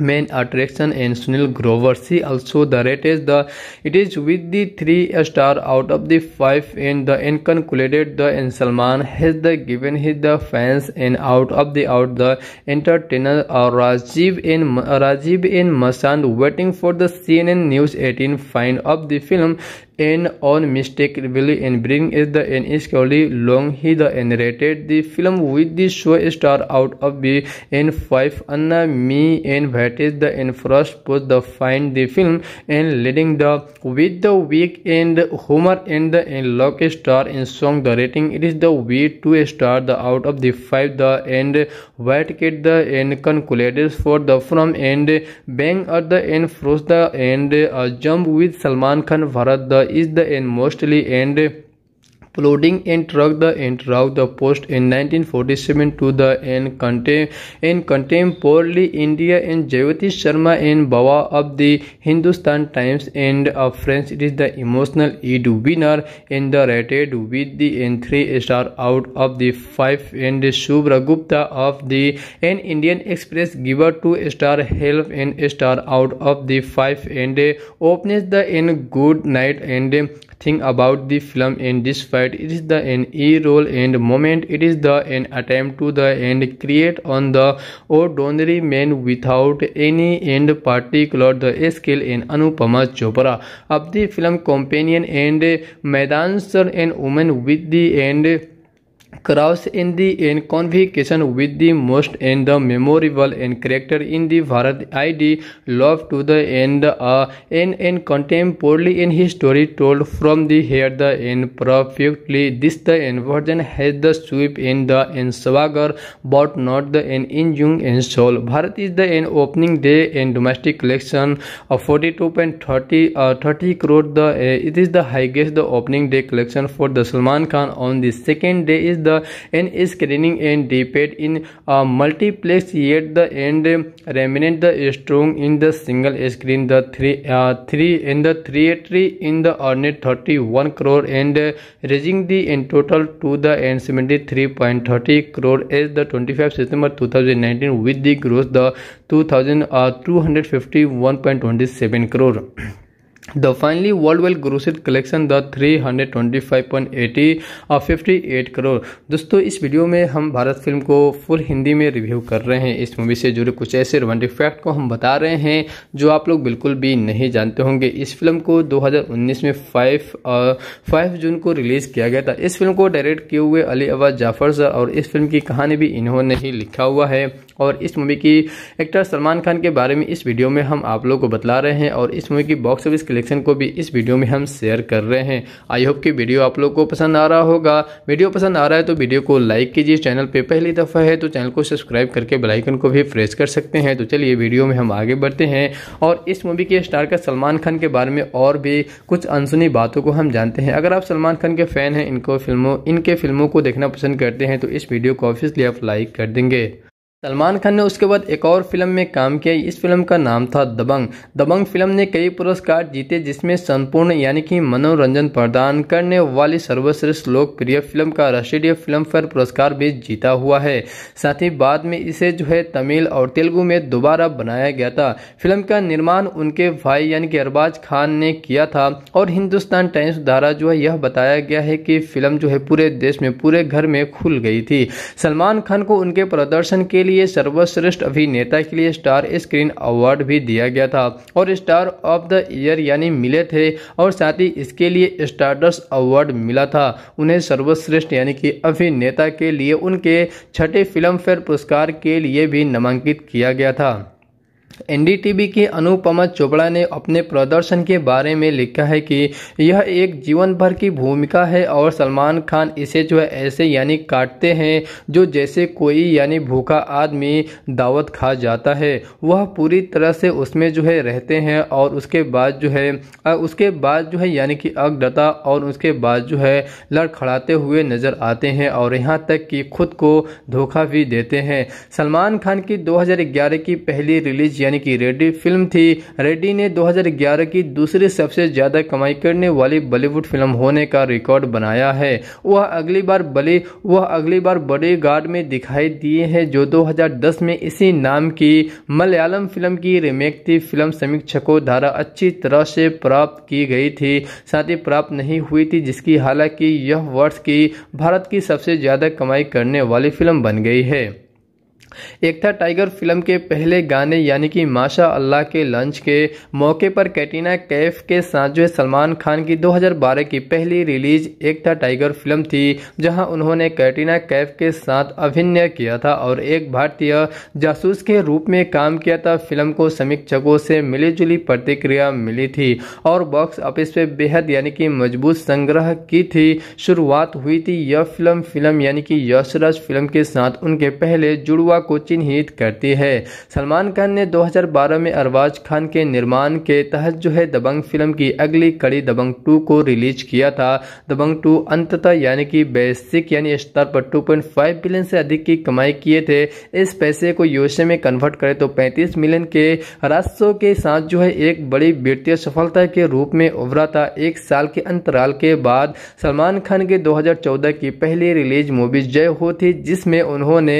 main attraction and Sunil Grover. See also the rate is the it is with the three star out of the five in the incalculated the and Salman has the given his the fans and out of the out the entertainer or uh, Rajiv in uh, Rajiv in Masand waiting for the CNN News 18 find of the film an unmistakably and bring is the an equally long he the and rated the film with the show star out of the and five Anna me and that is the and first was the find the film and leading the with the week and humor and the and lock star and song the rating it is the way two star the out of the five the and white get the and calculators for the from and bang at the and froze the and uh, jump with Salman Khan Bharat the is the end mostly end Loading and Truck the interrupt the post in 1947 to the end contain in contemporary India and Jyoti Sharma and Bawa of the Hindustan Times and of france it is the emotional Edu winner the rated with the N three star out of the five and subra Gupta of the N Indian Express giver two star help and star out of the five and opens the in good night and thing about the film in this fight it is the an e and moment it is the an attempt to the end create on the ordinary man without any end particular the skill in Anupama Chopra of the film companion and Maidan sir and woman with the end Cross in the end convocation with the most and the memorable and character in the Bharat ID love to the end uh, and, and contemporary in his story told from the here the end perfectly this the end version has the sweep in the end swagger but not the end in Jung and soul Bharat is the end opening day and domestic collection of 42.30 uh, 30 crore the uh, it is the highest the opening day collection for the Salman Khan on the second day is the and screening and repeat in a multiplex yet the end remnant the strong in the single screen the 3 uh, 3 in the three in the earned 31 crore and raising the in total to the end 73.30 crore as the 25 September 2019 with the gross the 2251.27 uh, crore [clears throat] finally world worldwide grossed collection the 325.80 और 58 करोड़ दोस्तों इस वीडियो में हम Bharat film को full Hindi में review कर रहे हैं इस मूवी से जुड़े कुछ ऐसे रोमांटिक फैक्ट को हम बता रहे हैं जो आप लोग बिल्कुल भी नहीं जानते होंगे इस फिल्म को 2019 में 5 फाइव जून को रिलीज़ किया गया था इस फिल्म को डायरेक्ट किए हुए अली अवाज जाफर सर और इस फिल्म की कहानी भी इन्होंने ही लिखा हुआ है और इस मूवी की एक्टर सलमान खान के बारे में इस वीडियो में हम आप लोग को बतला रहे हैं और इस मूवी की बॉक्स ऑफिस सिलेक्शन को भी इस वीडियो में हम शेयर कर रहे हैं आई होप कि वीडियो आप लोग को पसंद आ रहा होगा वीडियो पसंद आ रहा है तो वीडियो को लाइक कीजिए चैनल पर पहली दफ़ा है तो चैनल को सब्सक्राइब करके बेलाइकन को भी प्रेस कर सकते हैं तो चलिए वीडियो में हम आगे बढ़ते हैं और इस मूवी के स्टार का सलमान खान के बारे में और भी कुछ अनसुनी बातों को हम जानते हैं अगर आप सलमान खान के फ़ैन हैं इनको फिल्मों इनके फिल्मों को देखना पसंद करते हैं तो इस वीडियो को ऑफिसली आप लाइक कर देंगे सलमान खान ने उसके बाद एक और फिल्म में काम किया इस फिल्म का नाम था दबंग दबंग फिल्म ने कई पुरस्कार जीते जिसमें संपूर्ण यानी कि मनोरंजन प्रदान करने वाली सर्वश्रेष्ठ लोकप्रिय फिल्म का राष्ट्रीय फिल्म फेयर पुरस्कार भी जीता हुआ है साथ ही बाद में इसे जो है तमिल और तेलुगु में दोबारा बनाया गया था फिल्म का निर्माण उनके भाई यानी कि अरबाज खान ने किया था और हिंदुस्तान टाइम्स द्वारा जो है यह बताया गया है कि फिल्म जो है पूरे देश में पूरे घर में खुल गई थी सलमान खान को उनके प्रदर्शन के लिए सर्वश्रेष्ठ अभिनेता के लिए स्टार स्क्रीन अवार्ड भी दिया गया था और स्टार ऑफ द ईयर यानी मिले थे और साथ ही इसके लिए स्टारडस्ट अवार्ड मिला था उन्हें सर्वश्रेष्ठ यानी कि अभिनेता के लिए उनके छठे फिल्म फेयर पुरस्कार के लिए भी नामांकित किया गया था एनडीटीवी की अनुपमा चोपड़ा ने अपने प्रदर्शन के बारे में लिखा है कि यह एक जीवन भर की भूमिका है और सलमान खान इसे जो है ऐसे यानी काटते हैं जो जैसे कोई यानी भूखा आदमी दावत खा जाता है वह पूरी तरह से उसमें जो है रहते हैं और उसके बाद जो है उसके बाद जो है यानी कि अगडता और उसके बाद जो है लड़खड़ाते हुए नज़र आते हैं और यहाँ तक कि खुद को धोखा भी देते हैं सलमान खान की दो की पहली रिलीज यानी कि रेड्डी फिल्म थी रेड्डी ने 2011 की दूसरी सबसे ज़्यादा कमाई करने वाली बॉलीवुड फिल्म होने का रिकॉर्ड बनाया है वह अगली बार बली वह अगली बार बड़े गार्ड में दिखाई दिए हैं जो 2010 में इसी नाम की मलयालम फिल्म की रिमेक थी फिल्म समीक्षकों द्वारा अच्छी तरह से प्राप्त की गई थी साथ ही प्राप्त नहीं हुई थी जिसकी हालांकि यह वर्ष की भारत की सबसे ज़्यादा कमाई करने वाली फिल्म बन गई है एक था टाइगर फिल्म के पहले गाने यानी कि माशा अल्लाह के लंच के मौके पर कैटीना कैफ के साथ जो सलमान खान की 2012 की पहली रिलीज एक था टाइगर फिल्म थी जहां उन्होंने कैटीना कैफ के साथ अभिनय किया था और एक भारतीय जासूस के रूप में काम किया था फिल्म को समीक्षकों से मिली प्रतिक्रिया मिली थी और बॉक्स ऑफिस पे बेहद यानी कि मजबूत संग्रह की थी शुरुआत हुई थी यह फिल्म फिल्म यानी कि यशराज फिल्म के साथ उनके पहले जुड़वा को चिन्हित करती है सलमान खान ने 2012 में अरबाज खान के निर्माण के तहत जो है दबंग फिल्म की अगली कड़ी दबंग टू को रिलीज किया था दबंग 2 अंततः यानी कि बेसिक यानी स्तर पर 2.5 बिलियन से अधिक की कमाई किए थे इस पैसे को योजना में कन्वर्ट करे तो पैंतीस मिलियन के राजस्व के साथ जो है एक बड़ी वित्तीय सफलता के रूप में उभरा था एक साल के अंतराल के बाद सलमान खान के 2014 की पहली रिलीज मूवी जय हो थी जिसमें उन्होंने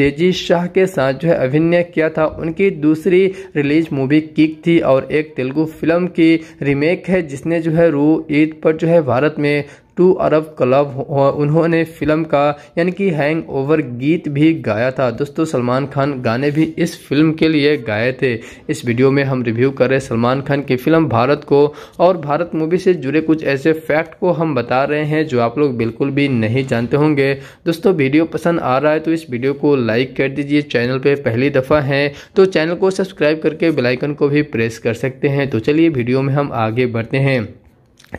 डेजी अमित शाह के साथ जो है अभिनय किया था उनकी दूसरी रिलीज मूवी किक थी और एक तेलुगु फिल्म की रीमेक है जिसने जो है रू ईद पर जो है भारत में टू अरब क्लब उन्होंने फिल्म का यानी कि हैंग ओवर गीत भी गाया था दोस्तों सलमान खान गाने भी इस फिल्म के लिए गाए थे इस वीडियो में हम रिव्यू कर रहे सलमान खान की फिल्म भारत को और भारत मूवी से जुड़े कुछ ऐसे फैक्ट को हम बता रहे हैं जो आप लोग बिल्कुल भी नहीं जानते होंगे दोस्तों वीडियो पसंद आ रहा है तो इस वीडियो को लाइक कर दीजिए चैनल पर पहली दफ़ा है तो चैनल को सब्सक्राइब करके बेलाइकन को भी प्रेस कर सकते हैं तो चलिए वीडियो में हम आगे बढ़ते हैं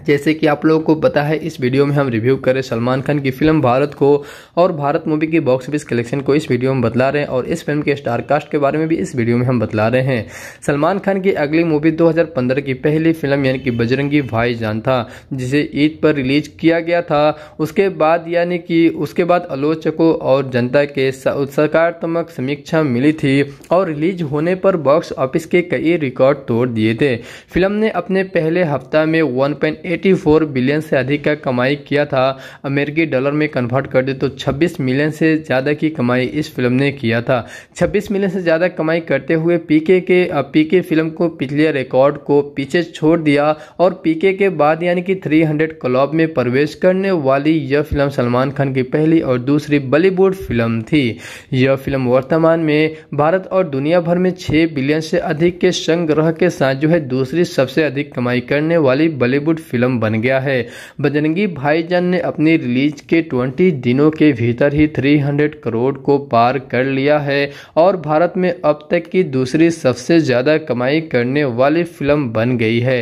जैसे कि आप लोगों को पता है इस वीडियो में हम रिव्यू करें सलमान खान की फिल्म भारत को और भारत मूवी की बॉक्स ऑफिस कलेक्शन को इस वीडियो में बतला रहे हैं और इस फिल्म के स्टार कास्ट के बारे में भी इस वीडियो में हम बतला रहे हैं सलमान खान की अगली मूवी 2015 की पहली फिल्म यानी कि बजरंगी भाई जान था जिसे ईद पर रिलीज किया गया था उसके बाद यानी कि उसके बाद आलोचकों और जनता के सकारात्मक समीक्षा मिली थी और रिलीज होने पर बॉक्स ऑफिस के कई रिकॉर्ड तोड़ दिए थे फिल्म ने अपने पहले हफ्ता में वन 84 बिलियन से अधिक का कमाई किया था अमेरिकी डॉलर में कन्वर्ट कर दे तो 26 मिलियन से ज़्यादा की कमाई इस फिल्म ने किया था 26 मिलियन से ज़्यादा कमाई करते हुए पीके के पीके फिल्म को पिछले रिकॉर्ड को पीछे छोड़ दिया और पीके के बाद यानी कि 300 क्लॉब में प्रवेश करने वाली यह फिल्म सलमान खान की पहली और दूसरी बॉलीवुड फिल्म थी यह फिल्म वर्तमान में भारत और दुनिया भर में छः बिलियन से अधिक के संग्रह के साथ जो है दूसरी सबसे अधिक कमाई करने वाली बॉलीवुड फिल्म फिल्म बन गया है बजरंगी भाईजान ने अपनी रिलीज के 20 दिनों के भीतर ही 300 करोड़ को पार कर लिया है और भारत में अब तक की दूसरी सबसे ज़्यादा कमाई करने वाली फिल्म बन गई है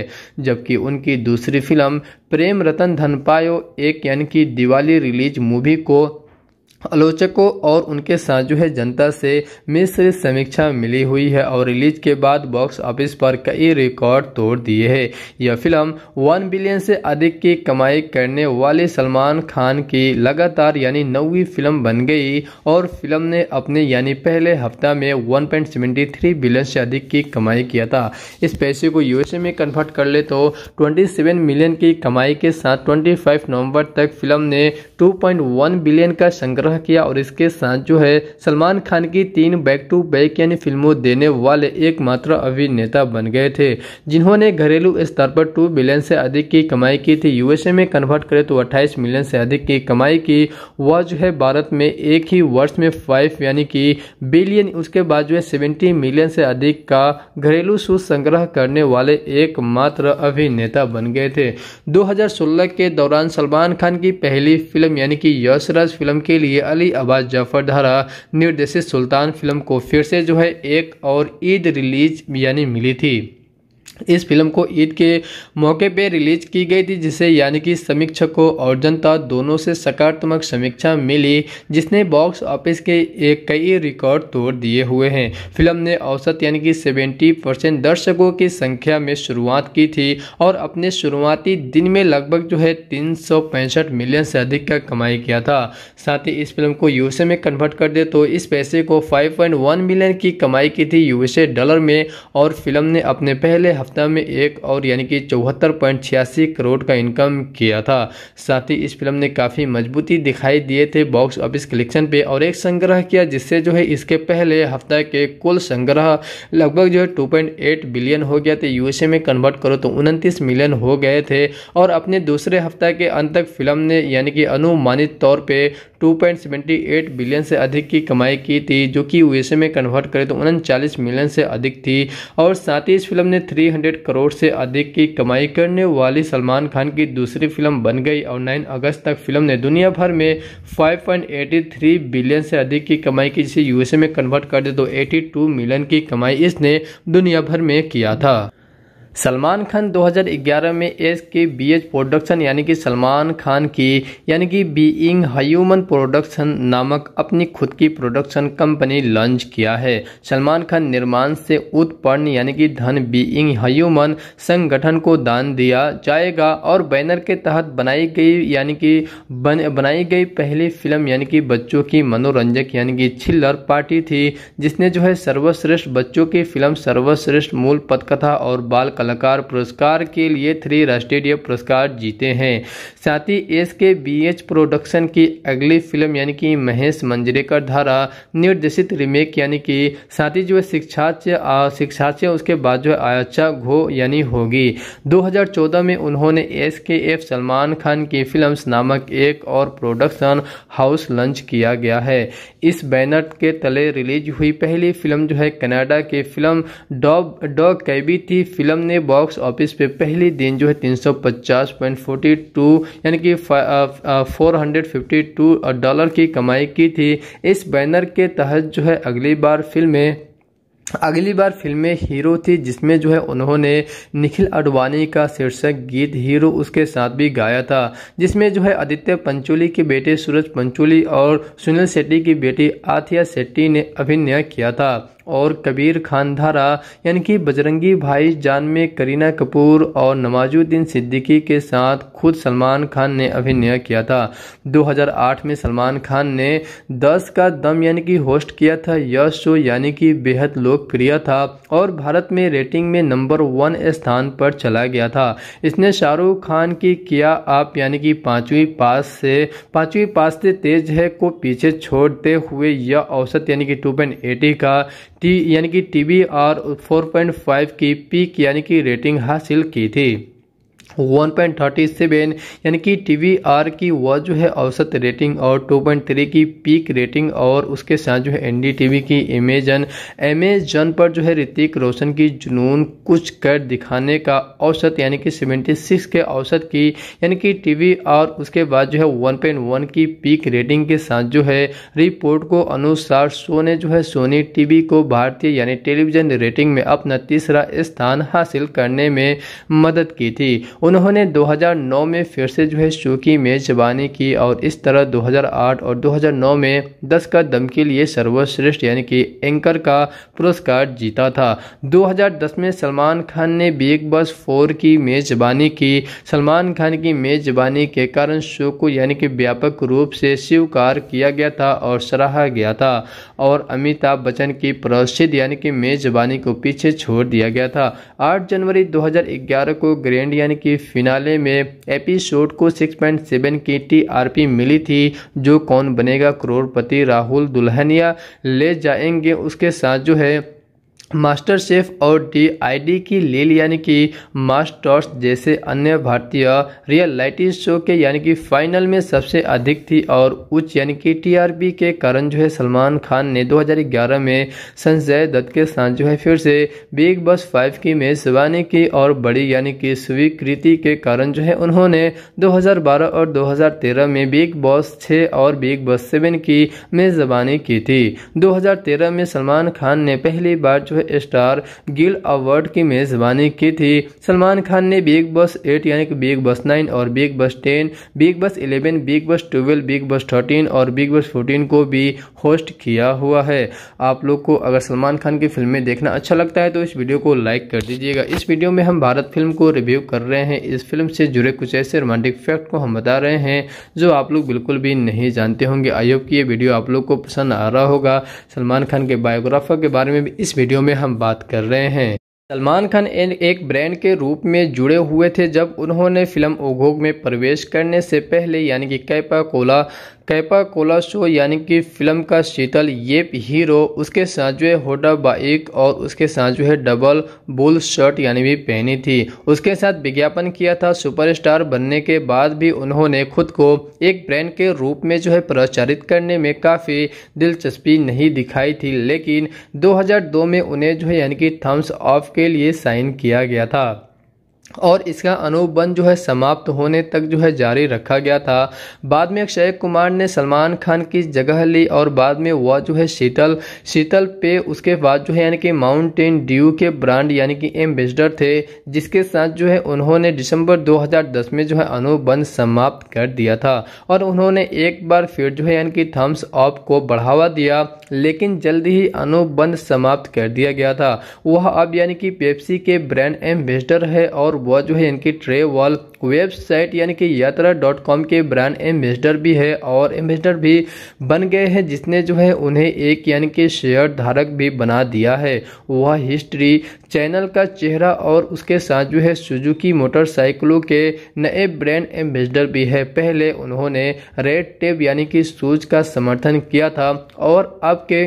जबकि उनकी दूसरी फिल्म प्रेम रतन धनपायो एक यानी कि दिवाली रिलीज मूवी को आलोचकों और उनके साथ जो है जनता से मिश्र समीक्षा मिली हुई है और रिलीज के बाद बॉक्स ऑफिस पर कई रिकॉर्ड तोड़ दिए हैं यह फिल्म वन बिलियन से अधिक की कमाई करने वाले सलमान खान की लगातार यानी नौवीं फिल्म बन गई और फिल्म ने अपने यानी पहले हफ्ता में 1.73 बिलियन से अधिक की कमाई किया था इस पैसे को यूएसए में कन्वर्ट कर ले तो ट्वेंटी मिलियन की कमाई के साथ ट्वेंटी नवंबर तक फिल्म ने टू बिलियन का संग्रह आगाह किया और इसके साथ जो है सलमान खान की तीन बैक टू बैक यानी फिल्मों देने वाले एकमात्र अभिनेता बन गए थे जिन्होंने घरेलू स्तर पर टू बिलियन से अधिक की कमाई की थी यूएसए में कन्वर्ट करें तो अट्ठाईस मिलियन से अधिक की कमाई की वह जो है भारत में एक ही वर्ष में फाइव यानी कि बिलियन उसके बाद जो है सेवेंटी मिलियन से अधिक का घरेलू शो संग्रह करने वाले एकमात्र अभिनेता बन गए थे दो के दौरान सलमान खान की पहली फिल्म यानी कि यशराज फिल्म के लिए अली अब्बास जफर द्वारा निर्देशित सुल्तान फिल्म को फिर से जो है एक और ईद रिलीज यानी मिली थी इस फिल्म को ईद के मौके पर रिलीज की गई थी जिसे यानी कि समीक्षकों और जनता दोनों से सकारात्मक समीक्षा मिली जिसने बॉक्स ऑफिस के एक कई रिकॉर्ड तोड़ दिए हुए हैं फिल्म ने औसत यानी कि 70 परसेंट दर्शकों की संख्या में शुरुआत की थी और अपने शुरुआती दिन में लगभग जो है तीन मिलियन से अधिक का कमाई किया था साथ ही इस फिल्म को यूएसए में कन्वर्ट कर दे तो इस पैसे को फाइव मिलियन की कमाई की थी यूएसए डॉलर में और फिल्म ने अपने पहले हफ्ता में एक और यानी कि चौहत्तर पॉइंट छियासी करोड़ का इनकम किया था साथ ही इस फिल्म ने काफ़ी मजबूती दिखाई दिए थे बॉक्स ऑफिस कलेक्शन पे और एक संग्रह किया जिससे जो है इसके पहले हफ्ता के कुल संग्रह लगभग जो है टू बिलियन हो गया था यूएसए में कन्वर्ट करो तो उनतीस मिलियन हो गए थे और अपने दूसरे हफ्ता के अंत तक फिल्म ने यानी कि अनुमानित तौर पर 2.78 बिलियन से अधिक की कमाई की थी जो कि यूएसए में कन्वर्ट करें तो उनचालीस मिलियन से अधिक थी और साथ ही इस फिल्म ने 300 करोड़ से अधिक की कमाई करने वाली सलमान खान की दूसरी फिल्म बन गई और 9 अगस्त तक फिल्म ने दुनिया भर में 5.83 बिलियन से अधिक की कमाई की जिसे यूएसए में कन्वर्ट कर दे तो 82 मिलियन की कमाई इसने दुनिया भर में किया था सलमान खान 2011 में S K B H production यानी कि सलमान खान की यानी कि बीइंग ह्यूमन प्रोडक्शन नामक अपनी खुद की प्रोडक्शन कंपनी लॉन्च किया है सलमान खान निर्माण से उत्पन्न यानी कि धन बीइंग ह्यूमन संगठन को दान दिया जाएगा और बैनर के तहत बनाई गई यानी कि बन, बनाई गई पहली फिल्म यानी कि बच्चों की मनोरंजक यानी कि छिल्लर पार्टी थी जिसने जो है सर्वश्रेष्ठ बच्चों की फिल्म सर्वश्रेष्ठ मूल पथकथा और बाल कलाकार पुरस्कार के लिए थ्री राष्ट्रीय पुरस्कार जीते हैं साथ ही S K B H production की अगली फिल्म यानी कि महेश मंजरेकर धारा निर्देशित रिमेक यानी कि साथ ही जो है शिक्षाच्य उसके बाद जो है आयाचा घो यानी होगी 2014 में उन्होंने एस के एफ सलमान खान की फिल्म नामक एक और प्रोडक्शन हाउस लॉन्च किया गया है इस बैनर के तले रिलीज हुई पहली फिल्म जो है कनाडा की फिल्म डॉब डॉग कैबी थी फिल्म ने ने बॉक्स ऑफिस पे पहले दिन जो है 350.42 यानी कि फोर डॉलर की कमाई की थी इस बैनर के तहत जो है अगली बार फिल्में अगली बार फिल्में हीरो थी जिसमें जो है उन्होंने निखिल अडवाणी का शीर्षक गीत हीरो उसके साथ भी गाया था जिसमें जो है आदित्य पंचोली के बेटे सूरज पंचोली और सुनील शेट्टी की बेटी आथिया शेट्टी ने अभिनय किया था और कबीर खान धारा यानी कि बजरंगी भाई जान में करीना कपूर और नवाजुद्दीन सिद्दीकी के साथ खुद सलमान खान ने अभिनय किया था 2008 में सलमान खान ने 10 का दम यानी कि होस्ट किया था यह शो यानी कि बेहद लोकप्रिय था और भारत में रेटिंग में नंबर वन स्थान पर चला गया था इसने शाहरुख खान की किया आप यानी कि पांचवी पास से पांचवी पास से तेज है को पीछे छोड़ते हुए यह औसत यानी कि टू का टी यानी कि टी और 4.5 फोर पॉइंट फाइव की पीक यानी कि रेटिंग हासिल की थी वन पॉइंट थर्टी सेवन यानी कि टी आर की वह जो है औसत रेटिंग और टू पॉइंट थ्री की पीक रेटिंग और उसके साथ जो है एन डी टी वी की इमेजन एमेजन पर जो है ऋतिक रोशन की जुनून कुछ कर दिखाने का औसत यानी कि सेवेंटी सिक्स के औसत की यानी कि टी वी आर उसके बाद जो है वन पॉइंट वन की पीक रेटिंग के साथ जो है रिपोर्ट को अनुसार सो ने जो है सोनी टी वी को भारतीय यानी टेलीविजन रेटिंग में अपना तीसरा स्थान हासिल करने में मदद की थी उन्होंने 2009 में फिर से जो है शो की मेजबानी की और इस तरह 2008 और 2009 में 10 का दम के लिए सर्वश्रेष्ठ यानी कि एंकर का पुरस्कार जीता था 2010 में सलमान खान ने बिग बॉस फोर की मेजबानी की सलमान खान की मेजबानी के कारण शो को यानी कि व्यापक रूप से स्वीकार किया गया था और सराहा गया था और अमिताभ बच्चन की प्रसिद्ध यानी कि मेजबानी को पीछे छोड़ दिया गया था 8 जनवरी 2011 को ग्रैंड यानी कि फिनाले में एपिसोड को 6.7 की टीआरपी मिली थी जो कौन बनेगा करोड़पति राहुल दुल्हनिया ले जाएंगे उसके साथ जो है मास्टर शेफ और डीआईडी की लील यानी कि मास्टर्स जैसे अन्य भारतीय रियलिटी शो के यानी कि फाइनल में सबसे अधिक थी और उच्च यानी कि टीआरपी के कारण जो है सलमान खान ने 2011 में संजय दत्त के साथ जो है फिर से बिग बॉस फाइव की मेजबानी की और बड़ी यानी कि स्वीकृति के कारण जो है उन्होंने 2012 और 2013 में बिग बॉस छः और बिग बॉस सेवन की मेजबानी की थी दो में सलमान खान ने पहली बार जो है स्टार गिल अवार्ड की मेज़बानी की थी सलमान खान ने बिग बस एट यानी कि बिग बस नाइन और Bigg Boss ten Bigg Boss eleven Bigg Boss twelve Bigg Boss thirteen और बिग बस फोर्टीन को भी होस्ट किया हुआ है आप लोग को अगर सलमान खान की फिल्में देखना अच्छा लगता है तो इस वीडियो को लाइक कर दीजिएगा इस वीडियो में हम भारत फिल्म को रिव्यू कर रहे हैं इस फिल्म से जुड़े कुछ ऐसे रोमांटिक फैक्ट को हम बता रहे हैं जो आप लोग बिल्कुल भी नहीं जानते होंगे आयोग की ये वीडियो आप लोग को पसंद आ रहा होगा सलमान खान के बायोग्राफर के बारे में भी इस वीडियो में में हम बात कर रहे हैं सलमान खान एक ब्रांड के रूप में जुड़े हुए थे जब उन्होंने फिल्म उद्योग में प्रवेश करने से पहले यानी कि Campa Cola Campa Cola show यानी कि फिल्म का शीतल येप हीरो उसके साथ जो है होडा बाइक और उसके साथ जो है डबल बुल शर्ट यानी भी पहनी थी उसके साथ विज्ञापन किया था सुपरस्टार बनने के बाद भी उन्होंने खुद को एक ब्रांड के रूप में जो है प्रचारित करने में काफ़ी दिलचस्पी नहीं दिखाई थी लेकिन 2002 में उन्हें जो है यानी कि थम्स ऑफ के लिए साइन किया गया था और इसका अनुबंध जो है समाप्त होने तक जो है जारी रखा गया था बाद में अक्षय कुमार ने सलमान खान की जगह ली और बाद में वह जो है शीतल शीतल पे उसके बाद जो है यानी कि माउंटेन ड्यू के ब्रांड यानी कि एम्बेसडर थे जिसके साथ जो है उन्होंने दिसंबर 2010 में जो है अनुबंध समाप्त कर दिया था और उन्होंने एक बार फिर जो है यानी कि थम्स अप को बढ़ावा दिया लेकिन जल्द ही अनुबंध समाप्त कर दिया गया था वह अब यानी कि पेप्सी के ब्रांड एम्बेसडर है और वह जो है इनकी ट्रेवल वेबसाइट यानी कि यात्रा डॉट कॉम के ब्रांड एम्बेसडर भी है और एम्बेसडर भी बन गए हैं जिसने जो है उन्हें एक यानी कि शेयर धारक भी बना दिया है वह हिस्ट्री चैनल का चेहरा और उसके साथ जो है सुजुकी मोटरसाइकिलों के नए ब्रांड एम्बेसडर भी है पहले उन्होंने रेड टेप यानी कि सूज का समर्थन किया था और अब के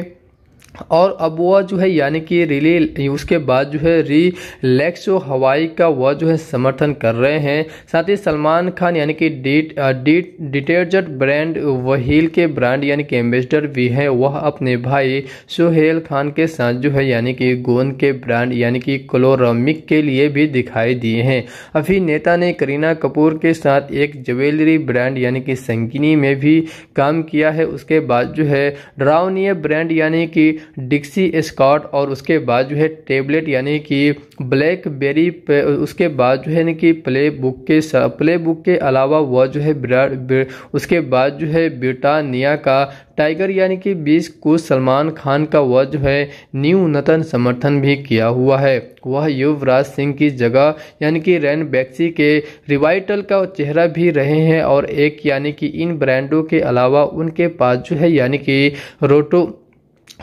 और अब वह जो है यानी कि रिली उसके बाद जो है रिलैक्सो हवाई का वह जो है समर्थन कर रहे हैं साथ ही सलमान खान यानी कि det det detergent brand Wheel के ब्रांड यानी कि एम्बेसडर भी हैं वह अपने भाई सुहेल खान के साथ जो है यानी कि गोंद के ब्रांड यानी कि क्लोरामिक के लिए भी दिखाई दिए हैं अभिनेता ने करीना कपूर के साथ एक ज्वेलरी ब्रांड यानी कि संगिनी में भी काम किया है उसके बाद जो है ड्राउनिय ब्रांड यानी कि डिक्सी स्कॉट और उसके बाद जो है टेबलेट यानी कि ब्लैकबेरी उसके बाद जो है ना कि प्ले बुक के प्ले बुक के अलावा वह जो है ब्राड उसके बाद जो है ब्रिटानिया का टाइगर यानी कि बीस को सलमान खान का वह जो है न्यूनतम समर्थन भी किया हुआ है वह युवराज सिंह की जगह यानी कि रैन बैक्सी के रिवाइटल का चेहरा भी रहे हैं और एक यानी कि इन ब्रांडों के अलावा उनके पास जो है यानी कि रोटो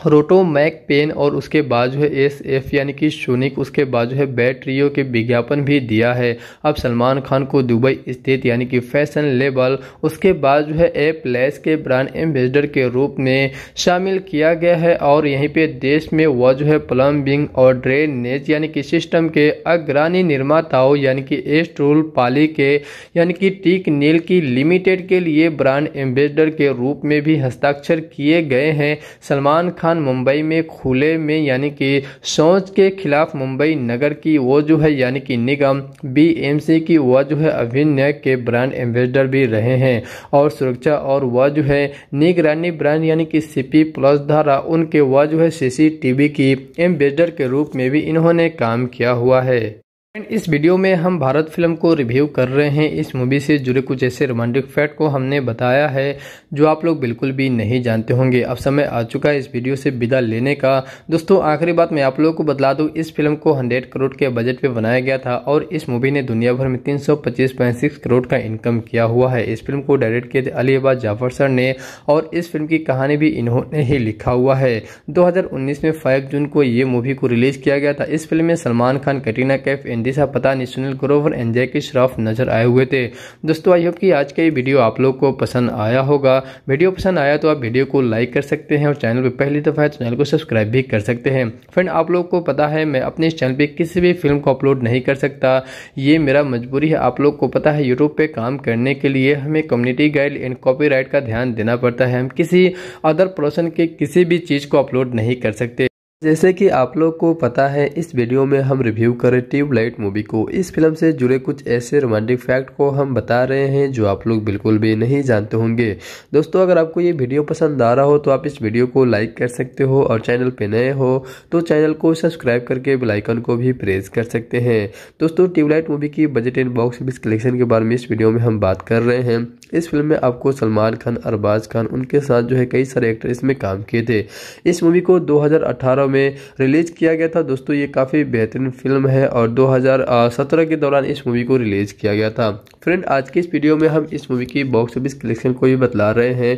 रोटो मैक पेन और उसके बाद जो है एस एफ यानी कि सोनिक उसके बाद जो है बैटरियों के विज्ञापन भी दिया है अब सलमान खान को दुबई स्थित यानी कि फैशन लेबल उसके बाद जो है एप लैस के ब्रांड एम्बेसडर के रूप में शामिल किया गया है और यहीं पे देश में वह जो है प्लम्बिंग और ड्रेनेज यानी कि सिस्टम के अग्रणी निर्माताओं यानी कि एस्ट्रोल पाली के यानी कि टीक नील की लिमिटेड के लिए ब्रांड एम्बेसडर के रूप में भी हस्ताक्षर किए गए हैं सलमान खान मुंबई में खुले में यानी कि शौच के खिलाफ मुंबई नगर की वो जो है यानी कि निगम बीएमसी की वह जो है अभिनय के ब्रांड एम्बेसडर भी रहे हैं और सुरक्षा और वह जो है निगरानी ब्रांड यानी कि सीपी प्लस धारा उनके वह जो है सीसीटीवी की एम्बेसडर के रूप में भी इन्होंने काम किया हुआ है एंड इस वीडियो में हम भारत फिल्म को रिव्यू कर रहे हैं इस मूवी से जुड़े कुछ ऐसे रोमांटिक फैक्ट को हमने बताया है जो आप लोग बिल्कुल भी नहीं जानते होंगे अब समय आ चुका है इस वीडियो से विदा लेने का दोस्तों आखिरी बात मैं आप लोगों को बता दूं इस फिल्म को 100 करोड़ के बजट पे बनाया गया था और इस मूवी ने दुनिया भर में तीन करोड़ का इनकम किया हुआ है इस फिल्म को डायरेक्ट किए थे अली अबाज जाफर सर ने और इस फिल्म की कहानी भी इन्होंने ही लिखा हुआ है दो में फाइव जून को ये मूवी को रिलीज किया गया था इस फिल्म में सलमान खान कटीना कैफ दिशा पतानी सुनील ग्रोवर एंड जैकी श्रॉफ नजर आए हुए थे दोस्तों आई होप कि आज का ये वीडियो आप लोग को पसंद आया होगा वीडियो पसंद आया तो आप वीडियो को लाइक कर सकते हैं और चैनल पर पहली दफ़ा है तो चैनल को सब्सक्राइब भी कर सकते हैं फ्रेंड आप लोग को पता है मैं अपने इस चैनल पर किसी भी फिल्म को अपलोड नहीं कर सकता ये मेरा मजबूरी है आप लोग को पता है यूट्यूब पर काम करने के लिए हमें कम्युनिटी गाइड एंड कॉपी का ध्यान देना पड़ता है हम किसी अदर पर्सन के किसी भी चीज़ को अपलोड नहीं कर सकते जैसे कि आप लोग को पता है इस वीडियो में हम रिव्यू करें ट्यूबलाइट मूवी को इस फिल्म से जुड़े कुछ ऐसे रोमांटिक फैक्ट को हम बता रहे हैं जो आप लोग बिल्कुल भी नहीं जानते होंगे दोस्तों अगर आपको ये वीडियो पसंद आ रहा हो तो आप इस वीडियो को लाइक कर सकते हो और चैनल पर नए हो तो चैनल को सब्सक्राइब करके बेलाइकन को भी प्रेस कर सकते हैं दोस्तों ट्यूबलाइट मूवी की budget and box office collection के बारे में इस वीडियो में हम बात कर रहे हैं इस फिल्म में आपको सलमान खान अरबाज खान उनके साथ जो है कई सारे एक्टर इसमें काम किए थे इस मूवी को दो में में रिलीज किया गया था दोस्तों ये काफ़ी बेहतरीन फिल्म है और 2017 के दौरान इस मूवी को रिलीज किया गया था फ्रेंड आज की इस वीडियो में हम इस मूवी की बॉक्स ऑफिस कलेक्शन को भी बतला रहे हैं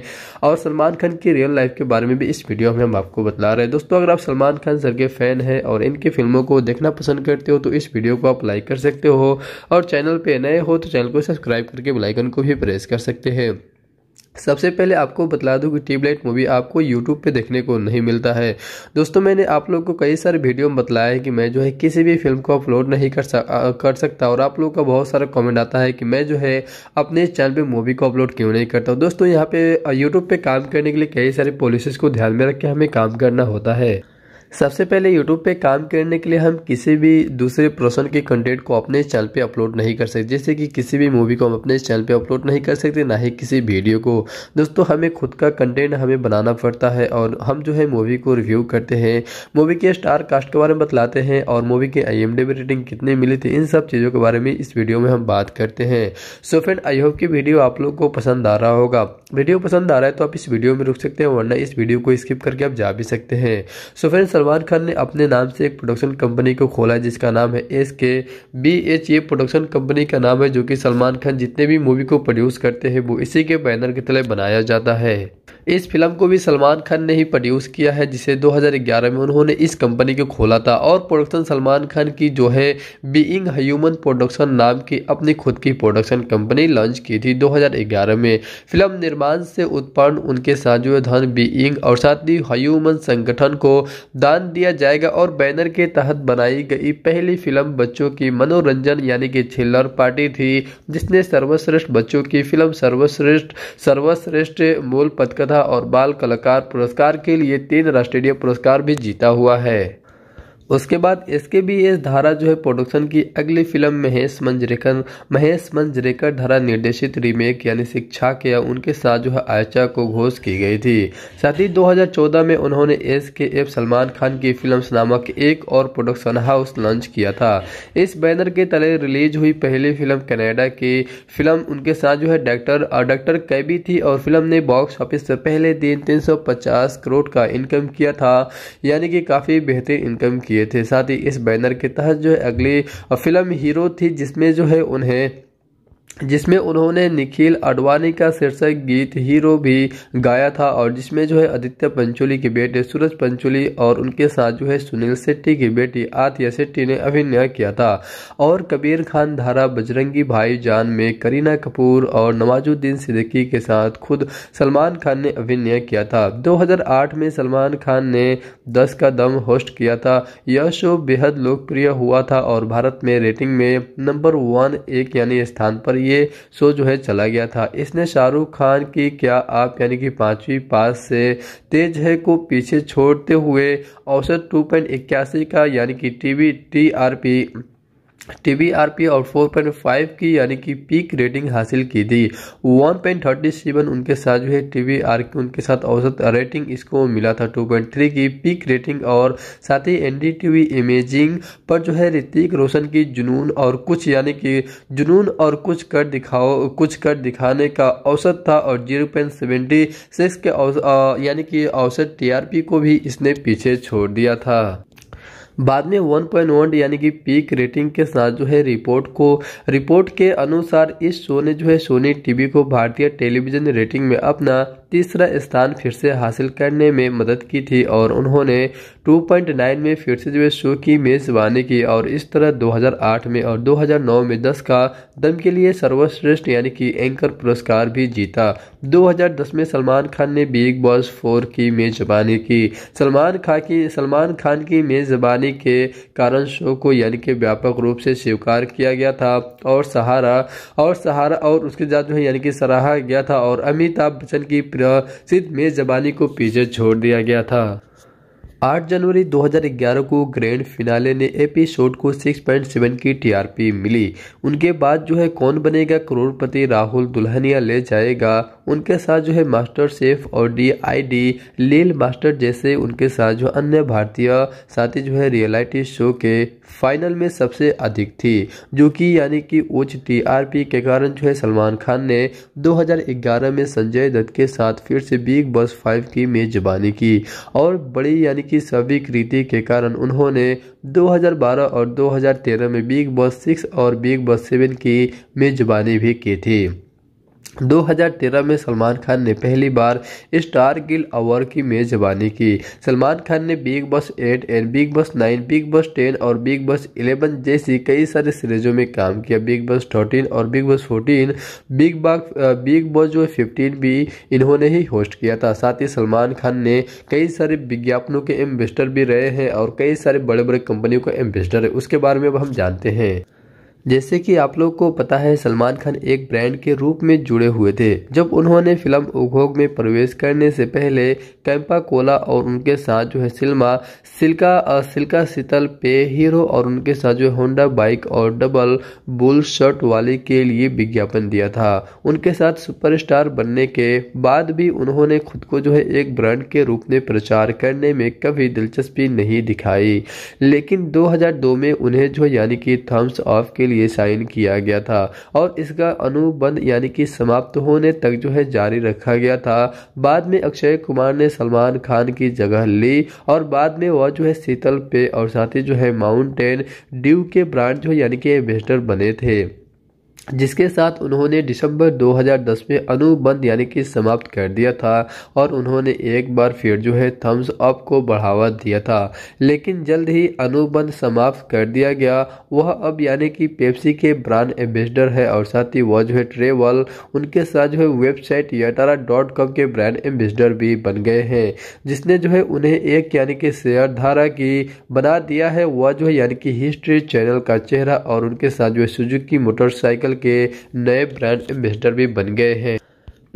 और सलमान खान की रियल लाइफ के बारे में भी इस वीडियो में हम आपको बतला रहे हैं दोस्तों अगर आप सलमान खान सर के फैन हैं और इनकी फिल्मों को देखना पसंद करते हो तो इस वीडियो को आप लाइक कर सकते हो और चैनल पर नए हो तो चैनल को सब्सक्राइब करके बेलाइकन को भी प्रेस कर सकते हैं सबसे पहले आपको बता दूं कि ट्यूबलाइट मूवी आपको यूट्यूब पे देखने को नहीं मिलता है दोस्तों मैंने आप लोग को कई सारे वीडियो में बताया है कि मैं जो है किसी भी फिल्म को अपलोड नहीं कर सक कर सकता और आप लोग का बहुत सारा कमेंट आता है कि मैं जो है अपने चैनल पे मूवी को अपलोड क्यों नहीं करता दोस्तों यहाँ पे यूट्यूब पर काम करने के लिए कई सारे पॉलिसीज़ को ध्यान में रख के हमें काम करना होता है सबसे पहले YouTube पे काम करने के लिए हम किसी भी दूसरे पर्सन के कंटेंट को अपने चैनल पे अपलोड नहीं कर सकते जैसे कि किसी भी मूवी को हम अपने चैनल पे अपलोड नहीं कर सकते ना ही किसी वीडियो को दोस्तों हमें खुद का कंटेंट हमें बनाना पड़ता है और हम जो है मूवी को रिव्यू करते हैं मूवी के स्टार कास्ट के बारे में बतलाते हैं और मूवी के आई रेटिंग कितनी मिली थी इन सब चीज़ों के बारे में इस वीडियो में हम बात करते हैं सो फ्रेंड आई होप की वीडियो आप लोग को पसंद आ रहा होगा वीडियो पसंद आ रहा है तो आप इस वीडियो में रुक सकते हैं वरना इस वीडियो को स्किप करके आप जा भी सकते हैं सो फ्रेंड सलमान खान ने अपने नाम से एक प्रोडक्शन कंपनी को खोला जिसका नाम है एस के बी एच ये प्रोडक्शन कंपनी का नाम है जो कि सलमान खान जितने भी मूवी को प्रोड्यूस करते हैं वो इसी के बैनर के तले बनाया जाता है इस फिल्म को भी सलमान खान ने ही प्रोड्यूस किया है जिसे 2011 में उन्होंने इस कंपनी को खोला था और प्रोडक्शन सलमान खान की जो है बीइंग ह्यूमन प्रोडक्शन नाम की अपनी खुद की प्रोडक्शन कंपनी लॉन्च की थी 2011 में फिल्म निर्माण से उत्पन्न उनके साथ धन बीइंग और साथ ही ह्यूमन संगठन को दान दिया जाएगा और बैनर के तहत बनाई गई पहली फिल्म बच्चों की मनोरंजन यानी कि छिल्लर पार्टी थी जिसने सर्वश्रेष्ठ बच्चों की फिल्म सर्वश्रेष्ठ सर्वश्रेष्ठ मूल पथकथा और बाल कलाकार पुरस्कार के लिए तीन राष्ट्रीय पुरस्कार भी जीता हुआ है उसके बाद इसके भी एस धारा जो है प्रोडक्शन की अगली फिल्म महेश मंजरेकर महेश मंजरेकर धारा निर्देशित रीमेक यानी शिक्षा के उनके साथ जो है आयचा को घोष की गई थी साथ ही 2014 में उन्होंने एस के एफ सलमान खान की फिल्म नामक एक और प्रोडक्शन हाउस लॉन्च किया था इस बैनर के तले रिलीज हुई पहली फिल्म कनाडा की फिल्म उनके साथ जो है डायरेक्टर डायरेक्टर कैबी थी और फिल्म ने बॉक्स ऑफिस से पहले दिन तीन करोड़ का इनकम किया था यानी कि काफ़ी बेहतरीन इनकम दिए थे साथ ही इस बैनर के तहत जो है अगली फिल्म हीरो थी जिसमें जो है उन्हें जिसमें उन्होंने निखिल अडवाणी का शीर्षक गीत हीरो भी गाया था और जिसमें जो है आदित्य पंचोली के बेटे सूरज पंचोली और उनके साथ जो है सुनील शेट्टी की बेटी आतिया शेट्टी ने अभिनय किया था और कबीर खान धारा बजरंगी भाई जान में करीना कपूर और नवाजुद्दीन सिद्दीकी के साथ खुद सलमान खान ने अभिनय किया था दो में सलमान खान ने दस का दम होस्ट किया था यह शो बेहद लोकप्रिय हुआ था और भारत में रेटिंग में नंबर वन एक यानी स्थान पर ये शो जो है चला गया था इसने शाहरुख खान की क्या आप यानी कि पांचवी पास से तेज है को पीछे छोड़ते हुए औसत टू पॉइंट इक्यासी का यानी कि TV T R P T V R P और फोर पॉइंट फाइव की यानी कि पीक रेटिंग हासिल की थी वन पॉइंट थर्टी सेवन उनके साथ जो है टी वी आर की उनके साथ औसत रेटिंग इसको मिला था टू पॉइंट थ्री की पीक रेटिंग और साथ ही N D T V Imagine पर जो है ऋतिक रोशन की जुनून और कुछ यानी कि जुनून और कुछ कर दिखाओ कुछ कर दिखाने का औसत था और जीरो पॉइंट सेवेंटी सिक्स के यानी कि औसत टी आर पी को भी इसने पीछे छोड़ दिया था बाद में 1.1 यानी कि पीक रेटिंग के साथ जो है रिपोर्ट को रिपोर्ट के अनुसार इस शो ने जो है सोनी टीवी को भारतीय टेलीविजन रेटिंग में अपना तीसरा स्थान फिर से हासिल करने में मदद की थी और उन्होंने 2.9 में फिर से जो है शो की मेज़बानी की और इस तरह 2008 में और 2009 में 10 का दम के लिए सर्वश्रेष्ठ यानी कि एंकर पुरस्कार भी जीता 2010 में सलमान खान ने बिग बॉस फोर की मेज़बानी की सलमान खान की सलमान खान की मेज़बानी के कारण शो को यानी कि व्यापक रूप से स्वीकार किया गया था और सहारा और सहारा और उसके साथ जो है यानी कि सराहा गया था और अमिताभ बच्चन की प्रिय जगह सिर्फ मेजबानी को पीछे छोड़ दिया गया था 8 जनवरी 2011 को ग्रैंड फिनाले ने एपिसोड को 6.7 की टीआरपी मिली उनके बाद जो है कौन बनेगा करोड़पति राहुल दुल्हनिया ले जाएगा उनके साथ जो है मास्टर शेफ और D I D li'l master जैसे उनके साथ जो अन्य भारतीय साथी जो है रियलिटी शो के फाइनल में सबसे अधिक थी जो कि यानी कि उच्च टीआरपी के कारण जो है सलमान खान ने 2011 में संजय दत्त के साथ फिर से बिग बॉस फाइव की मेजबानी की और बड़ी यानी कि स्वीकृति के कारण उन्होंने 2012 और 2013 में बिग बॉस सिक्स और बिग बॉस सेवन की मेजबानी भी की थी 2013 में सलमान खान ने पहली बार स्टार गिल अवार्ड की मेजबानी की सलमान खान ने Bigg Boss eight and Bigg Boss nine Bigg Boss ten और बिग बॉस इलेवन जैसी कई सारे सीरीजों में काम किया बिग बॉस थर्टीन और Bigg Boss fourteen Bigg Boss Bigg Boss जो फिफ्टीन भी इन्होंने ही होस्ट किया था साथ ही सलमान खान ने कई सारे विज्ञापनों के एम्बेसडर भी रहे हैं और कई सारे बड़े बड़े कंपनियों के एम्बेसडर है उसके बारे में अब हम जानते हैं जैसे कि आप लोग को पता है सलमान खान एक ब्रांड के रूप में जुड़े हुए थे जब उन्होंने फिल्म उद्योग में प्रवेश करने से पहले कैंपा कोला और उनके साथ जो है सिल्मा सिल्का और सिल्का शीतल पे हीरो और उनके साथ जो है होंडा बाइक और डबल बुल शर्ट वाले के लिए विज्ञापन दिया था उनके साथ सुपरस्टार बनने के बाद भी उन्होंने खुद को जो है एक ब्रांड के रूप में प्रचार करने में कभी दिलचस्पी नहीं दिखाई लेकिन दो में उन्हें जो यानी कि थम्स ऑफ के लिए लिए साइन किया गया था और इसका अनुबंध यानी कि समाप्त होने तक जो है जारी रखा गया था बाद में अक्षय कुमार ने सलमान खान की जगह ली और बाद में वह जो है शीतल पे और साथ ही जो है माउंटेन ड्यू के ब्रांड जो यानी कि एम्बेसडर बने थे जिसके साथ उन्होंने दिसंबर 2010 में अनुबंध यानी कि समाप्त कर दिया था और उन्होंने एक बार फिर जो है थम्स अप को बढ़ावा दिया था लेकिन जल्द ही अनुबंध समाप्त कर दिया गया वह अब यानी कि पेप्सी के ब्रांड एम्बेसडर है और साथ ही वह जो है ट्रेवल उनके साथ जो है वेबसाइट यटारा डॉट कॉम के ब्रांड एम्बेसडर भी बन गए हैं जिसने जो है उन्हें एक यानी कि धारा की बना दिया है वह जो है यानी कि हिस्ट्री चैनल का चेहरा और उनके साथ जो है सुजुकी मोटरसाइकिल के नए ब्रांड एम्बेसडर भी बन गए हैं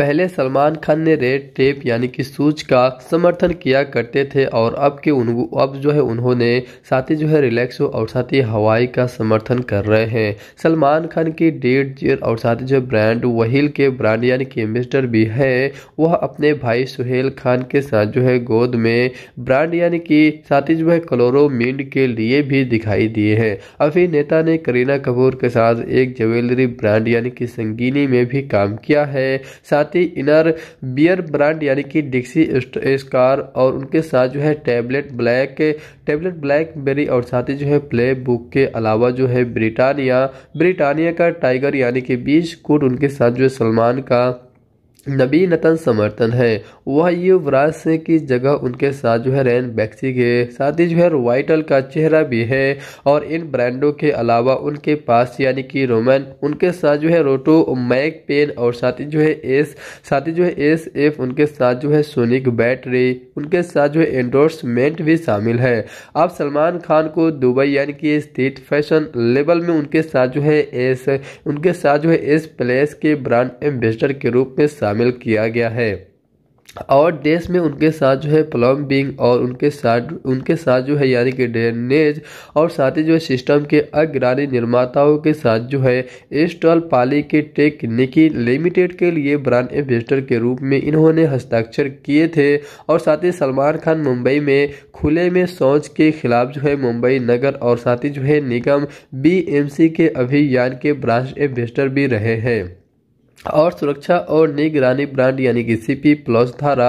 पहले सलमान खान ने रेड टेप यानी कि सूज का समर्थन किया करते थे और अब के उन अब जो है उन्होंने साथ ही जो है रिलैक्स और साथ ही हवाई का समर्थन कर रहे हैं सलमान खान की डेट जेर और साथी जो ब्रांड वहील के ब्रांड यानी कि मिस्टर भी है वह अपने भाई सुहेल खान के साथ जो है गोद में ब्रांड यानी कि साथी जो है क्लोरोमिंड के लिए भी दिखाई दिए हैं अभिनेता ने करीना कपूर के साथ एक ज्वेलरी ब्रांड यानी कि संगीनी में भी काम किया है साथ साथ ही इनर बियर ब्रांड यानी कि डिक्सी स्कार और उनके साथ जो है टैबलेट ब्लैक टैबलेट बेरी और साथ ही जो है प्ले बुक के अलावा जो है ब्रिटानिया ब्रिटानिया का टाइगर यानी कि बीज कोट उनके साथ जो है सलमान का नबीनतन समर्थन है वह युवराज से की जगह उनके साथ जो है रैन बैक्सी के साथ ही जो है वाइटल का चेहरा भी है और इन ब्रांडों के अलावा उनके पास यानी कि रोमन उनके साथ जो है रोटो मैक पेन और साथ ही जो है एस साथ ही जो है एस एफ उनके साथ जो है सोनिक बैटरी उनके साथ जो है एंडोर्समेंट भी शामिल है अब सलमान खान को दुबई यानी कि स्थित फैशन लेवल में उनके साथ जो है एस उनके साथ जो है एस प्लेस के ब्रांड एम्बेसडर के रूप में शामिल किया गया है और देश में उनके साथ जो है प्लम्बिंग और उनके साथ उनके साथ जो है यानी कि ड्रेनेज और साथ ही जो है सिस्टम के अग्रणी निर्माताओं के साथ जो है एस्टॉल पाली के टेक्निकी लिमिटेड के लिए ब्रांड एम्बेसडर के रूप में इन्होंने हस्ताक्षर किए थे और साथ ही सलमान खान मुंबई में खुले में शौच के खिलाफ जो है मुंबई नगर और साथ ही जो है निगम बी के अभियान के ब्रांड एम्बेसडर भी रहे हैं और सुरक्षा और निगरानी ब्रांड यानी कि सीपी प्लस धारा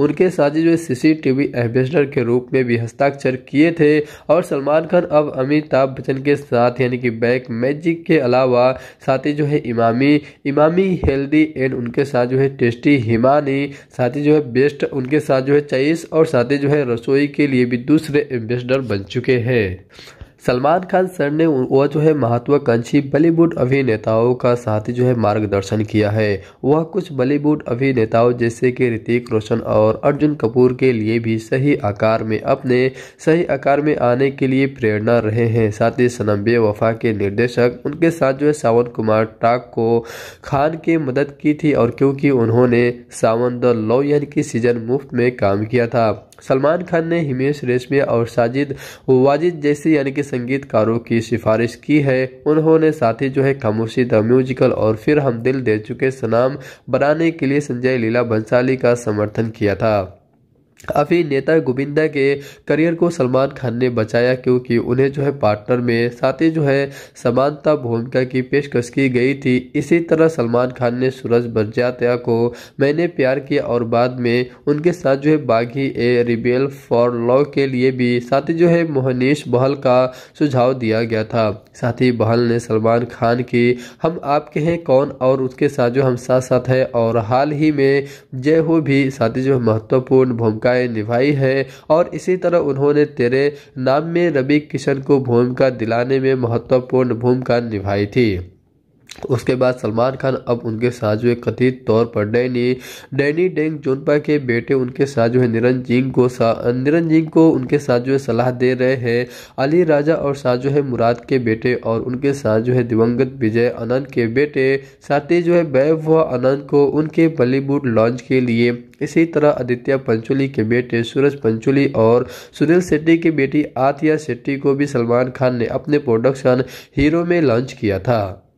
उनके सी टी सीसीटीवी एम्बेसडर के रूप में भी हस्ताक्षर किए थे और सलमान खान अब अमिताभ बच्चन के साथ यानी कि बैक मैजिक के अलावा साथ ही जो है इमामी इमामी हेल्दी एंड उनके साथ जो है टेस्टी हिमानी साथ ही जो है बेस्ट उनके साथ जो है चाइस और साथ ही जो है रसोई के लिए भी दूसरे एम्बेसडर बन चुके हैं सलमान खान सर ने वह जो है महत्वाकांक्षी बॉलीवुड अभिनेताओं का साथ ही जो है मार्गदर्शन किया है वह कुछ बॉलीवुड अभिनेताओं जैसे कि ऋतिक रोशन और अर्जुन कपूर के लिए भी सही आकार में अपने सही आकार में आने के लिए प्रेरणा रहे हैं साथ ही सनम वफा के निर्देशक उनके साथ जो है सावन कुमार टाक को खान की मदद की थी और क्योंकि उन्होंने सावन द लॉ यानी कि सीजन मुफ्त में काम किया था सलमान खान ने हिमेश रेशमिया और साजिद वाजिद जैसे यानी कि संगीतकारों की सिफारिश की है उन्होंने साथ ही जो है खामोशी द म्यूजिकल और फिर हम दिल दे चुके सनाम बनाने के लिए संजय लीला भंसाली का समर्थन किया था अभिनेता गोविंदा के करियर को सलमान खान ने बचाया क्योंकि उन्हें जो है पार्टनर में साथ ही जो है समानता भूमिका की पेशकश की गई थी इसी तरह सलमान खान ने सूरज बरजात्या को मैंने प्यार किया और बाद में उनके साथ जो है बागी ए रिबेल फॉर लव के लिए भी साथ ही जो है मोहनीश बहल का सुझाव दिया गया था साथ ही बहल ने सलमान खान की हम आपके हैं कौन और उसके साथ जो हम साथ साथ है और हाल ही में जय हो भी साथ ही जो महत्वपूर्ण भूमिका भूमिकाएं निभाई है और इसी तरह उन्होंने तेरे नाम में रवि किशन को भूमिका दिलाने में महत्वपूर्ण भूमिका निभाई थी उसके बाद सलमान खान अब उनके साथ जो है कथित तौर पर डैनी डैनी डेंग जोनपा के बेटे उनके साथ जो है निरंजिंग को निरंजिंग को उनके साथ जो है सलाह दे रहे हैं अली राजा और साथ जो है मुराद के बेटे और उनके साथ जो है दिवंगत विजय अनंत के बेटे साथ ही जो है बैव व आनंद को उनके बॉलीवुड लॉन्च के लिए इसी तरह आदित्य पंचोली के बेटे सूरज पंचोली और सुनील शेट्टी की बेटी आतिया शेट्टी को भी सलमान खान ने अपने प्रोडक्शन हीरो में लॉन्च किया था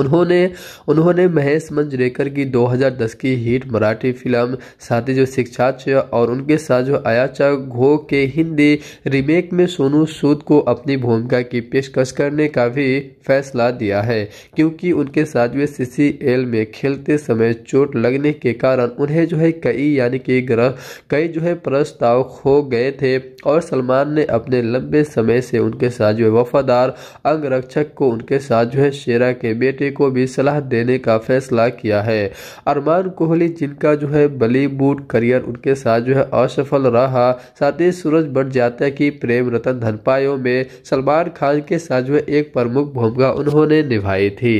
उन्होंने उन्होंने महेश मंजरेकर की 2010 की हिट मराठी फिल्म साथी जो शिक्षाच और उनके साथ जो अयाचा घो के हिंदी रीमेक में सोनू सूद को अपनी भूमिका की पेशकश करने का भी फैसला दिया है क्योंकि उनके साथ वे सी एल में खेलते समय चोट लगने के कारण उन्हें जो है कई यानी कि ग्रह कई जो है प्रस्ताव खो गए थे और सलमान ने अपने लंबे समय से उनके साथ जो है वफादार अंगरक्षक को उनके साथ जो है शेरा के बेटे बेटे को भी सलाह देने का फैसला किया है अरमान कोहली जिनका जो है बॉलीवुड करियर उनके साथ जो है असफल रहा साथ ही सूरज जाता की प्रेम रतन धनपायो में सलमान खान के साथ जो है एक प्रमुख भूमिका उन्होंने निभाई थी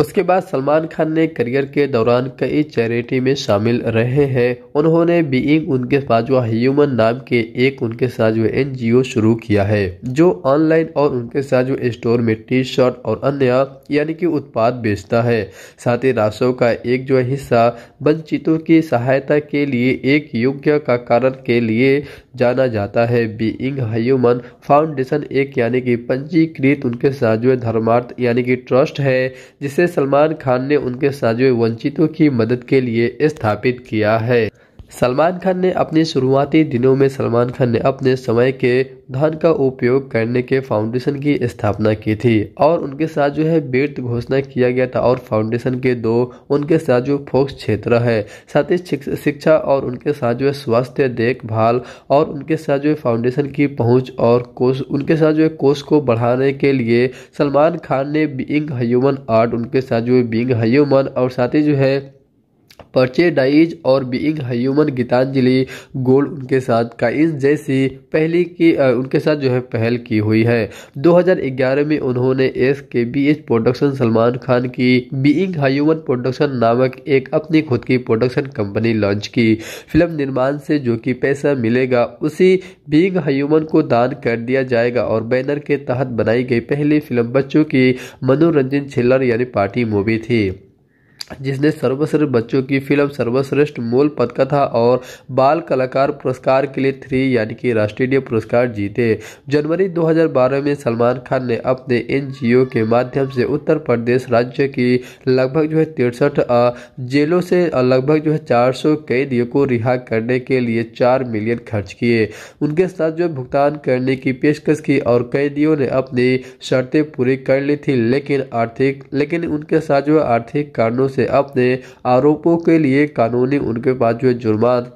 उसके बाद सलमान खान ने करियर के दौरान कई चैरिटी में शामिल रहे हैं उन्होंने बीइंग उनके साजुआ ह्यूमन नाम के एक उनके साथ एनजीओ शुरू किया है जो ऑनलाइन और उनके साथ स्टोर में टी शर्ट और अन्य यानी कि उत्पाद बेचता है साथ ही राशों का एक जो हिस्सा वंचितों की सहायता के लिए एक योग्य का कारण के लिए जाना जाता है बीइंग ह्यूमन फाउंडेशन एक यानी कि पंजीकृत उनके साथ धर्मार्थ यानी कि ट्रस्ट है जिसे जिसे सलमान खान ने उनके साजो वंचितों की मदद के लिए स्थापित किया है सलमान खान ने अपने शुरुआती दिनों में सलमान खान ने अपने समय के धन का उपयोग करने के फाउंडेशन की स्थापना की थी और उनके साथ जो है वित्त घोषणा किया गया था और फाउंडेशन के दो उनके साथ जो फोक्स क्षेत्र है साथ ही शिक्षा और उनके साथ जो है स्वास्थ्य देखभाल और उनके साथ जो है फाउंडेशन की पहुंच और कोष उनके साथ जो है कोष को बढ़ाने के लिए सलमान खान ने बींग ह्यूमन आर्ट उनके साथ जो है बींग ह्यूमन और साथ ही जो है परचे डाइज और बीइंग ह्यूमन गीतांजलि गोल्ड उनके साथ काइंस जैसी पहली की उनके साथ जो है पहल की हुई है 2011 में उन्होंने S K B H production Salman Khan की बीइंग ह्यूमन प्रोडक्शन नामक एक अपनी खुद की प्रोडक्शन कंपनी लॉन्च की फिल्म निर्माण से जो कि पैसा मिलेगा उसी बीइंग ह्यूमन को दान कर दिया जाएगा और बैनर के तहत बनाई गई पहली फिल्म बच्चों की मनोरंजन छिल्लर यानी पार्टी मूवी थी जिसने सर्वश्रेष्ठ बच्चों की फिल्म सर्वश्रेष्ठ मूल पद कथा और बाल कलाकार पुरस्कार के लिए थ्री यानी कि राष्ट्रीय पुरस्कार जीते जनवरी 2012 में सलमान खान ने अपने एन के माध्यम से उत्तर प्रदेश राज्य की लगभग जो है तिरसठ जेलों से लगभग जो है 400 कैदियों को रिहा करने के लिए चार मिलियन खर्च किए उनके साथ जो भुगतान करने की पेशकश की और कैदियों ने अपनी शर्तें पूरी कर ली थी लेकिन आर्थिक लेकिन उनके साथ जो आर्थिक कारणों से से अपने आरोपों के लिए कानूनी उनके पास जो जुर्मान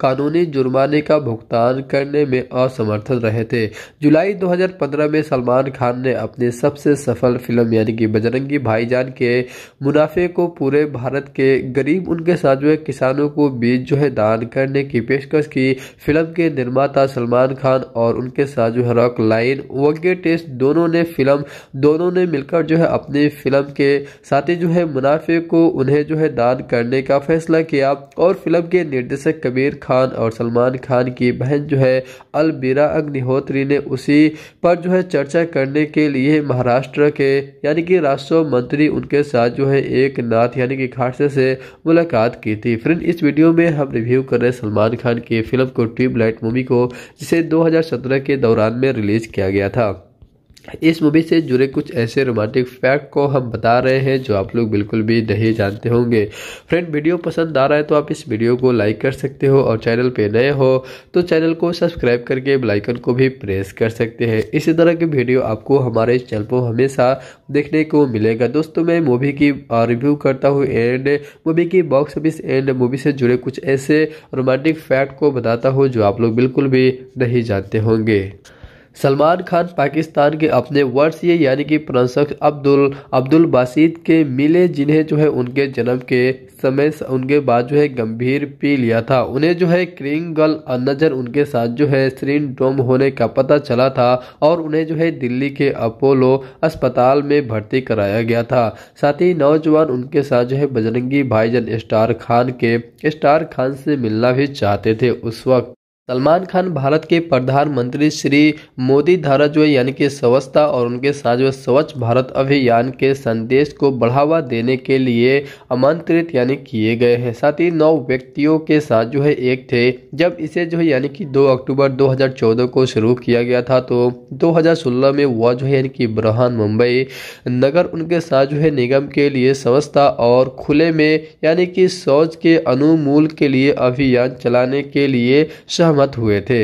कानूनी जुर्माने का भुगतान करने में असमर्थ रहे थे जुलाई 2015 में सलमान खान ने अपनी सबसे सफल फिल्म यानी कि बजरंगी भाईजान के मुनाफे को पूरे भारत के गरीब उनके साथ जो है किसानों को बीज जो है दान करने की पेशकश की फिल्म के निर्माता सलमान खान और उनके साथ जो है रॉक लाइन वगे टेस्ट दोनों ने फिल्म दोनों ने मिलकर जो है अपनी फिल्म के साथ ही जो है मुनाफे को उन्हें जो है दान करने का फैसला किया और फिल्म के निर्देशक कबीर खान और सलमान खान की बहन जो है अलबीरा अग्निहोत्री ने उसी पर जो है चर्चा करने के लिए महाराष्ट्र के यानी कि राजस्व मंत्री उनके साथ जो है एक नाथ यानी कि खाटसे से मुलाकात की थी फिर इस वीडियो में हम रिव्यू कर रहे सलमान खान की फिल्म को ट्यूबलाइट मूवी को जिसे दो के दौरान में रिलीज किया गया था इस मूवी से जुड़े कुछ ऐसे रोमांटिक फैक्ट को हम बता रहे हैं जो आप लोग बिल्कुल भी नहीं जानते होंगे फ्रेंड वीडियो पसंद आ रहा है तो आप इस वीडियो को लाइक कर सकते हो और चैनल पे नए हो तो चैनल को सब्सक्राइब करके बेल आइकन को भी प्रेस कर सकते हैं इसी तरह की वीडियो आपको हमारे चैनल पर हमेशा देखने को मिलेगा दोस्तों मैं मूवी की रिव्यू करता हूँ एंड मूवी की बॉक्स ऑफिस एंड मूवी से जुड़े कुछ ऐसे रोमांटिक फैक्ट को बताता हूँ जो आप लोग बिल्कुल भी नहीं जानते होंगे सलमान खान पाकिस्तान के अपने वर्षीय यानी कि प्रशंसक अब्दुल अब्दुल बासित के मिले जिन्हें जो है उनके जन्म के समय उनके बाद जो है गंभीर पी लिया था उन्हें जो है क्रिंग गर्ल नजर उनके साथ जो है स्क्रीन ड्रोम होने का पता चला था और उन्हें जो है दिल्ली के अपोलो अस्पताल में भर्ती कराया गया था साथ ही नौजवान उनके साथ जो है बजरंगी भाईजन स्टार खान के स्टार खान से मिलना भी चाहते थे उस वक्त सलमान खान भारत के प्रधानमंत्री श्री मोदी धारा जो यानी कि स्वच्छता और उनके साथ जो स्वच्छ भारत अभियान के संदेश को बढ़ावा देने के लिए आमंत्रित यानी किए गए हैं साथ ही नौ व्यक्तियों के साथ जो है एक थे जब इसे जो है यानी कि 2 अक्टूबर 2014 को शुरू किया गया था तो 2016 में वह जो है यानी कि ब्रहान मुंबई नगर उनके साथ जो है निगम के लिए स्वच्छता और खुले में यानी कि शौच के अनुमूल के लिए अभियान चलाने के लिए सहमत सहमत हुए थे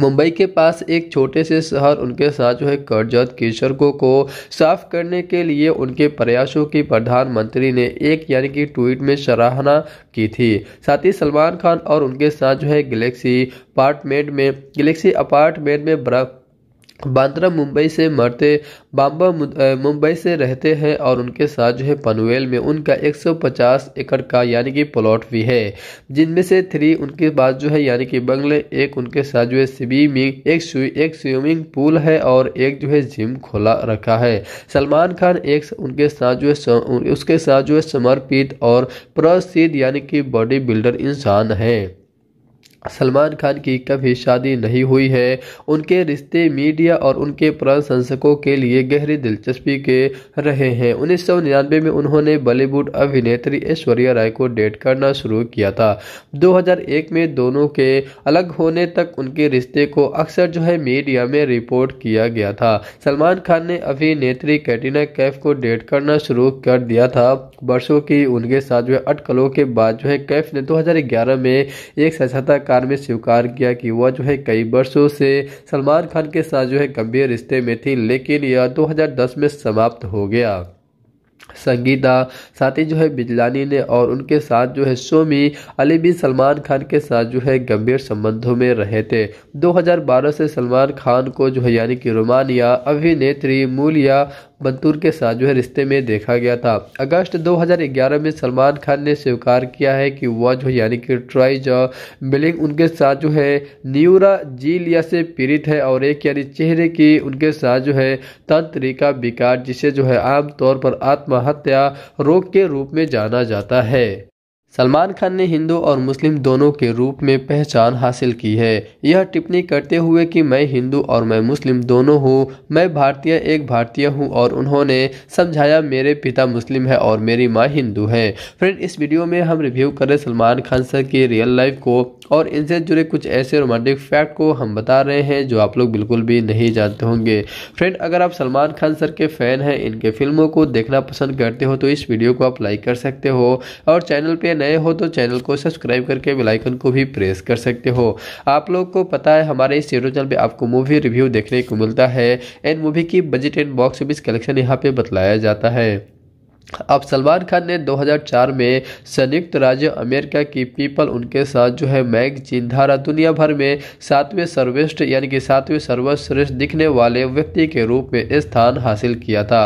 मुंबई के पास एक छोटे से शहर उनके साथ जो है करजत की सड़कों को साफ करने के लिए उनके प्रयासों की प्रधानमंत्री ने एक यानी कि ट्वीट में सराहना की थी साथ ही सलमान खान और उनके साथ जो है गैलेक्सी अपार्टमेंट में गैलेक्सी अपार्टमेंट में बांद्रा मुंबई से मरते बाम्बा मुंबई से रहते हैं और उनके साथ जो है पनवेल में उनका 150 एकड़ का यानी कि प्लॉट भी है जिनमें से थ्री उनके पास जो है यानी कि बंगले एक उनके साथ जो है स्विमिंग एक एक स्विमिंग पूल है और एक जो है जिम खोला रखा है सलमान खान एक उनके साथ जो है उसके साथ जो है समर्पित और प्रसिद्ध यानी कि बॉडी बिल्डर इंसान है सलमान खान की कभी शादी नहीं हुई है उनके रिश्ते मीडिया और उनके प्रशंसकों के लिए गहरी दिलचस्पी के रहे हैं उन्नीस में उन्होंने बॉलीवुड अभिनेत्री ऐश्वर्या राय को डेट करना शुरू किया था 2001 में दोनों के अलग होने तक उनके रिश्ते को अक्सर जो है मीडिया में रिपोर्ट किया गया था सलमान खान ने अभिनेत्री कैटरीना कैफ को डेट करना शुरू कर दिया था वर्षों की उनके साथ जो है अटकलों के बाद जो है कैफ ने दो में एक सफलता सरकार में स्वीकार किया कि वह जो है कई वर्षों से सलमान खान के साथ जो है गंभीर रिश्ते में थी लेकिन यह 2010 में समाप्त हो गया संगीता साथ ही जो है बिजलानी ने और उनके साथ जो है सोमी अली भी सलमान खान के साथ जो है गंभीर संबंधों में रहे थे 2012 से सलमान खान को जो है यानी कि रोमानिया अभिनेत्री मूलिया मंतूर के साथ जो है रिश्ते में देखा गया था अगस्त 2011 में सलमान खान ने स्वीकार किया है कि वह जो यानी कि ट्राइज मिलिंग उनके साथ जो है न्यूरा जीलिया से पीड़ित है और एक यानी चेहरे की उनके साथ जो है तंत्रिका विकार जिसे जो है आमतौर पर आत्महत्या रोग के रूप में जाना जाता है सलमान खान ने हिंदू और मुस्लिम दोनों के रूप में पहचान हासिल की है यह टिप्पणी करते हुए कि मैं हिंदू और मैं मुस्लिम दोनों हूँ मैं भारतीय एक भारतीय हूँ और उन्होंने समझाया मेरे पिता मुस्लिम है और मेरी माँ हिंदू है फ्रेंड इस वीडियो में हम रिव्यू करें सलमान खान सर की रियल लाइफ को और इनसे जुड़े कुछ ऐसे रोमांटिक फैक्ट को हम बता रहे हैं जो आप लोग बिल्कुल भी नहीं जानते होंगे फ्रेंड अगर आप सलमान खान सर के फ़ैन हैं इनके फिल्मों को देखना पसंद करते हो तो इस वीडियो को आप लाइक कर सकते हो और चैनल पर नए हो तो चैनल को सब्सक्राइब करके बेलाइकन को भी प्रेस कर सकते हो आप लोग को पता है हमारे इस यूट्यूब चैनल पर आपको मूवी रिव्यू देखने को मिलता है एंड मूवी की budget and box office collection यहाँ पे बतलाया जाता है अब सलमान खान ने 2004 में संयुक्त राज्य अमेरिका की पीपल उनके साथ जो है मैगजीन धारा दुनिया भर में सातवें सर्वश्रेष्ठ यानी कि सातवें सर्वश्रेष्ठ दिखने वाले व्यक्ति के रूप में स्थान हासिल किया था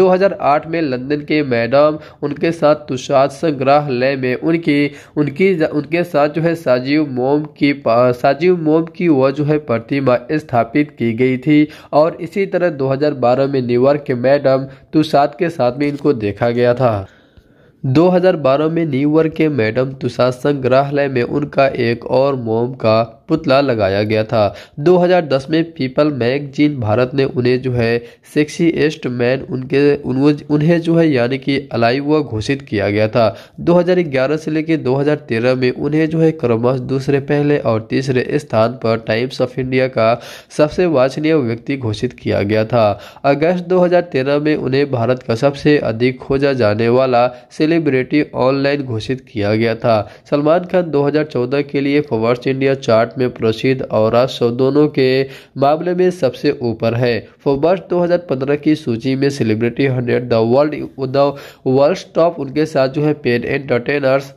2008 में लंदन के मैडम उनके साथ तुषार संग्रहालय में उनकी उनकी उनके साथ जो है साजीव मोम की साजीव मोम की वह जो है प्रतिमा स्थापित की गई थी और इसी तरह दो में न्यूयॉर्क के मैडम तुषार के साथ में इनको देख देखा गया था 2012 में न्यूयॉर्क के मैडम तुषा संग्रहालय में उनका एक और मोम का पुतला लगाया गया था 2010 में पीपल मैगजीन भारत ने उन्हें जो है सेक्सीएस्ट मैन उनके उन्हें जो है यानी कि अलाइव घोषित किया गया था 2011 से लेकर 2013 में उन्हें जो है क्रमश दूसरे पहले और तीसरे स्थान पर टाइम्स ऑफ इंडिया का सबसे वाचनीय व्यक्ति घोषित किया गया था अगस्त 2013 में उन्हें भारत का सबसे अधिक खोजा जाने वाला सेलिब्रिटी ऑनलाइन घोषित किया गया था सलमान खान 2014 के लिए फवर्स इंडिया चार्ट भारत में प्रसिद्ध और राजस्व दोनों के मामले में सबसे ऊपर है फोबर्स 2015 की सूची में celebrity hundred the world the world top उनके साथ जो है पेन एंटरटेनर्स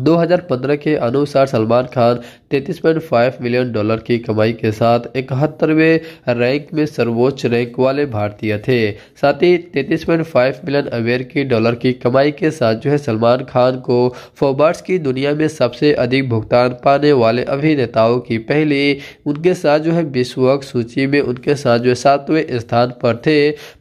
2015 के अनुसार सलमान खान 33.5 मिलियन डॉलर की कमाई के साथ इकहत्तरवें रैंक में सर्वोच्च रैंक वाले भारतीय थे साथ ही 33.5 मिलियन अमेरिकी डॉलर की कमाई के साथ जो है सलमान खान को फोबर्स की दुनिया में सबसे अधिक भुगतान पाने वाले अभिनेताओं की पहली उनके साथ जो है विश्वक सूची में उनके साथ जो है सातवें स्थान पर थे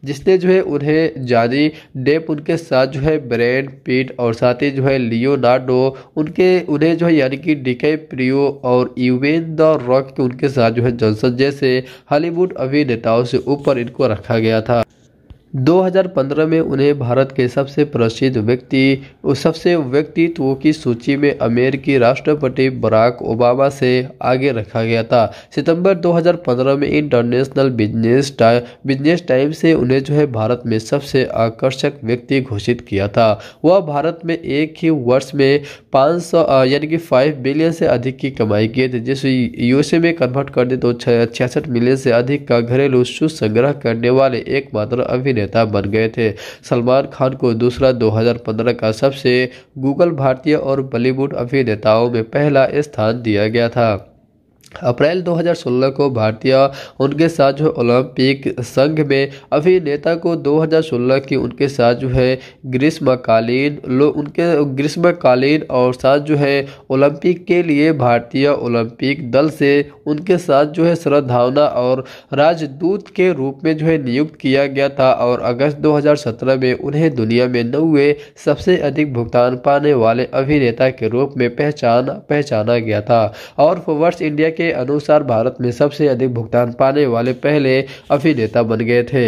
जिसने जो है उन्हें जानी डेप उनके साथ जो है ब्रैंड पीट और साथ ही जो है लियोनार्डो उनके उन्हें जो है यानी कि डिके प्रियो और यूवेन द रॉक के उनके साथ जो है जॉनसन जैसे हॉलीवुड अभिनेताओं से ऊपर इनको रखा गया था 2015 में उन्हें भारत के सबसे प्रसिद्ध व्यक्ति और सबसे व्यक्तित्व की सूची में अमेरिकी राष्ट्रपति बराक ओबामा से आगे रखा गया था सितंबर 2015 में International Business Time Business Time से उन्हें जो है भारत में सबसे आकर्षक व्यक्ति घोषित किया था वह भारत में एक ही वर्ष में पाँच यानी कि फाइव बिलियन से अधिक की कमाई किए थे जिस यूएसए में कन्वर्ट कर दे तो छियासठ मिलियन से अधिक का घरेलू सुसंग्रह करने वाले एकमात्र अभिनेता नेता बन गए थे सलमान खान को दूसरा 2015 का सबसे गूगल भारतीय और बॉलीवुड अभिनेताओं में पहला स्थान दिया गया था अप्रैल 2016 को भारतीय उनके साथ जो ओलंपिक संघ में अभिनेता को 2016 की उनके साथ जो है ग्रीष्मकालीन लो उनके ग्रीष्मकालीन और साथ जो है ओलंपिक के लिए भारतीय ओलंपिक दल से उनके साथ जो है श्रद्धावना और राजदूत के रूप में जो है नियुक्त किया गया था और अगस्त 2017 में उन्हें दुनिया में नौवे सबसे अधिक भुगतान पाने वाले अभिनेता के रूप में पहचान पहचाना गया था और फोवर्स इंडिया के के अनुसार भारत में सबसे अधिक भुगतान पाने वाले पहले अभिनेता बन गए थे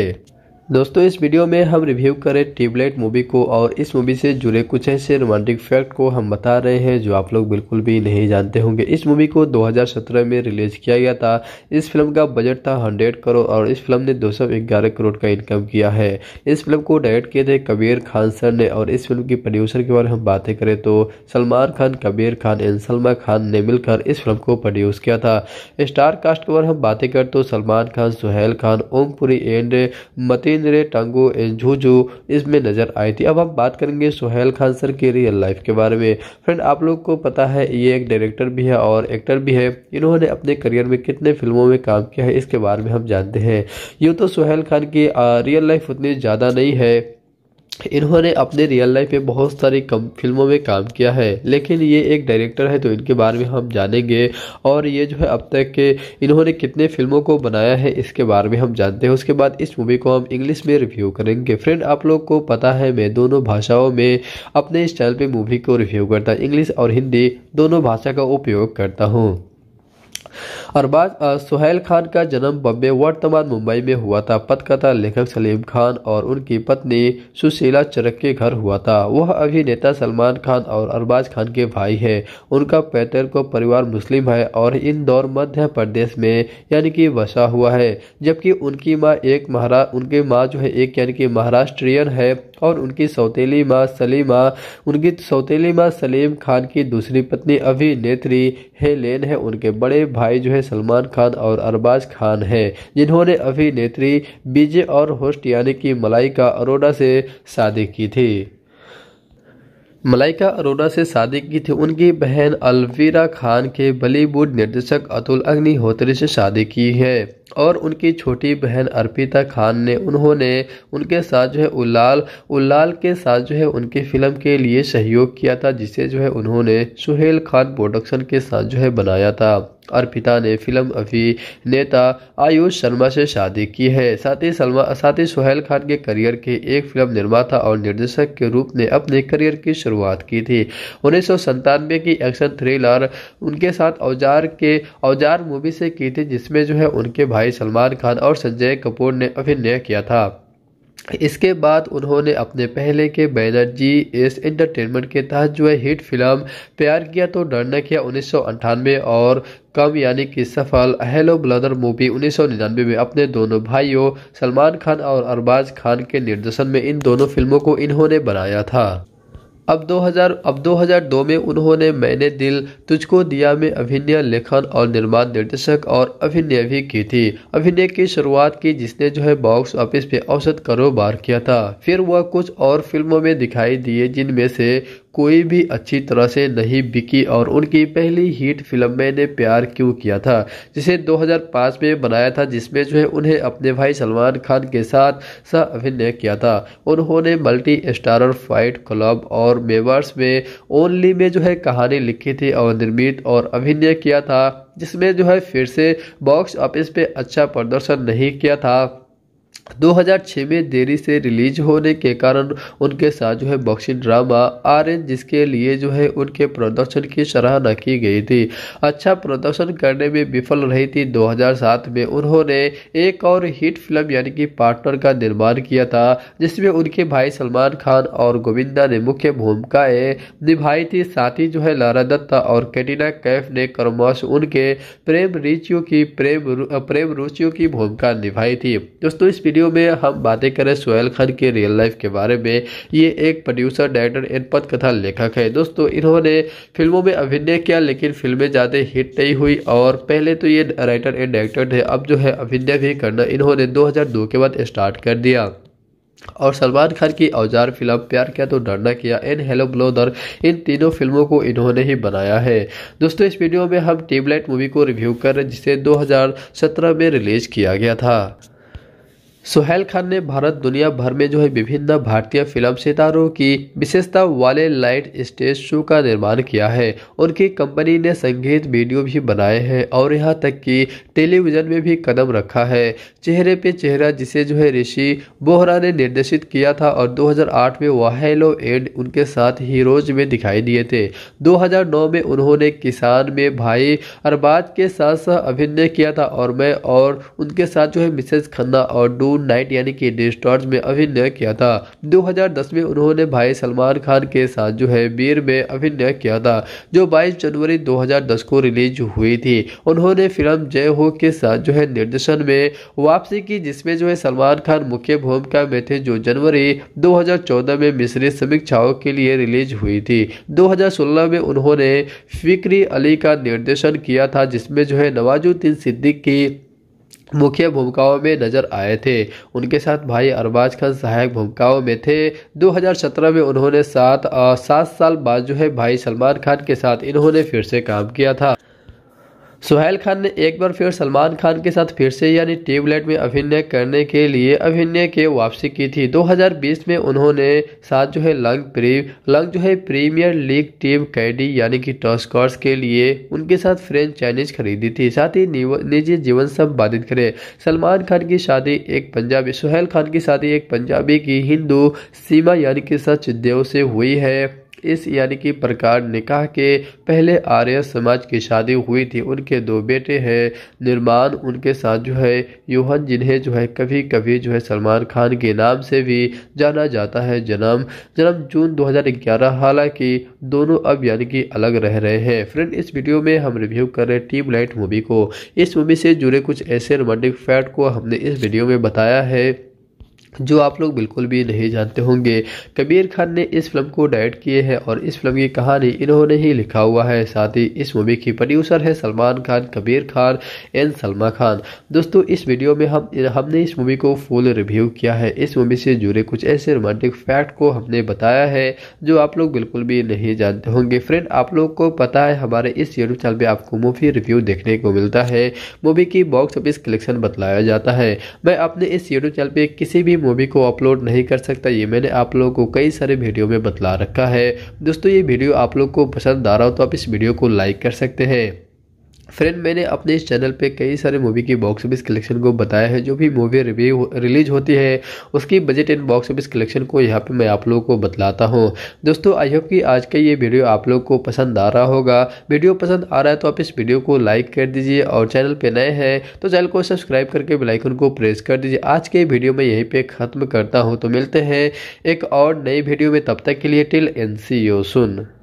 दोस्तों इस वीडियो में हम रिव्यू करें ट्यूबलाइट मूवी को और इस मूवी से जुड़े कुछ ऐसे रोमांटिक फैक्ट को हम बता रहे हैं जो आप लोग बिल्कुल भी नहीं जानते होंगे इस मूवी को 2017 में रिलीज किया गया था इस फिल्म का बजट था 100 करोड़ और इस फिल्म ने 211 करोड़ का इनकम किया है इस फिल्म को डायरेक्ट किए थे कबीर खान सर ने और इस फिल्म की प्रोड्यूसर के बारे में हम बातें करें तो सलमान खान कबीर खान एंड सलमा खान ने मिलकर इस फिल्म को प्रोड्यूस किया था स्टार कास्ट के बारे में हम बातें करें तो सलमान खान सुहेल खान ओमपुरी एंड मती महेंद्र टांगो एंड जोजो इसमें नजर आई थी अब हम बात करेंगे सुहेल खान सर के रियल लाइफ के बारे में फ्रेंड आप लोग को पता है ये एक डायरेक्टर भी है और एक्टर भी है इन्होंने अपने करियर में कितने फिल्मों में काम किया है इसके बारे में हम जानते हैं यूँ तो सुहेल खान की रियल लाइफ उतनी ज़्यादा नहीं है इन्होंने अपने रियल लाइफ में बहुत सारी कम फिल्मों में काम किया है लेकिन ये एक डायरेक्टर है तो इनके बारे में हम जानेंगे और ये जो है अब तक के इन्होंने कितने फिल्मों को बनाया है इसके बारे में हम जानते हैं उसके बाद इस मूवी को हम इंग्लिश में रिव्यू करेंगे फ्रेंड आप लोग को पता है मैं दोनों भाषाओं में अपने इस चैनल पर मूवी को रिव्यू करता इंग्लिश और हिंदी दोनों भाषा का उपयोग करता हूँ अरबाज सुहेल खान का जन्म बम्बे वर्तमान मुंबई में हुआ था पथकथा लेखक सलीम खान और उनकी पत्नी सुशीला चरक के घर हुआ था वह अभिनेता सलमान खान और अरबाज खान के भाई है उनका पैतल को परिवार मुस्लिम है और इंदौर मध्य प्रदेश में यानी कि बसा हुआ है जबकि उनकी माँ एक महारा उनकी माँ जो है एक यानी कि महाराष्ट्रियन है और उनकी सौतेली माँ सलीमा उनकी सौतेली माँ सलीम खान की दूसरी पत्नी अभिनेत्री हेलेन है उनके बड़े भाई जो है सलमान खान और अरबाज खान है जिन्होंने अभिनेत्री विजय और होस्ट यानी कि मलाइका अरोड़ा से शादी की थी मलाइका अरोड़ा से शादी की थी उनकी बहन अलवीरा खान के बॉलीवुड निर्देशक अतुल अग्निहोत्री से शादी की है और उनकी छोटी बहन अर्पिता खान ने उन्होंने उनके साथ जो है उलाल उलाल के साथ जो है उनकी फिल्म के लिए सहयोग किया था जिसे जो है उन्होंने सुहेल खान प्रोडक्शन के साथ जो है बनाया था अर्पिता ने फिल्म अभिनेता आयुष शर्मा से शादी की है साथ ही सलमा साथ ही सुहेल खान के करियर के एक फिल्म निर्माता और निर्देशक के रूप में अपने करियर की शुरुआत की थी उन्नीस की एक्शन थ्रिलर उनके साथ औजार के औजार मूवी से की थी जिसमें जो है उनके भाई सलमान खान और संजय कपूर ने अभिनय किया था इसके बाद उन्होंने अपने पहले के बैनर्जी एस एंटरटेनमेंट के तहत जो है हिट फिल्म प्यार किया तो डरना किया उन्नीस और कम यानी कि सफल हेलो ब्लदर मूवी उन्नीस में अपने दोनों भाइयों सलमान खान और अरबाज खान के निर्देशन में इन दोनों फिल्मों को इन्होंने बनाया था अब 2000 अब 2002 में उन्होंने मैंने दिल तुझको दिया में अभिनय लेखन और निर्माण निर्देशक और अभिनय भी की थी अभिनय की शुरुआत की जिसने जो है बॉक्स ऑफिस पे औसत कारोबार किया था फिर वह कुछ और फिल्मों में दिखाई दिए जिनमें से कोई भी अच्छी तरह से नहीं बिकी और उनकी पहली हिट फिल्म मैंने प्यार क्यों किया था जिसे 2005 में बनाया था जिसमें जो है उन्हें अपने भाई सलमान खान के साथ सह अभिनय किया था उन्होंने मल्टी स्टारर फाइट क्लब और मेवर्स में ओनली में जो है कहानी लिखी थी और निर्मित और अभिनय किया था जिसमें जो है फिर से बॉक्स ऑफिस पे अच्छा प्रदर्शन नहीं किया था 2006 में देरी से रिलीज होने के कारण उनके साथ जो है बॉक्सिंग ड्रामा एन जिसके लिए जो है उनके प्रदर्शन की सराहना की गई थी अच्छा प्रदर्शन करने में विफल रही थी 2007 में उन्होंने एक और हिट फिल्म यानी कि पार्टनर का निर्माण किया था जिसमें उनके भाई सलमान खान और गोविंदा ने मुख्य भूमिकाएं निभाई थी साथ ही जो है लारा दत्ता और कैटिना कैफ ने क्रमश उनके प्रेम रुचियों की प्रेम प्रेम रुचियों की भूमिका निभाई थी दोस्तों इस वीडियो में हम बातें करें सोहेल खान के रियल लाइफ के बारे में ये एक प्रोड्यूसर डायरेक्टर एंड पथकथा लेखक है दोस्तों इन्होंने फिल्मों में अभिनय किया लेकिन फिल्में ज़्यादा हिट नहीं हुई और पहले तो ये राइटर एंड डायरेक्टर थे अब जो है अभिनय भी करना इन्होंने दो के बाद स्टार्ट कर दिया और सलमान खान की औजार फिल्म प्यार किया तो डरना किया एन हेलो ब्लोदर इन तीनों फिल्मों को इन्होंने ही बनाया है दोस्तों इस वीडियो में हम ट्यूबलाइट मूवी को रिव्यू कर रहे जिसे 2017 में रिलीज किया गया था सुहेल खान ने भारत दुनिया भर में जो है विभिन्न भारतीय फिल्म सितारों की विशेषता वाले लाइट स्टेज शो का निर्माण किया है उनकी कंपनी ने संगीत वीडियो भी बनाए हैं और यहाँ तक कि टेलीविजन में भी कदम रखा है चेहरे पे चेहरा जिसे जो है ऋषि बोहरा ने निर्देशित किया था और 2008 में वाहेलो एंड उनके साथ हीरोज में दिखाई दिए थे दो में उन्होंने किसान में भाई अरबाज के साथ सह अभिनय किया था और मैं और उनके साथ जो है मिसेज खन्ना और डू मून नाइट यानी कि डिस्टॉर्ज में अभिनय किया था 2010 में उन्होंने भाई सलमान खान के साथ जो है मीर में अभिनय किया था जो 22 जनवरी 2010 को रिलीज हुई थी उन्होंने फिल्म जय हो के साथ जो है निर्देशन में वापसी की जिसमें जो है सलमान खान मुख्य भूमिका में थे जो जनवरी दो में मिश्रित समीक्षाओं के लिए रिलीज हुई थी दो में उन्होंने फिक्री अली का निर्देशन किया था जिसमें जो है नवाजुद्दीन सिद्दीक की मुख्य भूमिकाओं में नजर आए थे उनके साथ भाई अरबाज खान सहायक भूमिकाओं में थे 2017 में उन्होंने सात सात साल बाद जो है भाई सलमान खान के साथ इन्होंने फिर से काम किया था सुहेल खान ने एक बार फिर सलमान खान के साथ फिर से यानी ट्यूबलाइट में अभिनय करने के लिए अभिनय के वापसी की थी 2020 में उन्होंने साथ जो है लंग प्री लंग जो है प्रीमियर लीग टीम कैडी यानी कि टॉस्कॉर्स के लिए उनके साथ फ्रेंच चाइनीज खरीदी थी साथ ही निजी जीवन बाधित करे सलमान खान की शादी एक पंजाबी सुहेल खान की शादी एक पंजाबी की हिंदू सीमा यानी कि देव से हुई है इस यानी कि प्रकार निकाह के पहले आर्य समाज की शादी हुई थी उनके दो बेटे हैं निर्माण उनके साथ जो है यूहन जिन्हें जो है कभी कभी जो है सलमान खान के नाम से भी जाना जाता है जन्म जन्म जून 2011 हालांकि दोनों अब यानी कि अलग रह रहे हैं फ्रेंड इस वीडियो में हम रिव्यू कर रहे टीम लाइट मूवी को इस मूवी से जुड़े कुछ ऐसे रोमांटिक फैक्ट को हमने इस वीडियो में बताया है जो आप लोग बिल्कुल भी नहीं जानते होंगे कबीर खान ने इस फिल्म को डायरेक्ट किए हैं और इस फिल्म की कहानी इन्होंने ही लिखा हुआ है साथ ही इस मूवी की प्रोड्यूसर है सलमान खान कबीर खान एंड सलमा खान दोस्तों इस वीडियो में हम हमने इस मूवी को फुल रिव्यू किया है इस मूवी से जुड़े कुछ ऐसे रोमांटिक फैक्ट को हमने बताया है जो आप लोग बिल्कुल भी नहीं जानते होंगे फ्रेंड आप लोग को पता है हमारे इस यूट्यूब चैनल पर आपको मूवी रिव्यू देखने को मिलता है मूवी की बॉक्स ऑफिस कलेक्शन बतलाया जाता है मैं अपने इस यूट्यूब चैनल पर किसी भी मूवी को अपलोड नहीं कर सकता ये मैंने आप लोगों को कई सारे वीडियो में बतला रखा है दोस्तों ये वीडियो आप लोग को पसंद आ रहा हो तो आप इस वीडियो को लाइक कर सकते हैं फ्रेंड मैंने अपने इस चैनल पे कई सारे मूवी की बॉक्स ऑफिस कलेक्शन को बताया है जो भी मूवी रिव्यू रिलीज होती है उसकी budget and box office collection को यहाँ पे मैं आप लोगों को बतलाता हूँ दोस्तों आई होप कि आज का ये वीडियो आप लोग को पसंद आ रहा होगा वीडियो पसंद आ रहा है तो आप इस वीडियो को लाइक कर दीजिए और चैनल पर नए हैं तो चैनल को सब्सक्राइब करके बेलाइकन को प्रेस कर दीजिए आज के वीडियो में यहीं पर ख़त्म करता हूँ तो मिलते हैं एक और नई वीडियो में तब तक के लिए टिल एन सी सुन